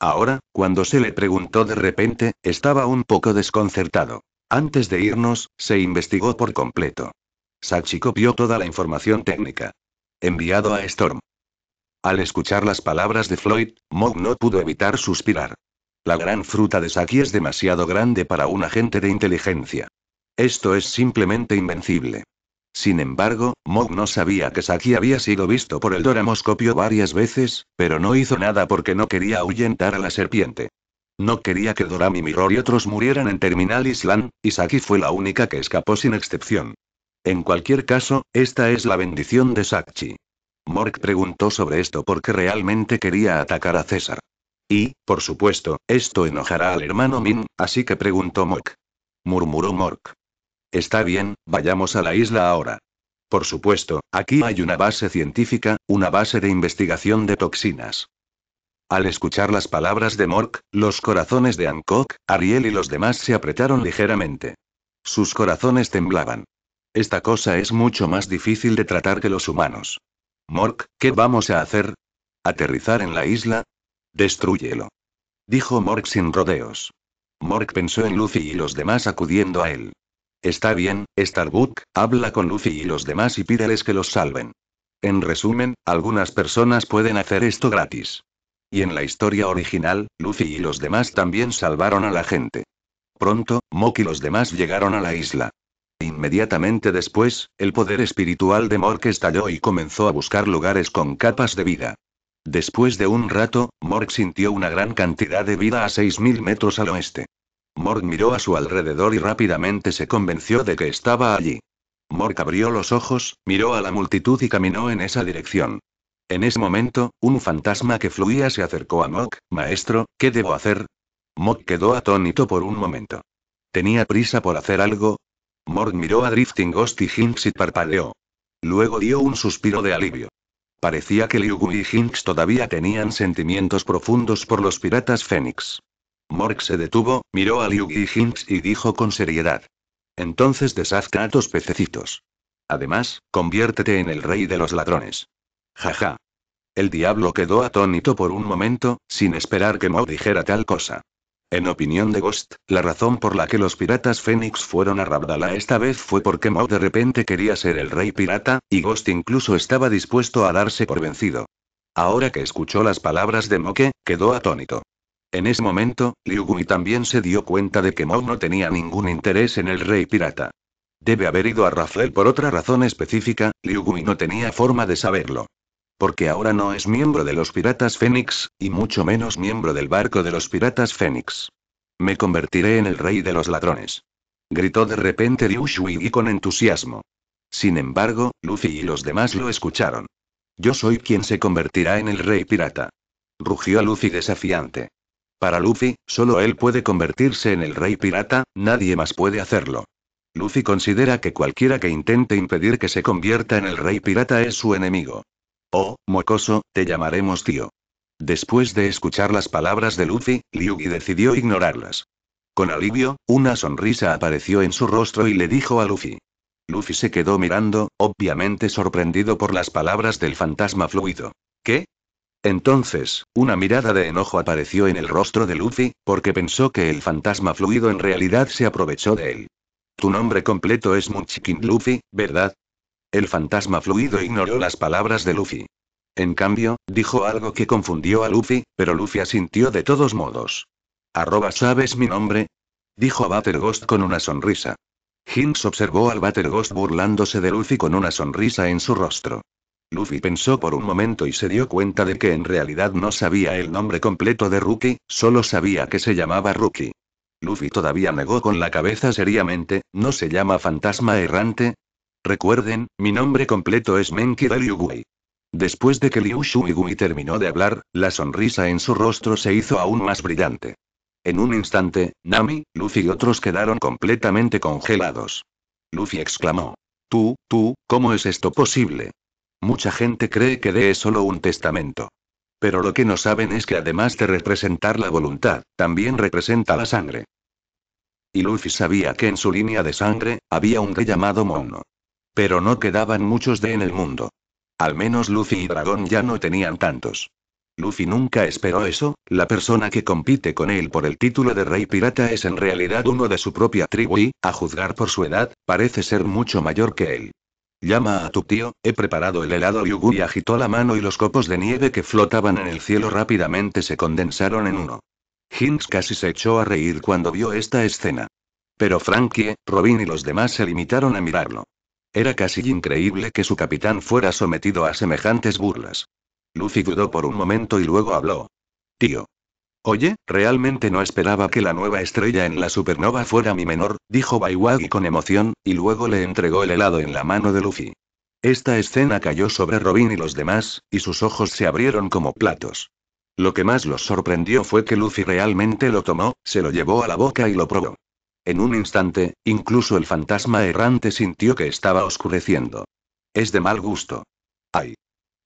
Ahora, cuando se le preguntó de repente, estaba un poco desconcertado. Antes de irnos, se investigó por completo. Sachi copió toda la información técnica. Enviado a Storm. Al escuchar las palabras de Floyd, Mog no pudo evitar suspirar. La gran fruta de Saki es demasiado grande para un agente de inteligencia. Esto es simplemente invencible. Sin embargo, Mog no sabía que Saki había sido visto por el doramoscopio varias veces, pero no hizo nada porque no quería ahuyentar a la serpiente. No quería que Dorami Mirror y otros murieran en Terminal Island, y Saki fue la única que escapó sin excepción. En cualquier caso, esta es la bendición de Sakchi. Mork preguntó sobre esto porque realmente quería atacar a César. Y, por supuesto, esto enojará al hermano Min, así que preguntó Mok. Murmuró Mork. Está bien, vayamos a la isla ahora. Por supuesto, aquí hay una base científica, una base de investigación de toxinas. Al escuchar las palabras de Mork, los corazones de Hancock, Ariel y los demás se apretaron ligeramente. Sus corazones temblaban. Esta cosa es mucho más difícil de tratar que los humanos. Mork, ¿qué vamos a hacer? ¿Aterrizar en la isla? Destruyelo. Dijo Mork sin rodeos. Mork pensó en Lucy y los demás acudiendo a él. Está bien, Starbuck, habla con Luffy y los demás y pídeles que los salven. En resumen, algunas personas pueden hacer esto gratis. Y en la historia original, Luffy y los demás también salvaron a la gente. Pronto, Mok y los demás llegaron a la isla. Inmediatamente después, el poder espiritual de Mork estalló y comenzó a buscar lugares con capas de vida. Después de un rato, Mork sintió una gran cantidad de vida a 6.000 metros al oeste. Morg miró a su alrededor y rápidamente se convenció de que estaba allí. Morg abrió los ojos, miró a la multitud y caminó en esa dirección. En ese momento, un fantasma que fluía se acercó a Mok, Maestro, ¿qué debo hacer? Mok quedó atónito por un momento. ¿Tenía prisa por hacer algo? Morg miró a Drifting Ghost y Hinks y parpadeó. Luego dio un suspiro de alivio. Parecía que Liu y Hinks todavía tenían sentimientos profundos por los piratas Fénix. Mork se detuvo, miró a Liu Hinks y dijo con seriedad. Entonces deshazca a tus pececitos. Además, conviértete en el rey de los ladrones. Jaja. El diablo quedó atónito por un momento, sin esperar que Mo dijera tal cosa. En opinión de Ghost, la razón por la que los piratas Fénix fueron a Rabdala esta vez fue porque Mao de repente quería ser el rey pirata, y Ghost incluso estaba dispuesto a darse por vencido. Ahora que escuchó las palabras de Moke, quedó atónito. En ese momento, Liu Gui también se dio cuenta de que Mao no tenía ningún interés en el rey pirata. Debe haber ido a Rafael por otra razón específica, Liu Gui no tenía forma de saberlo. Porque ahora no es miembro de los Piratas Fénix, y mucho menos miembro del barco de los Piratas Fénix. Me convertiré en el rey de los ladrones. Gritó de repente Liu Shui con entusiasmo. Sin embargo, Luffy y los demás lo escucharon. Yo soy quien se convertirá en el rey pirata. Rugió Luffy desafiante. Para Luffy, solo él puede convertirse en el rey pirata, nadie más puede hacerlo. Luffy considera que cualquiera que intente impedir que se convierta en el rey pirata es su enemigo. Oh, mocoso, te llamaremos tío. Después de escuchar las palabras de Luffy, Liugi decidió ignorarlas. Con alivio, una sonrisa apareció en su rostro y le dijo a Luffy. Luffy se quedó mirando, obviamente sorprendido por las palabras del fantasma fluido. ¿Qué? Entonces, una mirada de enojo apareció en el rostro de Luffy, porque pensó que el fantasma fluido en realidad se aprovechó de él. Tu nombre completo es Munchkin Luffy, ¿verdad? El fantasma fluido ignoró las palabras de Luffy. En cambio, dijo algo que confundió a Luffy, pero Luffy asintió de todos modos. Arroba ¿Sabes mi nombre? Dijo a Ghost con una sonrisa. Hinks observó al Ghost burlándose de Luffy con una sonrisa en su rostro. Luffy pensó por un momento y se dio cuenta de que en realidad no sabía el nombre completo de Rookie, solo sabía que se llamaba Rookie. Luffy todavía negó con la cabeza seriamente, ¿no se llama fantasma errante? Recuerden, mi nombre completo es Menki Yugui. Después de que Liu Shuigui terminó de hablar, la sonrisa en su rostro se hizo aún más brillante. En un instante, Nami, Luffy y otros quedaron completamente congelados. Luffy exclamó. Tú, tú, ¿cómo es esto posible? Mucha gente cree que es solo un testamento. Pero lo que no saben es que además de representar la voluntad, también representa la sangre. Y Luffy sabía que en su línea de sangre, había un rey llamado Mono. Pero no quedaban muchos de en el mundo. Al menos Luffy y Dragón ya no tenían tantos. Luffy nunca esperó eso, la persona que compite con él por el título de rey pirata es en realidad uno de su propia tribu y, a juzgar por su edad, parece ser mucho mayor que él. Llama a tu tío, he preparado el helado. Y agitó la mano y los copos de nieve que flotaban en el cielo rápidamente se condensaron en uno. Hinch casi se echó a reír cuando vio esta escena. Pero Frankie, Robin y los demás se limitaron a mirarlo. Era casi increíble que su capitán fuera sometido a semejantes burlas. Lucy dudó por un momento y luego habló. Tío, Oye, realmente no esperaba que la nueva estrella en la supernova fuera mi menor, dijo Baiwagi con emoción, y luego le entregó el helado en la mano de Luffy. Esta escena cayó sobre Robin y los demás, y sus ojos se abrieron como platos. Lo que más los sorprendió fue que Luffy realmente lo tomó, se lo llevó a la boca y lo probó. En un instante, incluso el fantasma errante sintió que estaba oscureciendo. Es de mal gusto. Ay.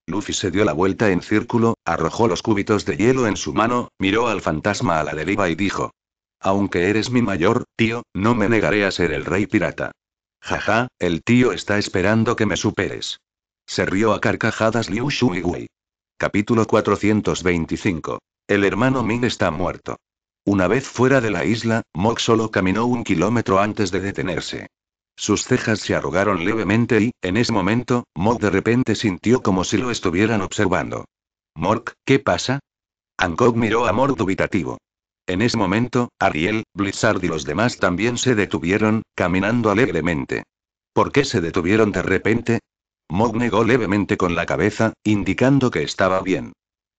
Luffy se dio la vuelta en círculo, arrojó los cúbitos de hielo en su mano, miró al fantasma a la deriva y dijo. Aunque eres mi mayor, tío, no me negaré a ser el rey pirata. Jaja, el tío está esperando que me superes. Se rió a carcajadas Liu Shuigui. Capítulo 425. El hermano Min está muerto. Una vez fuera de la isla, Mok solo caminó un kilómetro antes de detenerse. Sus cejas se arrugaron levemente y, en ese momento, Mog de repente sintió como si lo estuvieran observando. Mork, ¿qué pasa? Hancock miró a Morg dubitativo. En ese momento, Ariel, Blizzard y los demás también se detuvieron, caminando alegremente. ¿Por qué se detuvieron de repente? Mog negó levemente con la cabeza, indicando que estaba bien.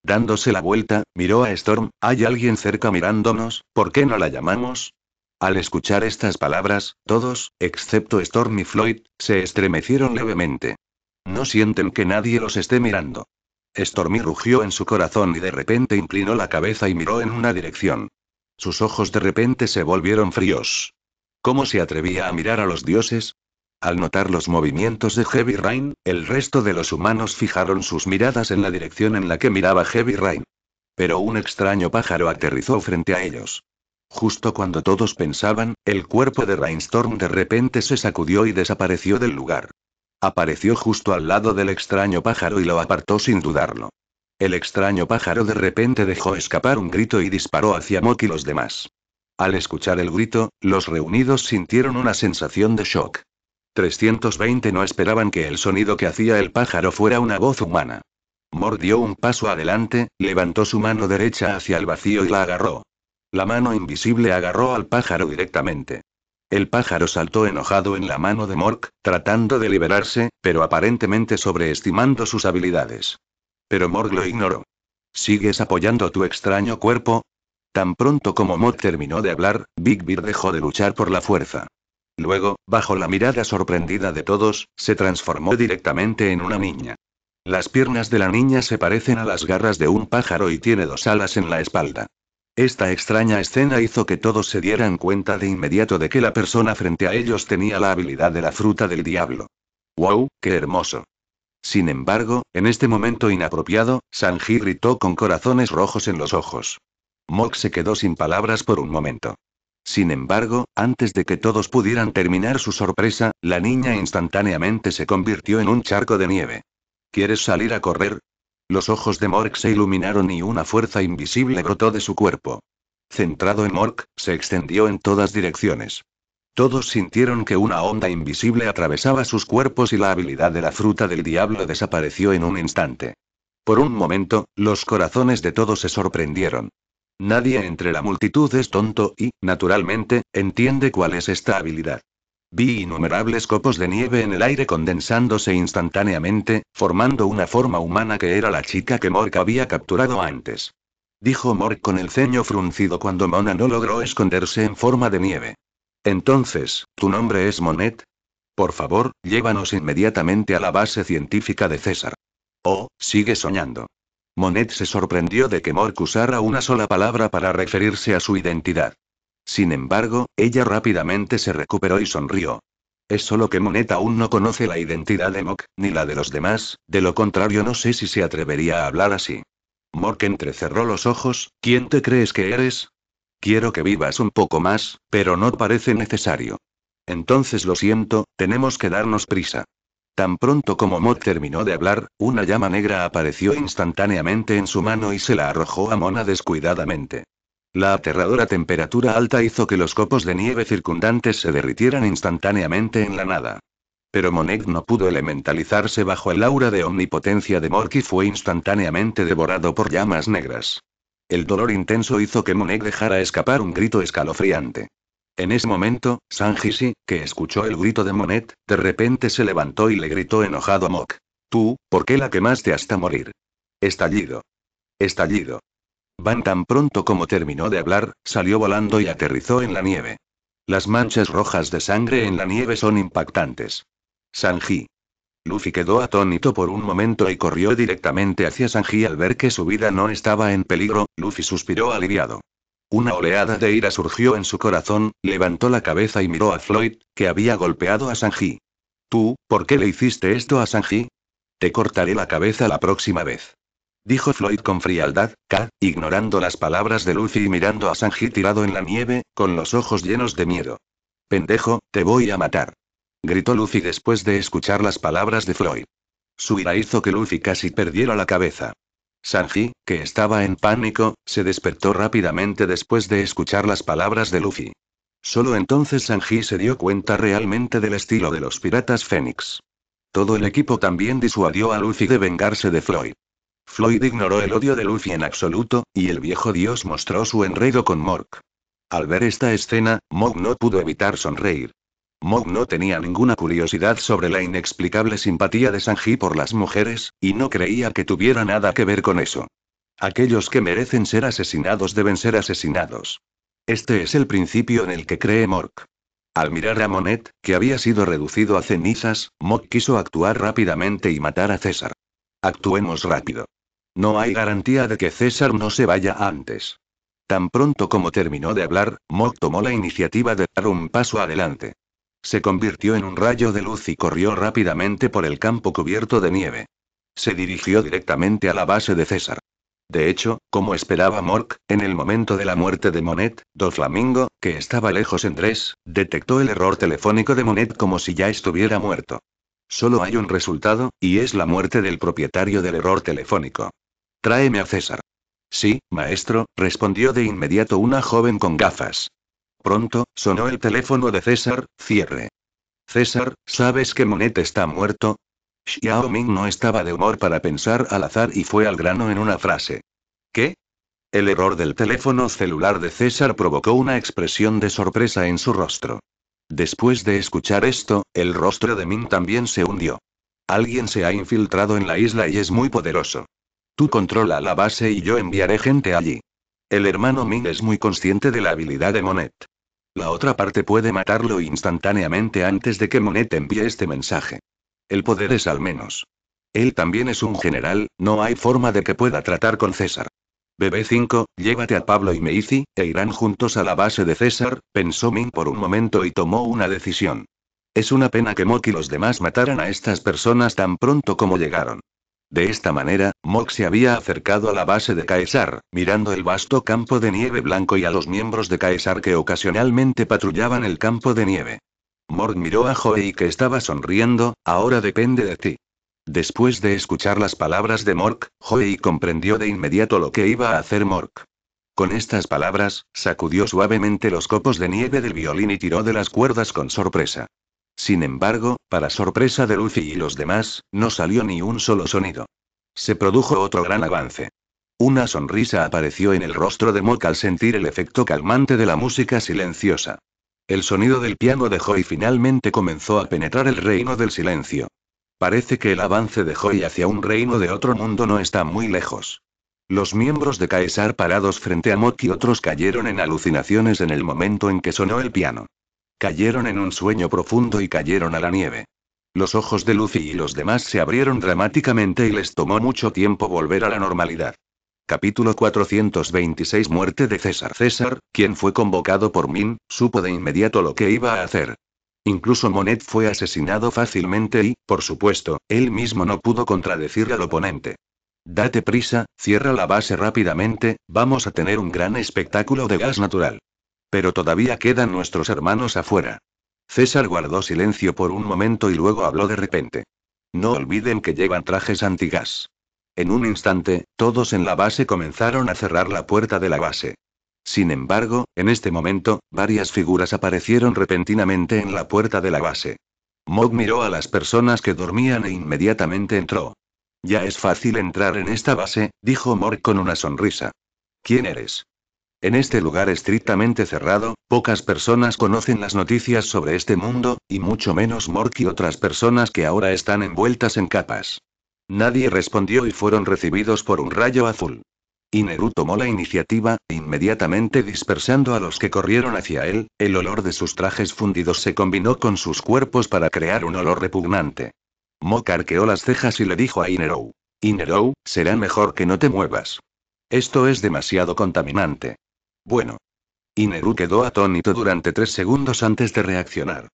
Dándose la vuelta, miró a Storm, ¿hay alguien cerca mirándonos? ¿Por qué no la llamamos? Al escuchar estas palabras, todos, excepto Stormy Floyd, se estremecieron levemente. No sienten que nadie los esté mirando. Stormy rugió en su corazón y de repente inclinó la cabeza y miró en una dirección. Sus ojos de repente se volvieron fríos. ¿Cómo se atrevía a mirar a los dioses? Al notar los movimientos de Heavy Rain, el resto de los humanos fijaron sus miradas en la dirección en la que miraba Heavy Rain. Pero un extraño pájaro aterrizó frente a ellos. Justo cuando todos pensaban, el cuerpo de Rainstorm de repente se sacudió y desapareció del lugar. Apareció justo al lado del extraño pájaro y lo apartó sin dudarlo. El extraño pájaro de repente dejó escapar un grito y disparó hacia Mok y los demás. Al escuchar el grito, los reunidos sintieron una sensación de shock. 320 no esperaban que el sonido que hacía el pájaro fuera una voz humana. Mordió dio un paso adelante, levantó su mano derecha hacia el vacío y la agarró. La mano invisible agarró al pájaro directamente. El pájaro saltó enojado en la mano de Mork, tratando de liberarse, pero aparentemente sobreestimando sus habilidades. Pero Mork lo ignoró. ¿Sigues apoyando tu extraño cuerpo? Tan pronto como Mork terminó de hablar, Big Bear dejó de luchar por la fuerza. Luego, bajo la mirada sorprendida de todos, se transformó directamente en una niña. Las piernas de la niña se parecen a las garras de un pájaro y tiene dos alas en la espalda. Esta extraña escena hizo que todos se dieran cuenta de inmediato de que la persona frente a ellos tenía la habilidad de la fruta del diablo. ¡Wow, qué hermoso! Sin embargo, en este momento inapropiado, Sanji gritó con corazones rojos en los ojos. Mok se quedó sin palabras por un momento. Sin embargo, antes de que todos pudieran terminar su sorpresa, la niña instantáneamente se convirtió en un charco de nieve. ¿Quieres salir a correr? Los ojos de Mork se iluminaron y una fuerza invisible brotó de su cuerpo. Centrado en Mork, se extendió en todas direcciones. Todos sintieron que una onda invisible atravesaba sus cuerpos y la habilidad de la fruta del diablo desapareció en un instante. Por un momento, los corazones de todos se sorprendieron. Nadie entre la multitud es tonto y, naturalmente, entiende cuál es esta habilidad. Vi innumerables copos de nieve en el aire condensándose instantáneamente, formando una forma humana que era la chica que Mork había capturado antes. Dijo Mork con el ceño fruncido cuando Mona no logró esconderse en forma de nieve. Entonces, ¿tu nombre es Monet? Por favor, llévanos inmediatamente a la base científica de César. Oh, sigue soñando. Monet se sorprendió de que Mork usara una sola palabra para referirse a su identidad. Sin embargo, ella rápidamente se recuperó y sonrió. Es solo que Monet aún no conoce la identidad de Mok, ni la de los demás, de lo contrario no sé si se atrevería a hablar así. Mok entrecerró los ojos, ¿quién te crees que eres? Quiero que vivas un poco más, pero no parece necesario. Entonces lo siento, tenemos que darnos prisa. Tan pronto como Mok terminó de hablar, una llama negra apareció instantáneamente en su mano y se la arrojó a Mona descuidadamente. La aterradora temperatura alta hizo que los copos de nieve circundantes se derritieran instantáneamente en la nada. Pero Monet no pudo elementalizarse bajo el aura de omnipotencia de Mork y fue instantáneamente devorado por llamas negras. El dolor intenso hizo que Monet dejara escapar un grito escalofriante. En ese momento, Sanjisi, que escuchó el grito de Monet, de repente se levantó y le gritó enojado a Mok. Tú, ¿por qué la quemaste hasta morir? Estallido. Estallido. Van tan pronto como terminó de hablar, salió volando y aterrizó en la nieve. Las manchas rojas de sangre en la nieve son impactantes. Sanji. Luffy quedó atónito por un momento y corrió directamente hacia Sanji al ver que su vida no estaba en peligro, Luffy suspiró aliviado. Una oleada de ira surgió en su corazón, levantó la cabeza y miró a Floyd, que había golpeado a Sanji. Tú, ¿por qué le hiciste esto a Sanji? Te cortaré la cabeza la próxima vez dijo Floyd con frialdad, K, ignorando las palabras de Lucy y mirando a Sanji tirado en la nieve, con los ojos llenos de miedo. Pendejo, te voy a matar. Gritó Lucy después de escuchar las palabras de Floyd. Su ira hizo que Lucy casi perdiera la cabeza. Sanji, que estaba en pánico, se despertó rápidamente después de escuchar las palabras de Luffy. Solo entonces Sanji se dio cuenta realmente del estilo de los piratas Fénix. Todo el equipo también disuadió a Luffy de vengarse de Floyd. Floyd ignoró el odio de Luffy en absoluto, y el viejo dios mostró su enredo con Mork. Al ver esta escena, Mork no pudo evitar sonreír. Mork no tenía ninguna curiosidad sobre la inexplicable simpatía de Sanji por las mujeres, y no creía que tuviera nada que ver con eso. Aquellos que merecen ser asesinados deben ser asesinados. Este es el principio en el que cree Mork. Al mirar a Monet, que había sido reducido a cenizas, Mork quiso actuar rápidamente y matar a César. Actuemos rápido. No hay garantía de que César no se vaya antes. Tan pronto como terminó de hablar, Mork tomó la iniciativa de dar un paso adelante. Se convirtió en un rayo de luz y corrió rápidamente por el campo cubierto de nieve. Se dirigió directamente a la base de César. De hecho, como esperaba Mork, en el momento de la muerte de Monet, Doflamingo, Flamingo, que estaba lejos en tres, detectó el error telefónico de Monet como si ya estuviera muerto. Solo hay un resultado, y es la muerte del propietario del error telefónico. Tráeme a César. Sí, maestro, respondió de inmediato una joven con gafas. Pronto, sonó el teléfono de César, cierre. César, ¿sabes que Monet está muerto? Xiao Ming no estaba de humor para pensar al azar y fue al grano en una frase. ¿Qué? El error del teléfono celular de César provocó una expresión de sorpresa en su rostro. Después de escuchar esto, el rostro de Min también se hundió. Alguien se ha infiltrado en la isla y es muy poderoso. Tú controla la base y yo enviaré gente allí. El hermano Min es muy consciente de la habilidad de Monet. La otra parte puede matarlo instantáneamente antes de que Monet envíe este mensaje. El poder es al menos. Él también es un general, no hay forma de que pueda tratar con César bb 5, llévate a Pablo y Meizi, e irán juntos a la base de César, pensó Ming por un momento y tomó una decisión. Es una pena que Mok y los demás mataran a estas personas tan pronto como llegaron. De esta manera, Mok se había acercado a la base de Caesar, mirando el vasto campo de nieve blanco y a los miembros de Caesar que ocasionalmente patrullaban el campo de nieve. Mord miró a Joey que estaba sonriendo, ahora depende de ti. Después de escuchar las palabras de Mork, Joey comprendió de inmediato lo que iba a hacer Mork. Con estas palabras, sacudió suavemente los copos de nieve del violín y tiró de las cuerdas con sorpresa. Sin embargo, para sorpresa de Luffy y los demás, no salió ni un solo sonido. Se produjo otro gran avance. Una sonrisa apareció en el rostro de Mork al sentir el efecto calmante de la música silenciosa. El sonido del piano de Joy finalmente comenzó a penetrar el reino del silencio. Parece que el avance de Joy hacia un reino de otro mundo no está muy lejos. Los miembros de Caesar parados frente a Mok y otros cayeron en alucinaciones en el momento en que sonó el piano. Cayeron en un sueño profundo y cayeron a la nieve. Los ojos de Lucy y los demás se abrieron dramáticamente y les tomó mucho tiempo volver a la normalidad. Capítulo 426 Muerte de César César, quien fue convocado por Min, supo de inmediato lo que iba a hacer. Incluso Monet fue asesinado fácilmente y, por supuesto, él mismo no pudo contradecir al oponente. Date prisa, cierra la base rápidamente, vamos a tener un gran espectáculo de gas natural. Pero todavía quedan nuestros hermanos afuera. César guardó silencio por un momento y luego habló de repente. No olviden que llevan trajes antigas. En un instante, todos en la base comenzaron a cerrar la puerta de la base. Sin embargo, en este momento, varias figuras aparecieron repentinamente en la puerta de la base. Mog miró a las personas que dormían e inmediatamente entró. Ya es fácil entrar en esta base, dijo Mog con una sonrisa. ¿Quién eres? En este lugar estrictamente cerrado, pocas personas conocen las noticias sobre este mundo, y mucho menos Mork y otras personas que ahora están envueltas en capas. Nadie respondió y fueron recibidos por un rayo azul. Ineru tomó la iniciativa, inmediatamente dispersando a los que corrieron hacia él, el olor de sus trajes fundidos se combinó con sus cuerpos para crear un olor repugnante. Mok arqueó las cejas y le dijo a Inerou. Inerou, será mejor que no te muevas. Esto es demasiado contaminante. Bueno. Ineru quedó atónito durante tres segundos antes de reaccionar.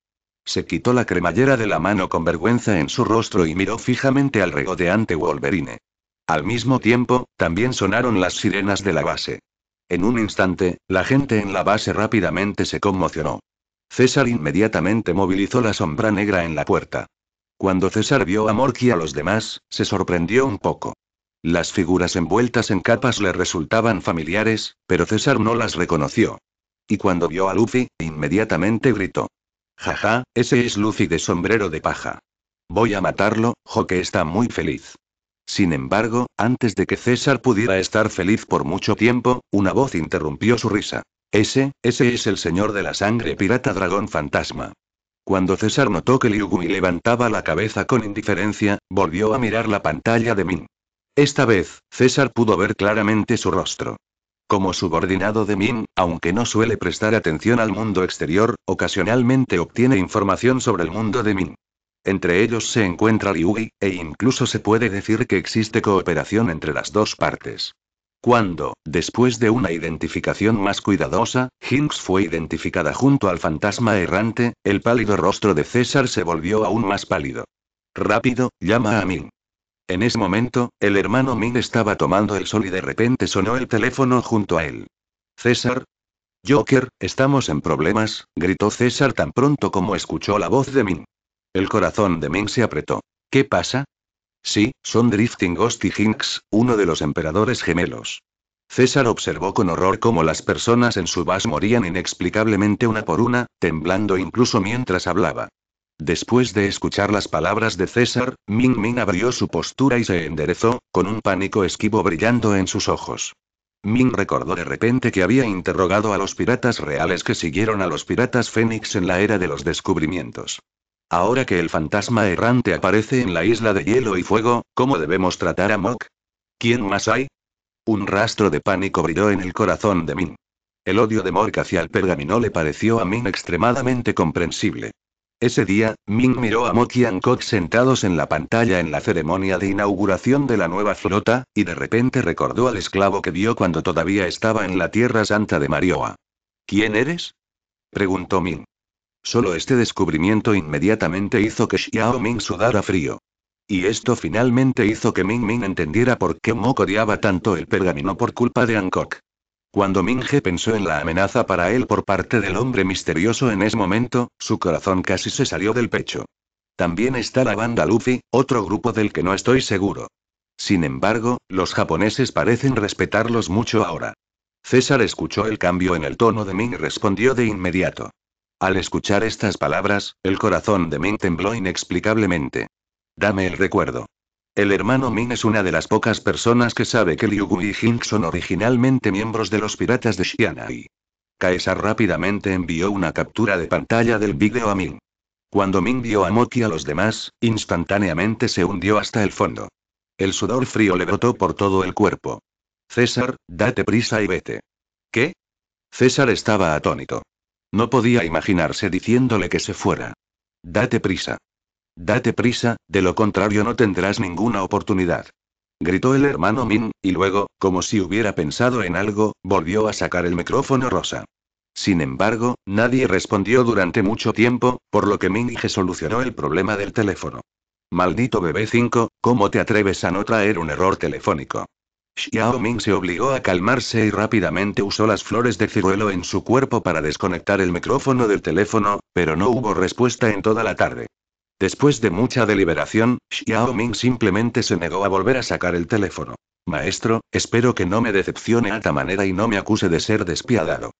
Se quitó la cremallera de la mano con vergüenza en su rostro y miró fijamente al regodeante Wolverine. Al mismo tiempo, también sonaron las sirenas de la base. En un instante, la gente en la base rápidamente se conmocionó. César inmediatamente movilizó la sombra negra en la puerta. Cuando César vio a Morky y a los demás, se sorprendió un poco. Las figuras envueltas en capas le resultaban familiares, pero César no las reconoció. Y cuando vio a Luffy, inmediatamente gritó. Jaja, ese es Luffy de sombrero de paja. Voy a matarlo, jo que está muy feliz. Sin embargo, antes de que César pudiera estar feliz por mucho tiempo, una voz interrumpió su risa. Ese, ese es el señor de la sangre pirata dragón fantasma. Cuando César notó que Liu Gui levantaba la cabeza con indiferencia, volvió a mirar la pantalla de Min. Esta vez, César pudo ver claramente su rostro. Como subordinado de Min, aunque no suele prestar atención al mundo exterior, ocasionalmente obtiene información sobre el mundo de Min. Entre ellos se encuentra Liu, e incluso se puede decir que existe cooperación entre las dos partes. Cuando, después de una identificación más cuidadosa, Hinks fue identificada junto al fantasma errante, el pálido rostro de César se volvió aún más pálido. Rápido, llama a Min. En ese momento, el hermano Min estaba tomando el sol y de repente sonó el teléfono junto a él. César. Joker, estamos en problemas, gritó César tan pronto como escuchó la voz de Min. El corazón de Ming se apretó. ¿Qué pasa? Sí, son Drifting Ghost y Jinx, uno de los emperadores gemelos. César observó con horror cómo las personas en su vas morían inexplicablemente una por una, temblando incluso mientras hablaba. Después de escuchar las palabras de César, Ming Ming abrió su postura y se enderezó, con un pánico esquivo brillando en sus ojos. Ming recordó de repente que había interrogado a los piratas reales que siguieron a los piratas Fénix en la era de los descubrimientos. Ahora que el fantasma errante aparece en la isla de hielo y fuego, ¿cómo debemos tratar a Mok? ¿Quién más hay? Un rastro de pánico brilló en el corazón de Min. El odio de Mok hacia el pergamino le pareció a Ming extremadamente comprensible. Ese día, Ming miró a Mok y Hancock sentados en la pantalla en la ceremonia de inauguración de la nueva flota, y de repente recordó al esclavo que vio cuando todavía estaba en la Tierra Santa de Marioa. ¿Quién eres? preguntó Ming. Solo este descubrimiento inmediatamente hizo que Xiao Ming sudara frío. Y esto finalmente hizo que Ming Ming entendiera por qué Mok odiaba tanto el pergamino por culpa de Hancock. Cuando Ming He pensó en la amenaza para él por parte del hombre misterioso en ese momento, su corazón casi se salió del pecho. También está la banda Luffy, otro grupo del que no estoy seguro. Sin embargo, los japoneses parecen respetarlos mucho ahora. César escuchó el cambio en el tono de Ming y respondió de inmediato. Al escuchar estas palabras, el corazón de Ming tembló inexplicablemente. Dame el recuerdo. El hermano Min es una de las pocas personas que sabe que Liu Gu y Jing son originalmente miembros de los piratas de Xianai. Caesar rápidamente envió una captura de pantalla del vídeo a Ming. Cuando Ming vio a Moki a los demás, instantáneamente se hundió hasta el fondo. El sudor frío le brotó por todo el cuerpo. César, date prisa y vete. ¿Qué? César estaba atónito. No podía imaginarse diciéndole que se fuera. Date prisa. Date prisa, de lo contrario no tendrás ninguna oportunidad. Gritó el hermano Min, y luego, como si hubiera pensado en algo, volvió a sacar el micrófono rosa. Sin embargo, nadie respondió durante mucho tiempo, por lo que Minge solucionó el problema del teléfono. Maldito bebé 5, ¿cómo te atreves a no traer un error telefónico? Xiao Ming se obligó a calmarse y rápidamente usó las flores de ciruelo en su cuerpo para desconectar el micrófono del teléfono, pero no hubo respuesta en toda la tarde. Después de mucha deliberación, Xiao Ming simplemente se negó a volver a sacar el teléfono. Maestro, espero que no me decepcione a alta manera y no me acuse de ser despiadado.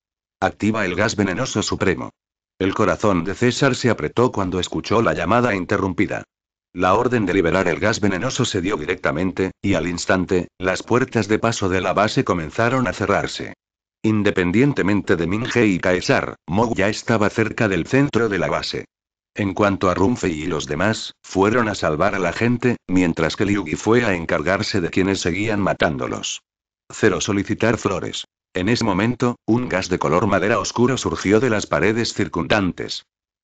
Activa el gas venenoso supremo. El corazón de César se apretó cuando escuchó la llamada interrumpida. La orden de liberar el gas venenoso se dio directamente, y al instante, las puertas de paso de la base comenzaron a cerrarse. Independientemente de Minge y Kaesar, Mou ya estaba cerca del centro de la base. En cuanto a Rumfei y los demás, fueron a salvar a la gente, mientras que Liugi fue a encargarse de quienes seguían matándolos. Cero solicitar flores. En ese momento, un gas de color madera oscuro surgió de las paredes circundantes.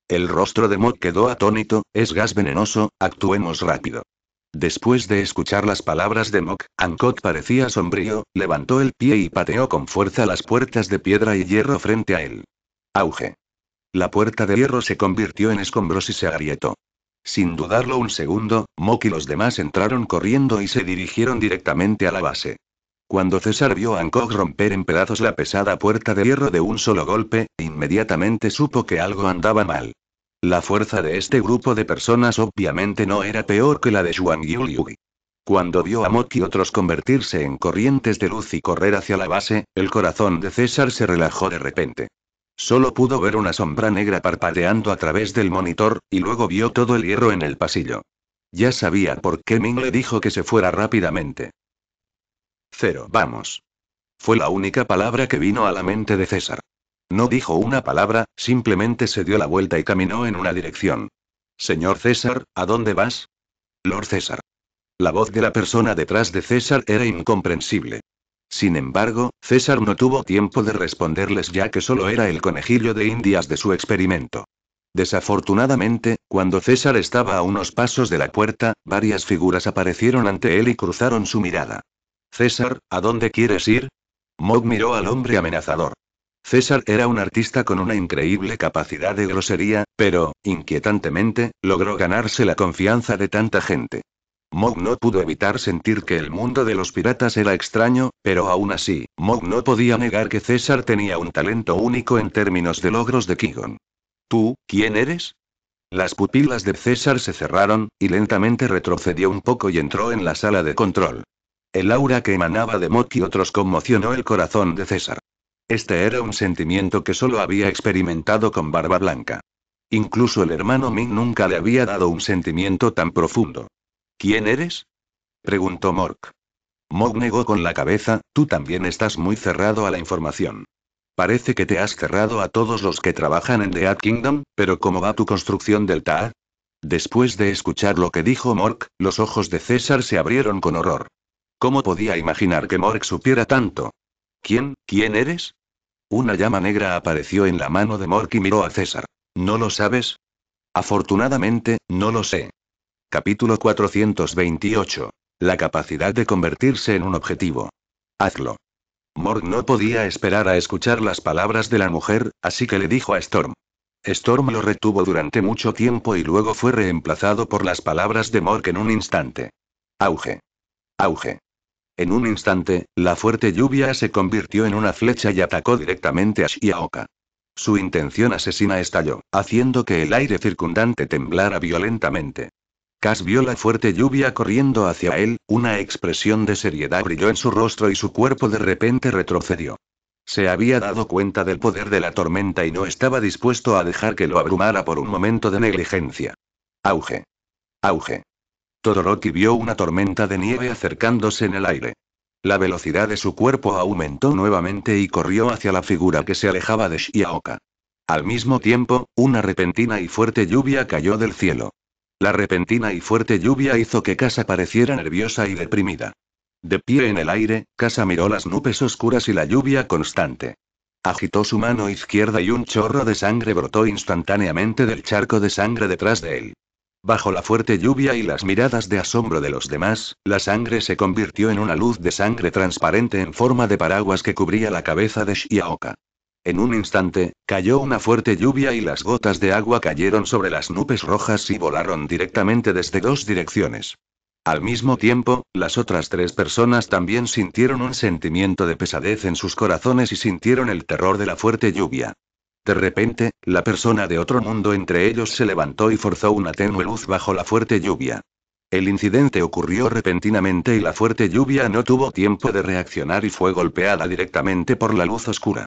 El rostro de Mok quedó atónito, es gas venenoso, actuemos rápido. Después de escuchar las palabras de Mock, Ancot parecía sombrío, levantó el pie y pateó con fuerza las puertas de piedra y hierro frente a él. Auge. La puerta de hierro se convirtió en escombros y se agrietó. Sin dudarlo un segundo, Mok y los demás entraron corriendo y se dirigieron directamente a la base. Cuando César vio a Hancock romper en pedazos la pesada puerta de hierro de un solo golpe, inmediatamente supo que algo andaba mal. La fuerza de este grupo de personas obviamente no era peor que la de Xuan Yuliu. Cuando vio a Mok y otros convertirse en corrientes de luz y correr hacia la base, el corazón de César se relajó de repente. Solo pudo ver una sombra negra parpadeando a través del monitor, y luego vio todo el hierro en el pasillo. Ya sabía por qué Ming le dijo que se fuera rápidamente. Cero, vamos. Fue la única palabra que vino a la mente de César. No dijo una palabra, simplemente se dio la vuelta y caminó en una dirección. Señor César, ¿a dónde vas? Lord César. La voz de la persona detrás de César era incomprensible. Sin embargo, César no tuvo tiempo de responderles ya que solo era el conejillo de indias de su experimento. Desafortunadamente, cuando César estaba a unos pasos de la puerta, varias figuras aparecieron ante él y cruzaron su mirada. César, ¿a dónde quieres ir? Mog miró al hombre amenazador. César era un artista con una increíble capacidad de grosería, pero, inquietantemente, logró ganarse la confianza de tanta gente. Mog no pudo evitar sentir que el mundo de los piratas era extraño, pero aún así, Mog no podía negar que César tenía un talento único en términos de logros de Kigon. ¿Tú, quién eres? Las pupilas de César se cerraron, y lentamente retrocedió un poco y entró en la sala de control. El aura que emanaba de Mok y otros conmocionó el corazón de César. Este era un sentimiento que solo había experimentado con Barba Blanca. Incluso el hermano Ming nunca le había dado un sentimiento tan profundo. ¿Quién eres? preguntó Mork. Mok negó con la cabeza, tú también estás muy cerrado a la información. Parece que te has cerrado a todos los que trabajan en The Ad Kingdom, pero ¿cómo va tu construcción del Ta'? Después de escuchar lo que dijo Mork, los ojos de César se abrieron con horror. ¿Cómo podía imaginar que Mork supiera tanto? ¿Quién, quién eres? Una llama negra apareció en la mano de Mork y miró a César. ¿No lo sabes? Afortunadamente, no lo sé. Capítulo 428. La capacidad de convertirse en un objetivo. Hazlo. Mork no podía esperar a escuchar las palabras de la mujer, así que le dijo a Storm. Storm lo retuvo durante mucho tiempo y luego fue reemplazado por las palabras de Mork en un instante. Auge. Auge. En un instante, la fuerte lluvia se convirtió en una flecha y atacó directamente a Shiaoka. Su intención asesina estalló, haciendo que el aire circundante temblara violentamente. Cas vio la fuerte lluvia corriendo hacia él, una expresión de seriedad brilló en su rostro y su cuerpo de repente retrocedió. Se había dado cuenta del poder de la tormenta y no estaba dispuesto a dejar que lo abrumara por un momento de negligencia. Auge. Auge. Todoroki vio una tormenta de nieve acercándose en el aire. La velocidad de su cuerpo aumentó nuevamente y corrió hacia la figura que se alejaba de Shiaoka. Al mismo tiempo, una repentina y fuerte lluvia cayó del cielo. La repentina y fuerte lluvia hizo que Casa pareciera nerviosa y deprimida. De pie en el aire, Casa miró las nubes oscuras y la lluvia constante. Agitó su mano izquierda y un chorro de sangre brotó instantáneamente del charco de sangre detrás de él. Bajo la fuerte lluvia y las miradas de asombro de los demás, la sangre se convirtió en una luz de sangre transparente en forma de paraguas que cubría la cabeza de Shiaoka. En un instante, cayó una fuerte lluvia y las gotas de agua cayeron sobre las nubes rojas y volaron directamente desde dos direcciones. Al mismo tiempo, las otras tres personas también sintieron un sentimiento de pesadez en sus corazones y sintieron el terror de la fuerte lluvia. De repente, la persona de otro mundo entre ellos se levantó y forzó una tenue luz bajo la fuerte lluvia. El incidente ocurrió repentinamente y la fuerte lluvia no tuvo tiempo de reaccionar y fue golpeada directamente por la luz oscura.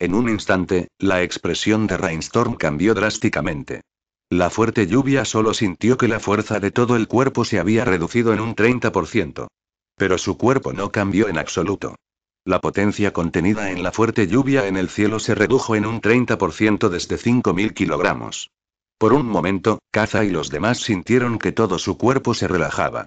En un instante, la expresión de Rainstorm cambió drásticamente. La fuerte lluvia solo sintió que la fuerza de todo el cuerpo se había reducido en un 30%. Pero su cuerpo no cambió en absoluto. La potencia contenida en la fuerte lluvia en el cielo se redujo en un 30% desde 5.000 kilogramos. Por un momento, Kaza y los demás sintieron que todo su cuerpo se relajaba.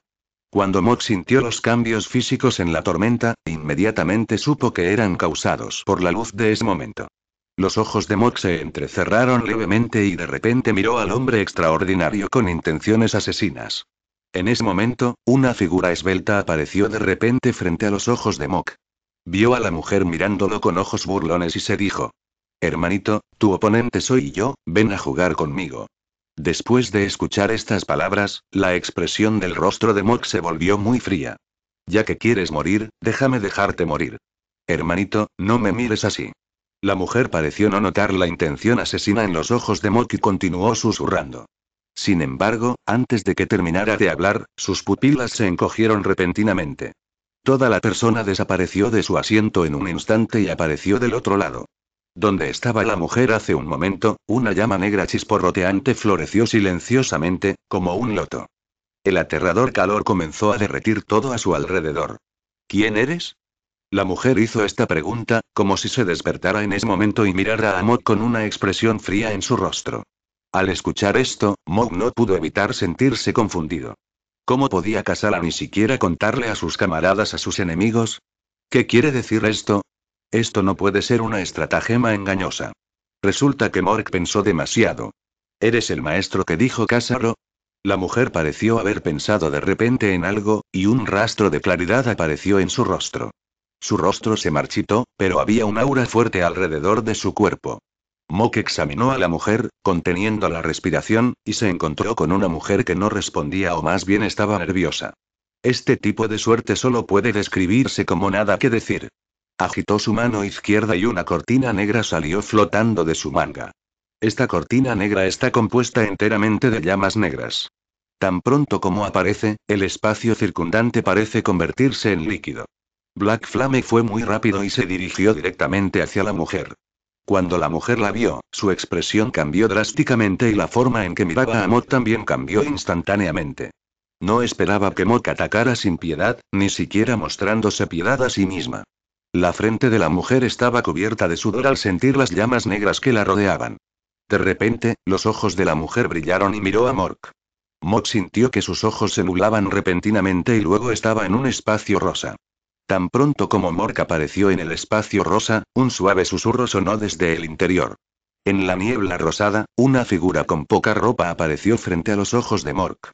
Cuando Mok sintió los cambios físicos en la tormenta, inmediatamente supo que eran causados por la luz de ese momento. Los ojos de Mok se entrecerraron levemente y de repente miró al hombre extraordinario con intenciones asesinas. En ese momento, una figura esbelta apareció de repente frente a los ojos de Mok. Vio a la mujer mirándolo con ojos burlones y se dijo. Hermanito, tu oponente soy yo, ven a jugar conmigo. Después de escuchar estas palabras, la expresión del rostro de Mok se volvió muy fría. Ya que quieres morir, déjame dejarte morir. Hermanito, no me mires así. La mujer pareció no notar la intención asesina en los ojos de Mok y continuó susurrando. Sin embargo, antes de que terminara de hablar, sus pupilas se encogieron repentinamente. Toda la persona desapareció de su asiento en un instante y apareció del otro lado. Donde estaba la mujer hace un momento, una llama negra chisporroteante floreció silenciosamente, como un loto. El aterrador calor comenzó a derretir todo a su alrededor. ¿Quién eres? La mujer hizo esta pregunta, como si se despertara en ese momento y mirara a Mog con una expresión fría en su rostro. Al escuchar esto, Mog no pudo evitar sentirse confundido. ¿Cómo podía Casala ni siquiera contarle a sus camaradas a sus enemigos? ¿Qué quiere decir esto? Esto no puede ser una estratagema engañosa. Resulta que Mork pensó demasiado. ¿Eres el maestro que dijo Casaro? La mujer pareció haber pensado de repente en algo, y un rastro de claridad apareció en su rostro. Su rostro se marchitó, pero había un aura fuerte alrededor de su cuerpo. Mock examinó a la mujer, conteniendo la respiración, y se encontró con una mujer que no respondía o más bien estaba nerviosa. Este tipo de suerte solo puede describirse como nada que decir. Agitó su mano izquierda y una cortina negra salió flotando de su manga. Esta cortina negra está compuesta enteramente de llamas negras. Tan pronto como aparece, el espacio circundante parece convertirse en líquido. Black Flame fue muy rápido y se dirigió directamente hacia la mujer. Cuando la mujer la vio, su expresión cambió drásticamente y la forma en que miraba a Mork también cambió instantáneamente. No esperaba que Mork atacara sin piedad, ni siquiera mostrándose piedad a sí misma. La frente de la mujer estaba cubierta de sudor al sentir las llamas negras que la rodeaban. De repente, los ojos de la mujer brillaron y miró a Mork. Mork sintió que sus ojos se nublaban repentinamente y luego estaba en un espacio rosa. Tan pronto como Mork apareció en el espacio rosa, un suave susurro sonó desde el interior. En la niebla rosada, una figura con poca ropa apareció frente a los ojos de Mork.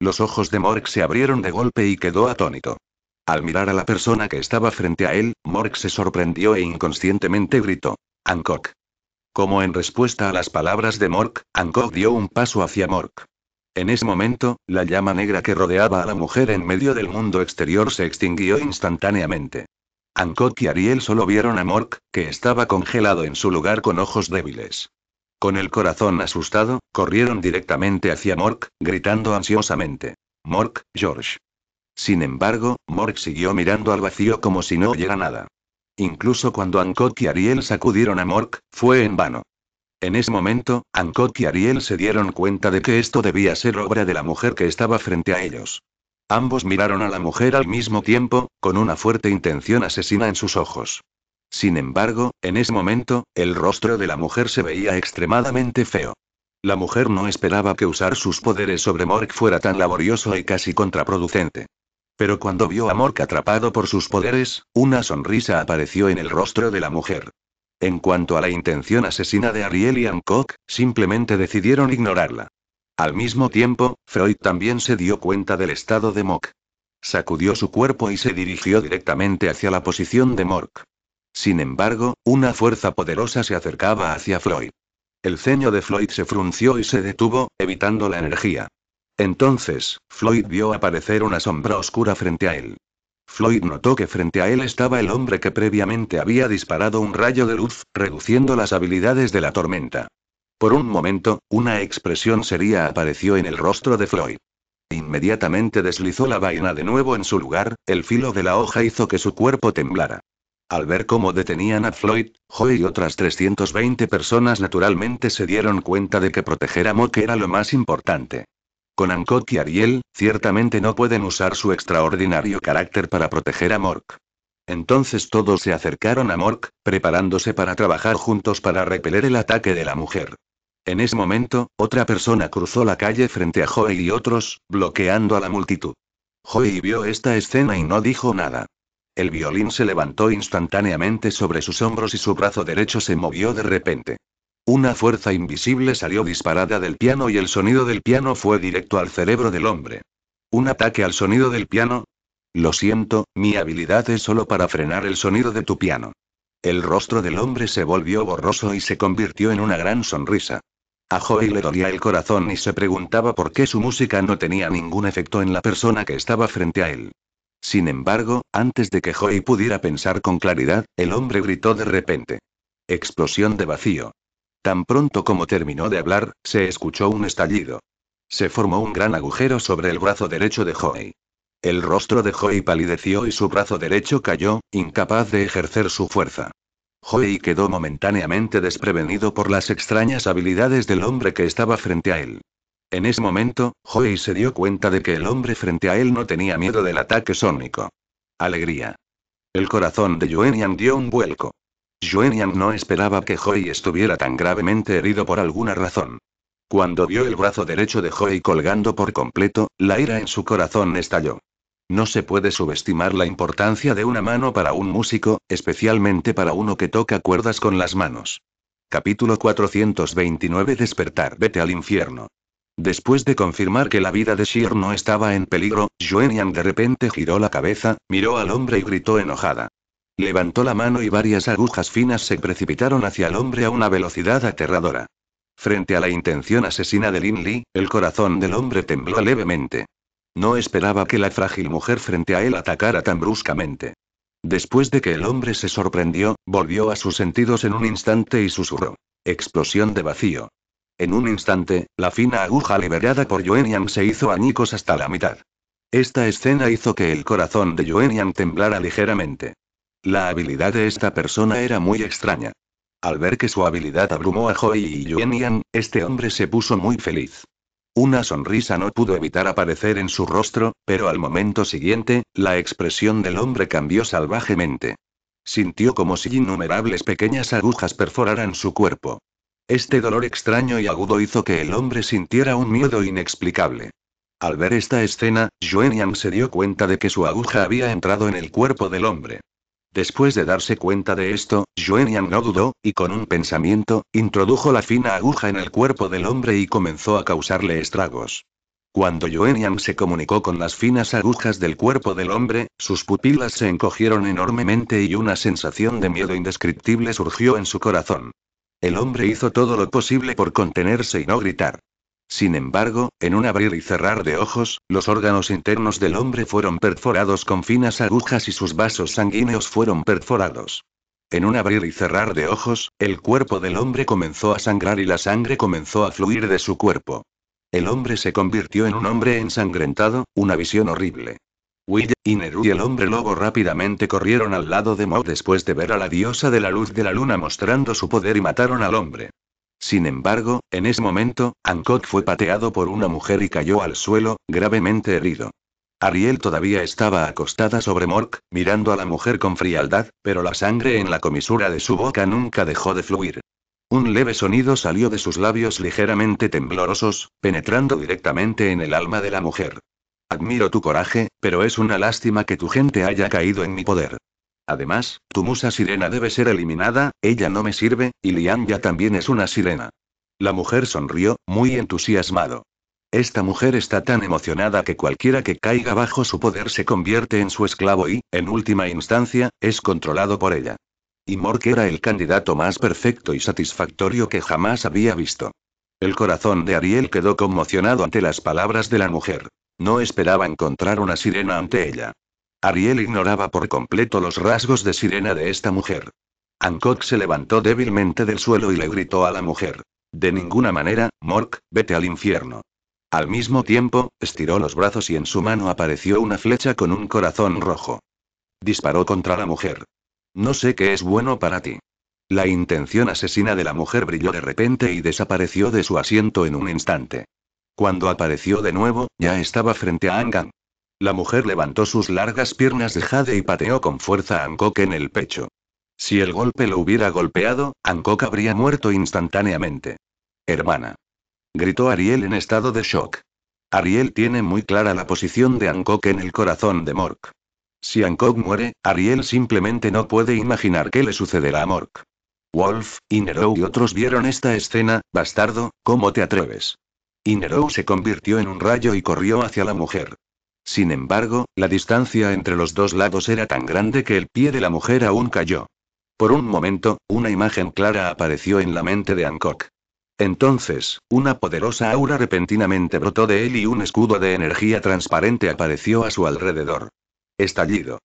Los ojos de Mork se abrieron de golpe y quedó atónito. Al mirar a la persona que estaba frente a él, Mork se sorprendió e inconscientemente gritó. Ankok. Como en respuesta a las palabras de Mork, Ankok dio un paso hacia Mork. En ese momento, la llama negra que rodeaba a la mujer en medio del mundo exterior se extinguió instantáneamente. Ankok y Ariel solo vieron a Mork, que estaba congelado en su lugar con ojos débiles. Con el corazón asustado, corrieron directamente hacia Mork, gritando ansiosamente. Mork, George. Sin embargo, Mork siguió mirando al vacío como si no oyera nada. Incluso cuando Ankok y Ariel sacudieron a Mork, fue en vano. En ese momento, Hancock y Ariel se dieron cuenta de que esto debía ser obra de la mujer que estaba frente a ellos. Ambos miraron a la mujer al mismo tiempo, con una fuerte intención asesina en sus ojos. Sin embargo, en ese momento, el rostro de la mujer se veía extremadamente feo. La mujer no esperaba que usar sus poderes sobre Mork fuera tan laborioso y casi contraproducente. Pero cuando vio a Mork atrapado por sus poderes, una sonrisa apareció en el rostro de la mujer. En cuanto a la intención asesina de Ariel y Hancock, simplemente decidieron ignorarla. Al mismo tiempo, Freud también se dio cuenta del estado de Mock. Sacudió su cuerpo y se dirigió directamente hacia la posición de Mork. Sin embargo, una fuerza poderosa se acercaba hacia Freud. El ceño de Floyd se frunció y se detuvo, evitando la energía. Entonces, Floyd vio aparecer una sombra oscura frente a él. Floyd notó que frente a él estaba el hombre que previamente había disparado un rayo de luz, reduciendo las habilidades de la tormenta. Por un momento, una expresión seria apareció en el rostro de Floyd. Inmediatamente deslizó la vaina de nuevo en su lugar, el filo de la hoja hizo que su cuerpo temblara. Al ver cómo detenían a Floyd, Joe y otras 320 personas naturalmente se dieron cuenta de que proteger a Mock era lo más importante. Con Ankok y Ariel, ciertamente no pueden usar su extraordinario carácter para proteger a Mork. Entonces todos se acercaron a Mork, preparándose para trabajar juntos para repeler el ataque de la mujer. En ese momento, otra persona cruzó la calle frente a Joey y otros, bloqueando a la multitud. Joey vio esta escena y no dijo nada. El violín se levantó instantáneamente sobre sus hombros y su brazo derecho se movió de repente. Una fuerza invisible salió disparada del piano y el sonido del piano fue directo al cerebro del hombre. ¿Un ataque al sonido del piano? Lo siento, mi habilidad es solo para frenar el sonido de tu piano. El rostro del hombre se volvió borroso y se convirtió en una gran sonrisa. A Joey le dolía el corazón y se preguntaba por qué su música no tenía ningún efecto en la persona que estaba frente a él. Sin embargo, antes de que Joey pudiera pensar con claridad, el hombre gritó de repente. Explosión de vacío. Tan pronto como terminó de hablar, se escuchó un estallido. Se formó un gran agujero sobre el brazo derecho de Joey. El rostro de Joey palideció y su brazo derecho cayó, incapaz de ejercer su fuerza. Joey quedó momentáneamente desprevenido por las extrañas habilidades del hombre que estaba frente a él. En ese momento, Joey se dio cuenta de que el hombre frente a él no tenía miedo del ataque sónico. Alegría. El corazón de Yuenian dio un vuelco. Yang no esperaba que Joy estuviera tan gravemente herido por alguna razón. Cuando vio el brazo derecho de Joy colgando por completo, la ira en su corazón estalló. No se puede subestimar la importancia de una mano para un músico, especialmente para uno que toca cuerdas con las manos. Capítulo 429 Despertar Vete al infierno. Después de confirmar que la vida de Shir no estaba en peligro, Yang de repente giró la cabeza, miró al hombre y gritó enojada. Levantó la mano y varias agujas finas se precipitaron hacia el hombre a una velocidad aterradora. Frente a la intención asesina de Lin Li, el corazón del hombre tembló levemente. No esperaba que la frágil mujer frente a él atacara tan bruscamente. Después de que el hombre se sorprendió, volvió a sus sentidos en un instante y susurró. Explosión de vacío. En un instante, la fina aguja liberada por Yang se hizo añicos hasta la mitad. Esta escena hizo que el corazón de Yuenyang temblara ligeramente. La habilidad de esta persona era muy extraña. Al ver que su habilidad abrumó a Joey y Yuan, este hombre se puso muy feliz. Una sonrisa no pudo evitar aparecer en su rostro, pero al momento siguiente, la expresión del hombre cambió salvajemente. Sintió como si innumerables pequeñas agujas perforaran su cuerpo. Este dolor extraño y agudo hizo que el hombre sintiera un miedo inexplicable. Al ver esta escena, Yuan se dio cuenta de que su aguja había entrado en el cuerpo del hombre. Después de darse cuenta de esto, Yang no dudó, y con un pensamiento, introdujo la fina aguja en el cuerpo del hombre y comenzó a causarle estragos. Cuando Yang se comunicó con las finas agujas del cuerpo del hombre, sus pupilas se encogieron enormemente y una sensación de miedo indescriptible surgió en su corazón. El hombre hizo todo lo posible por contenerse y no gritar. Sin embargo, en un abrir y cerrar de ojos, los órganos internos del hombre fueron perforados con finas agujas y sus vasos sanguíneos fueron perforados. En un abrir y cerrar de ojos, el cuerpo del hombre comenzó a sangrar y la sangre comenzó a fluir de su cuerpo. El hombre se convirtió en un hombre ensangrentado, una visión horrible. Will, Ineru y el hombre lobo rápidamente corrieron al lado de Mo después de ver a la diosa de la luz de la luna mostrando su poder y mataron al hombre. Sin embargo, en ese momento, Hancock fue pateado por una mujer y cayó al suelo, gravemente herido. Ariel todavía estaba acostada sobre Mork, mirando a la mujer con frialdad, pero la sangre en la comisura de su boca nunca dejó de fluir. Un leve sonido salió de sus labios ligeramente temblorosos, penetrando directamente en el alma de la mujer. Admiro tu coraje, pero es una lástima que tu gente haya caído en mi poder. Además, tu musa sirena debe ser eliminada, ella no me sirve, y Lian ya también es una sirena. La mujer sonrió, muy entusiasmado. Esta mujer está tan emocionada que cualquiera que caiga bajo su poder se convierte en su esclavo y, en última instancia, es controlado por ella. Y Mork era el candidato más perfecto y satisfactorio que jamás había visto. El corazón de Ariel quedó conmocionado ante las palabras de la mujer. No esperaba encontrar una sirena ante ella. Ariel ignoraba por completo los rasgos de sirena de esta mujer. Hancock se levantó débilmente del suelo y le gritó a la mujer. De ninguna manera, Mork, vete al infierno. Al mismo tiempo, estiró los brazos y en su mano apareció una flecha con un corazón rojo. Disparó contra la mujer. No sé qué es bueno para ti. La intención asesina de la mujer brilló de repente y desapareció de su asiento en un instante. Cuando apareció de nuevo, ya estaba frente a Angan. La mujer levantó sus largas piernas de jade y pateó con fuerza a Hancock en el pecho. Si el golpe lo hubiera golpeado, Hancock habría muerto instantáneamente. Hermana. Gritó Ariel en estado de shock. Ariel tiene muy clara la posición de Hancock en el corazón de Mork. Si Hancock muere, Ariel simplemente no puede imaginar qué le sucederá a Mork. Wolf, Inero y otros vieron esta escena, bastardo, ¿cómo te atreves? Inero se convirtió en un rayo y corrió hacia la mujer. Sin embargo, la distancia entre los dos lados era tan grande que el pie de la mujer aún cayó. Por un momento, una imagen clara apareció en la mente de Hancock. Entonces, una poderosa aura repentinamente brotó de él y un escudo de energía transparente apareció a su alrededor. Estallido.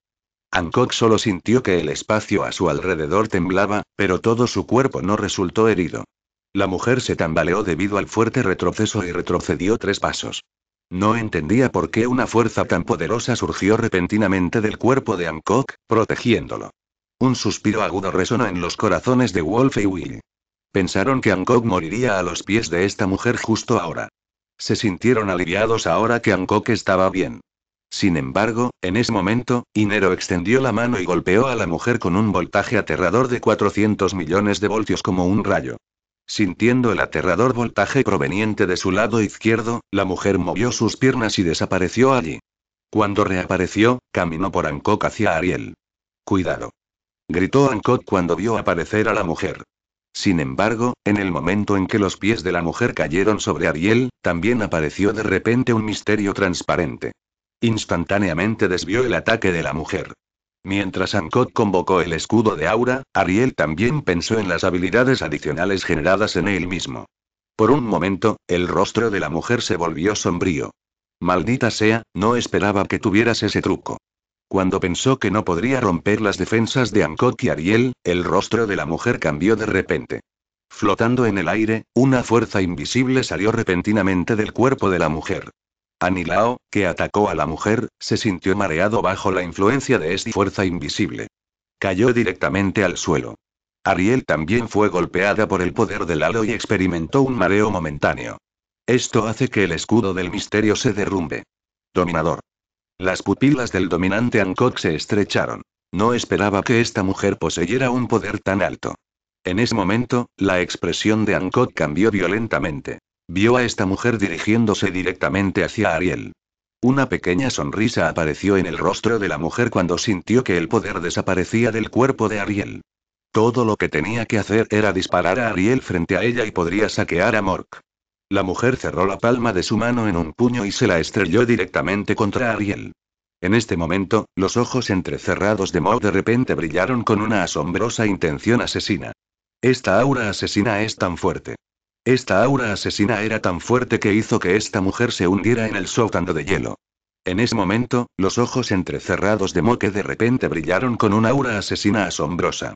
Hancock solo sintió que el espacio a su alrededor temblaba, pero todo su cuerpo no resultó herido. La mujer se tambaleó debido al fuerte retroceso y retrocedió tres pasos. No entendía por qué una fuerza tan poderosa surgió repentinamente del cuerpo de Hancock, protegiéndolo. Un suspiro agudo resonó en los corazones de Wolf y Will. Pensaron que Hancock moriría a los pies de esta mujer justo ahora. Se sintieron aliviados ahora que Hancock estaba bien. Sin embargo, en ese momento, Inero extendió la mano y golpeó a la mujer con un voltaje aterrador de 400 millones de voltios como un rayo. Sintiendo el aterrador voltaje proveniente de su lado izquierdo, la mujer movió sus piernas y desapareció allí. Cuando reapareció, caminó por Ankok hacia Ariel. Cuidado. Gritó Ankok cuando vio aparecer a la mujer. Sin embargo, en el momento en que los pies de la mujer cayeron sobre Ariel, también apareció de repente un misterio transparente. Instantáneamente desvió el ataque de la mujer. Mientras Ancot convocó el escudo de aura, Ariel también pensó en las habilidades adicionales generadas en él mismo. Por un momento, el rostro de la mujer se volvió sombrío. Maldita sea, no esperaba que tuvieras ese truco. Cuando pensó que no podría romper las defensas de Ancot y Ariel, el rostro de la mujer cambió de repente. Flotando en el aire, una fuerza invisible salió repentinamente del cuerpo de la mujer. Anilao, que atacó a la mujer, se sintió mareado bajo la influencia de esta fuerza invisible. Cayó directamente al suelo. Ariel también fue golpeada por el poder del halo y experimentó un mareo momentáneo. Esto hace que el escudo del misterio se derrumbe. Dominador. Las pupilas del dominante Ankok se estrecharon. No esperaba que esta mujer poseyera un poder tan alto. En ese momento, la expresión de Ankok cambió violentamente. Vio a esta mujer dirigiéndose directamente hacia Ariel. Una pequeña sonrisa apareció en el rostro de la mujer cuando sintió que el poder desaparecía del cuerpo de Ariel. Todo lo que tenía que hacer era disparar a Ariel frente a ella y podría saquear a Mork. La mujer cerró la palma de su mano en un puño y se la estrelló directamente contra Ariel. En este momento, los ojos entrecerrados de Mork de repente brillaron con una asombrosa intención asesina. Esta aura asesina es tan fuerte. Esta aura asesina era tan fuerte que hizo que esta mujer se hundiera en el sótano de hielo. En ese momento, los ojos entrecerrados de Moque de repente brillaron con una aura asesina asombrosa.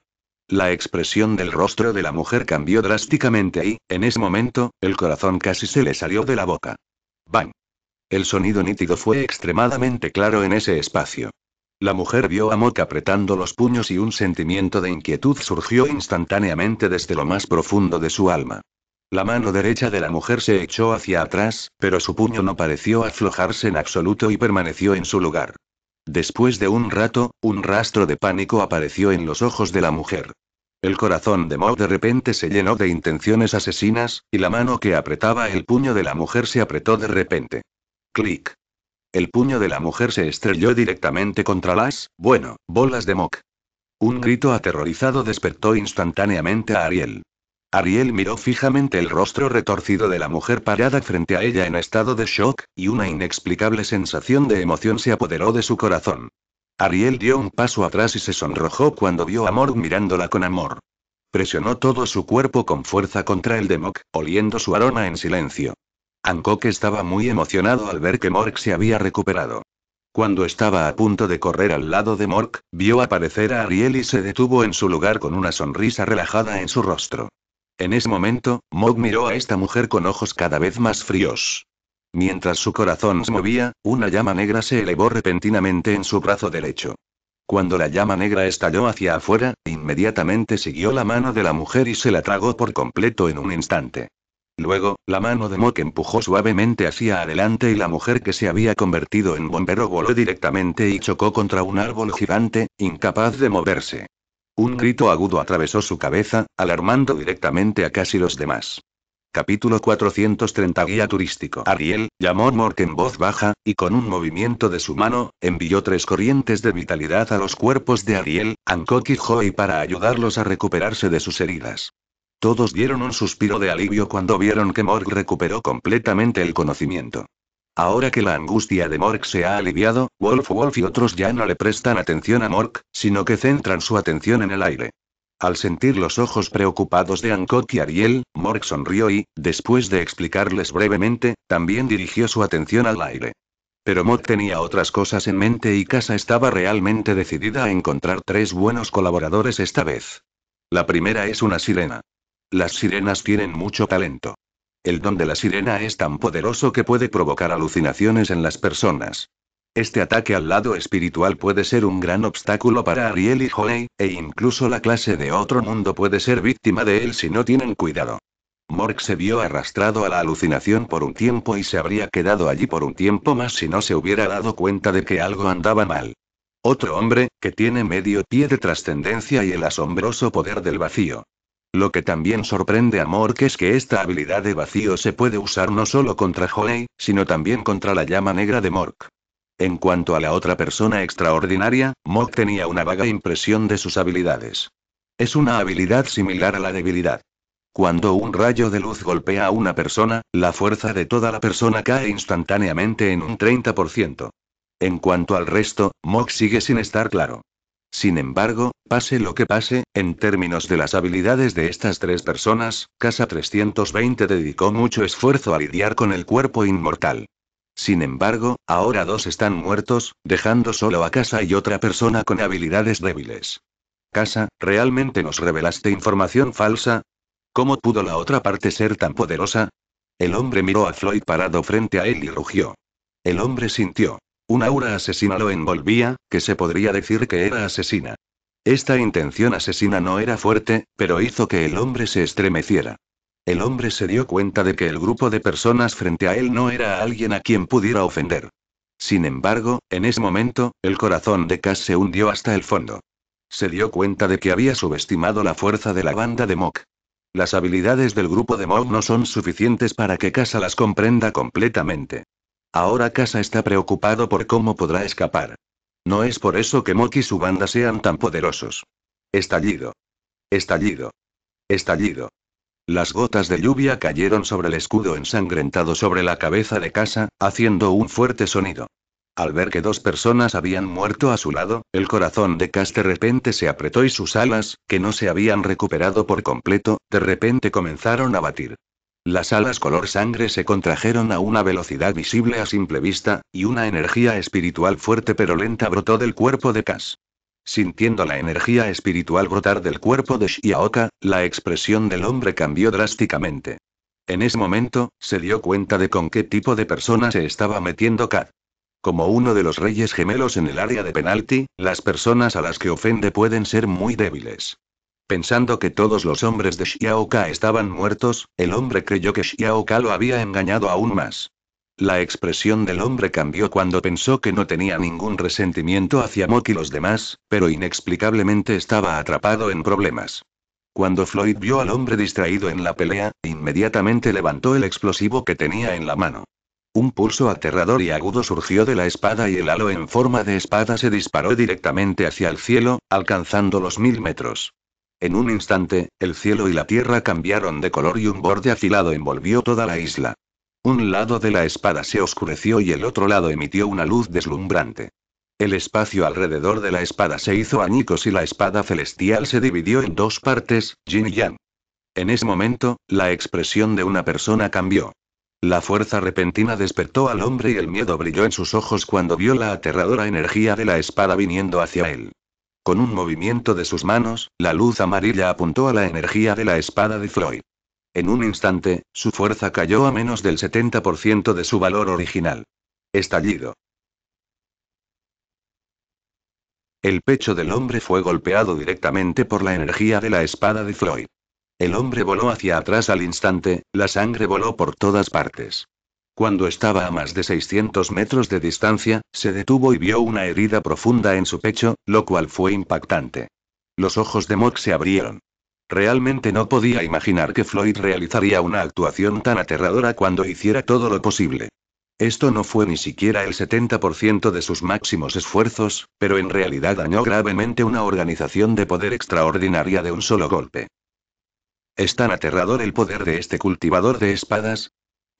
La expresión del rostro de la mujer cambió drásticamente y, en ese momento, el corazón casi se le salió de la boca. ¡Bang! El sonido nítido fue extremadamente claro en ese espacio. La mujer vio a Moque apretando los puños y un sentimiento de inquietud surgió instantáneamente desde lo más profundo de su alma. La mano derecha de la mujer se echó hacia atrás, pero su puño no pareció aflojarse en absoluto y permaneció en su lugar. Después de un rato, un rastro de pánico apareció en los ojos de la mujer. El corazón de Mo de repente se llenó de intenciones asesinas, y la mano que apretaba el puño de la mujer se apretó de repente. Clic. El puño de la mujer se estrelló directamente contra las, bueno, bolas de Mok. Un grito aterrorizado despertó instantáneamente a Ariel. Ariel miró fijamente el rostro retorcido de la mujer parada frente a ella en estado de shock, y una inexplicable sensación de emoción se apoderó de su corazón. Ariel dio un paso atrás y se sonrojó cuando vio a Morg mirándola con amor. Presionó todo su cuerpo con fuerza contra el de Mork, oliendo su aroma en silencio. Hancock estaba muy emocionado al ver que Mork se había recuperado. Cuando estaba a punto de correr al lado de Mork, vio aparecer a Ariel y se detuvo en su lugar con una sonrisa relajada en su rostro. En ese momento, Mog miró a esta mujer con ojos cada vez más fríos. Mientras su corazón se movía, una llama negra se elevó repentinamente en su brazo derecho. Cuando la llama negra estalló hacia afuera, inmediatamente siguió la mano de la mujer y se la tragó por completo en un instante. Luego, la mano de Mok empujó suavemente hacia adelante y la mujer que se había convertido en bombero voló directamente y chocó contra un árbol gigante, incapaz de moverse. Un grito agudo atravesó su cabeza, alarmando directamente a casi los demás. Capítulo 430 Guía turístico. Ariel, llamó Mork en voz baja, y con un movimiento de su mano, envió tres corrientes de vitalidad a los cuerpos de Ariel, Ankok y Joy para ayudarlos a recuperarse de sus heridas. Todos dieron un suspiro de alivio cuando vieron que Mork recuperó completamente el conocimiento. Ahora que la angustia de Mork se ha aliviado, Wolf Wolf y otros ya no le prestan atención a Mork, sino que centran su atención en el aire. Al sentir los ojos preocupados de Ancot y Ariel, Mork sonrió y, después de explicarles brevemente, también dirigió su atención al aire. Pero Mork tenía otras cosas en mente y Casa estaba realmente decidida a encontrar tres buenos colaboradores esta vez. La primera es una sirena. Las sirenas tienen mucho talento. El don de la sirena es tan poderoso que puede provocar alucinaciones en las personas. Este ataque al lado espiritual puede ser un gran obstáculo para Ariel y Joey, e incluso la clase de otro mundo puede ser víctima de él si no tienen cuidado. Mork se vio arrastrado a la alucinación por un tiempo y se habría quedado allí por un tiempo más si no se hubiera dado cuenta de que algo andaba mal. Otro hombre, que tiene medio pie de trascendencia y el asombroso poder del vacío. Lo que también sorprende a Mork es que esta habilidad de vacío se puede usar no solo contra Joey, sino también contra la llama negra de Mork. En cuanto a la otra persona extraordinaria, Mork tenía una vaga impresión de sus habilidades. Es una habilidad similar a la debilidad. Cuando un rayo de luz golpea a una persona, la fuerza de toda la persona cae instantáneamente en un 30%. En cuanto al resto, Mork sigue sin estar claro. Sin embargo, pase lo que pase, en términos de las habilidades de estas tres personas, Casa 320 dedicó mucho esfuerzo a lidiar con el cuerpo inmortal. Sin embargo, ahora dos están muertos, dejando solo a Casa y otra persona con habilidades débiles. Casa, ¿realmente nos revelaste información falsa? ¿Cómo pudo la otra parte ser tan poderosa? El hombre miró a Floyd parado frente a él y rugió. El hombre sintió un aura asesina lo envolvía, que se podría decir que era asesina. Esta intención asesina no era fuerte, pero hizo que el hombre se estremeciera. El hombre se dio cuenta de que el grupo de personas frente a él no era alguien a quien pudiera ofender. Sin embargo, en ese momento, el corazón de Cass se hundió hasta el fondo. Se dio cuenta de que había subestimado la fuerza de la banda de Mok. Las habilidades del grupo de Mok no son suficientes para que Casa las comprenda completamente. Ahora Casa está preocupado por cómo podrá escapar. No es por eso que Moki y su banda sean tan poderosos. Estallido. Estallido. Estallido. Las gotas de lluvia cayeron sobre el escudo ensangrentado sobre la cabeza de Casa, haciendo un fuerte sonido. Al ver que dos personas habían muerto a su lado, el corazón de Cas de repente se apretó y sus alas, que no se habían recuperado por completo, de repente comenzaron a batir. Las alas color sangre se contrajeron a una velocidad visible a simple vista, y una energía espiritual fuerte pero lenta brotó del cuerpo de Kaz. Sintiendo la energía espiritual brotar del cuerpo de Shiaoka, la expresión del hombre cambió drásticamente. En ese momento, se dio cuenta de con qué tipo de persona se estaba metiendo Kat. Como uno de los reyes gemelos en el área de penalti, las personas a las que ofende pueden ser muy débiles. Pensando que todos los hombres de Xiaoka estaban muertos, el hombre creyó que Xiaoka lo había engañado aún más. La expresión del hombre cambió cuando pensó que no tenía ningún resentimiento hacia Moki y los demás, pero inexplicablemente estaba atrapado en problemas. Cuando Floyd vio al hombre distraído en la pelea, inmediatamente levantó el explosivo que tenía en la mano. Un pulso aterrador y agudo surgió de la espada y el halo en forma de espada se disparó directamente hacia el cielo, alcanzando los mil metros. En un instante, el cielo y la tierra cambiaron de color y un borde afilado envolvió toda la isla. Un lado de la espada se oscureció y el otro lado emitió una luz deslumbrante. El espacio alrededor de la espada se hizo añicos y la espada celestial se dividió en dos partes, Jin y yang. En ese momento, la expresión de una persona cambió. La fuerza repentina despertó al hombre y el miedo brilló en sus ojos cuando vio la aterradora energía de la espada viniendo hacia él. Con un movimiento de sus manos, la luz amarilla apuntó a la energía de la espada de Floyd. En un instante, su fuerza cayó a menos del 70% de su valor original. Estallido. El pecho del hombre fue golpeado directamente por la energía de la espada de Floyd. El hombre voló hacia atrás al instante, la sangre voló por todas partes. Cuando estaba a más de 600 metros de distancia, se detuvo y vio una herida profunda en su pecho, lo cual fue impactante. Los ojos de Mock se abrieron. Realmente no podía imaginar que Floyd realizaría una actuación tan aterradora cuando hiciera todo lo posible. Esto no fue ni siquiera el 70% de sus máximos esfuerzos, pero en realidad dañó gravemente una organización de poder extraordinaria de un solo golpe. Es tan aterrador el poder de este cultivador de espadas,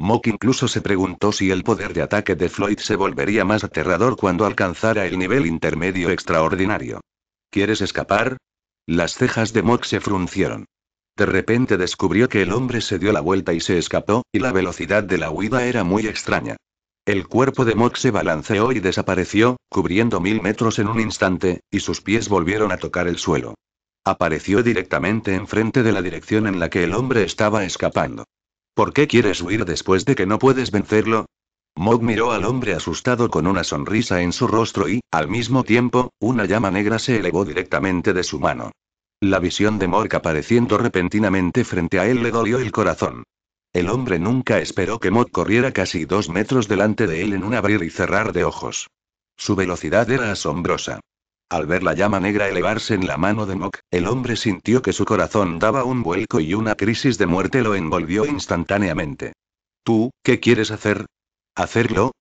Mock incluso se preguntó si el poder de ataque de Floyd se volvería más aterrador cuando alcanzara el nivel intermedio extraordinario. ¿Quieres escapar? Las cejas de Mock se fruncieron. De repente descubrió que el hombre se dio la vuelta y se escapó, y la velocidad de la huida era muy extraña. El cuerpo de Mock se balanceó y desapareció, cubriendo mil metros en un instante, y sus pies volvieron a tocar el suelo. Apareció directamente enfrente de la dirección en la que el hombre estaba escapando. ¿Por qué quieres huir después de que no puedes vencerlo? Mog miró al hombre asustado con una sonrisa en su rostro y, al mismo tiempo, una llama negra se elevó directamente de su mano. La visión de Mog apareciendo repentinamente frente a él le dolió el corazón. El hombre nunca esperó que Mog corriera casi dos metros delante de él en un abrir y cerrar de ojos. Su velocidad era asombrosa. Al ver la llama negra elevarse en la mano de Mok, el hombre sintió que su corazón daba un vuelco y una crisis de muerte lo envolvió instantáneamente. ¿Tú, qué quieres hacer? ¿Hacerlo?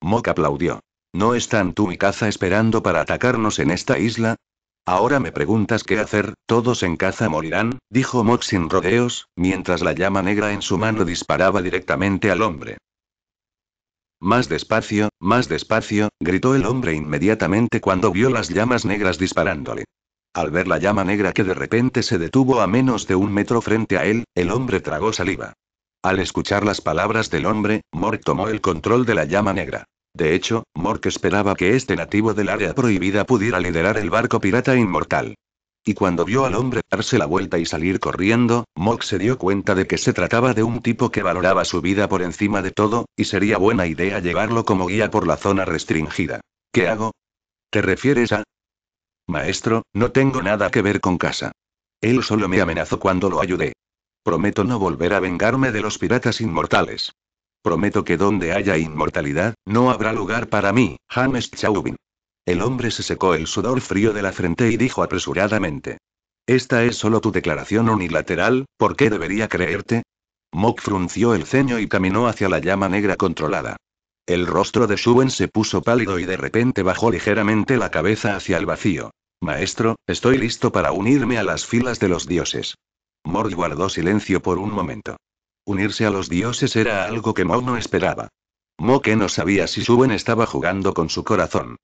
Mok aplaudió. ¿No están tú y Caza esperando para atacarnos en esta isla? Ahora me preguntas qué hacer, todos en Caza morirán, dijo Mok sin rodeos, mientras la llama negra en su mano disparaba directamente al hombre. Más despacio, más despacio, gritó el hombre inmediatamente cuando vio las llamas negras disparándole. Al ver la llama negra que de repente se detuvo a menos de un metro frente a él, el hombre tragó saliva. Al escuchar las palabras del hombre, Mork tomó el control de la llama negra. De hecho, Mork esperaba que este nativo del área prohibida pudiera liderar el barco pirata inmortal. Y cuando vio al hombre darse la vuelta y salir corriendo, Mok se dio cuenta de que se trataba de un tipo que valoraba su vida por encima de todo, y sería buena idea llevarlo como guía por la zona restringida. ¿Qué hago? ¿Te refieres a...? Maestro, no tengo nada que ver con casa. Él solo me amenazó cuando lo ayudé. Prometo no volver a vengarme de los piratas inmortales. Prometo que donde haya inmortalidad, no habrá lugar para mí, James Chauvin. El hombre se secó el sudor frío de la frente y dijo apresuradamente. Esta es solo tu declaración unilateral, ¿por qué debería creerte? Mok frunció el ceño y caminó hacia la llama negra controlada. El rostro de Shuben se puso pálido y de repente bajó ligeramente la cabeza hacia el vacío. Maestro, estoy listo para unirme a las filas de los dioses. Mor guardó silencio por un momento. Unirse a los dioses era algo que Mok no esperaba. Mok no sabía si Shuben estaba jugando con su corazón.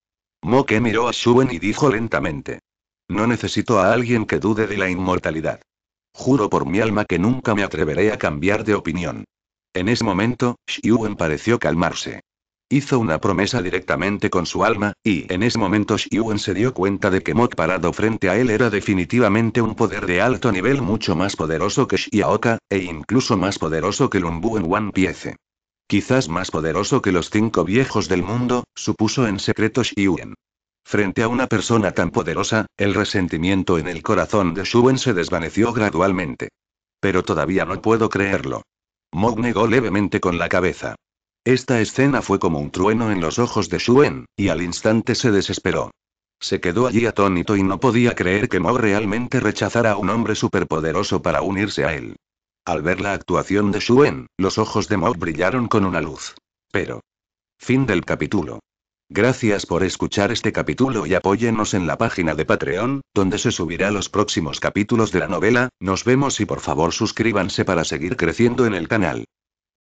Moke miró a Shuben y dijo lentamente. No necesito a alguien que dude de la inmortalidad. Juro por mi alma que nunca me atreveré a cambiar de opinión. En ese momento, Shuben pareció calmarse. Hizo una promesa directamente con su alma, y en ese momento Xiuwen se dio cuenta de que Mok parado frente a él era definitivamente un poder de alto nivel mucho más poderoso que Shiaoka, e incluso más poderoso que Lumbu en One Piece. Quizás más poderoso que los cinco viejos del mundo, supuso en secreto Shiuen. Frente a una persona tan poderosa, el resentimiento en el corazón de Shuen se desvaneció gradualmente. Pero todavía no puedo creerlo. Mo negó levemente con la cabeza. Esta escena fue como un trueno en los ojos de Shuen, y al instante se desesperó. Se quedó allí atónito y no podía creer que Mo realmente rechazara a un hombre superpoderoso para unirse a él. Al ver la actuación de Shuen, los ojos de Mo brillaron con una luz. Pero. Fin del capítulo. Gracias por escuchar este capítulo y apóyenos en la página de Patreon, donde se subirá los próximos capítulos de la novela, nos vemos y por favor suscríbanse para seguir creciendo en el canal.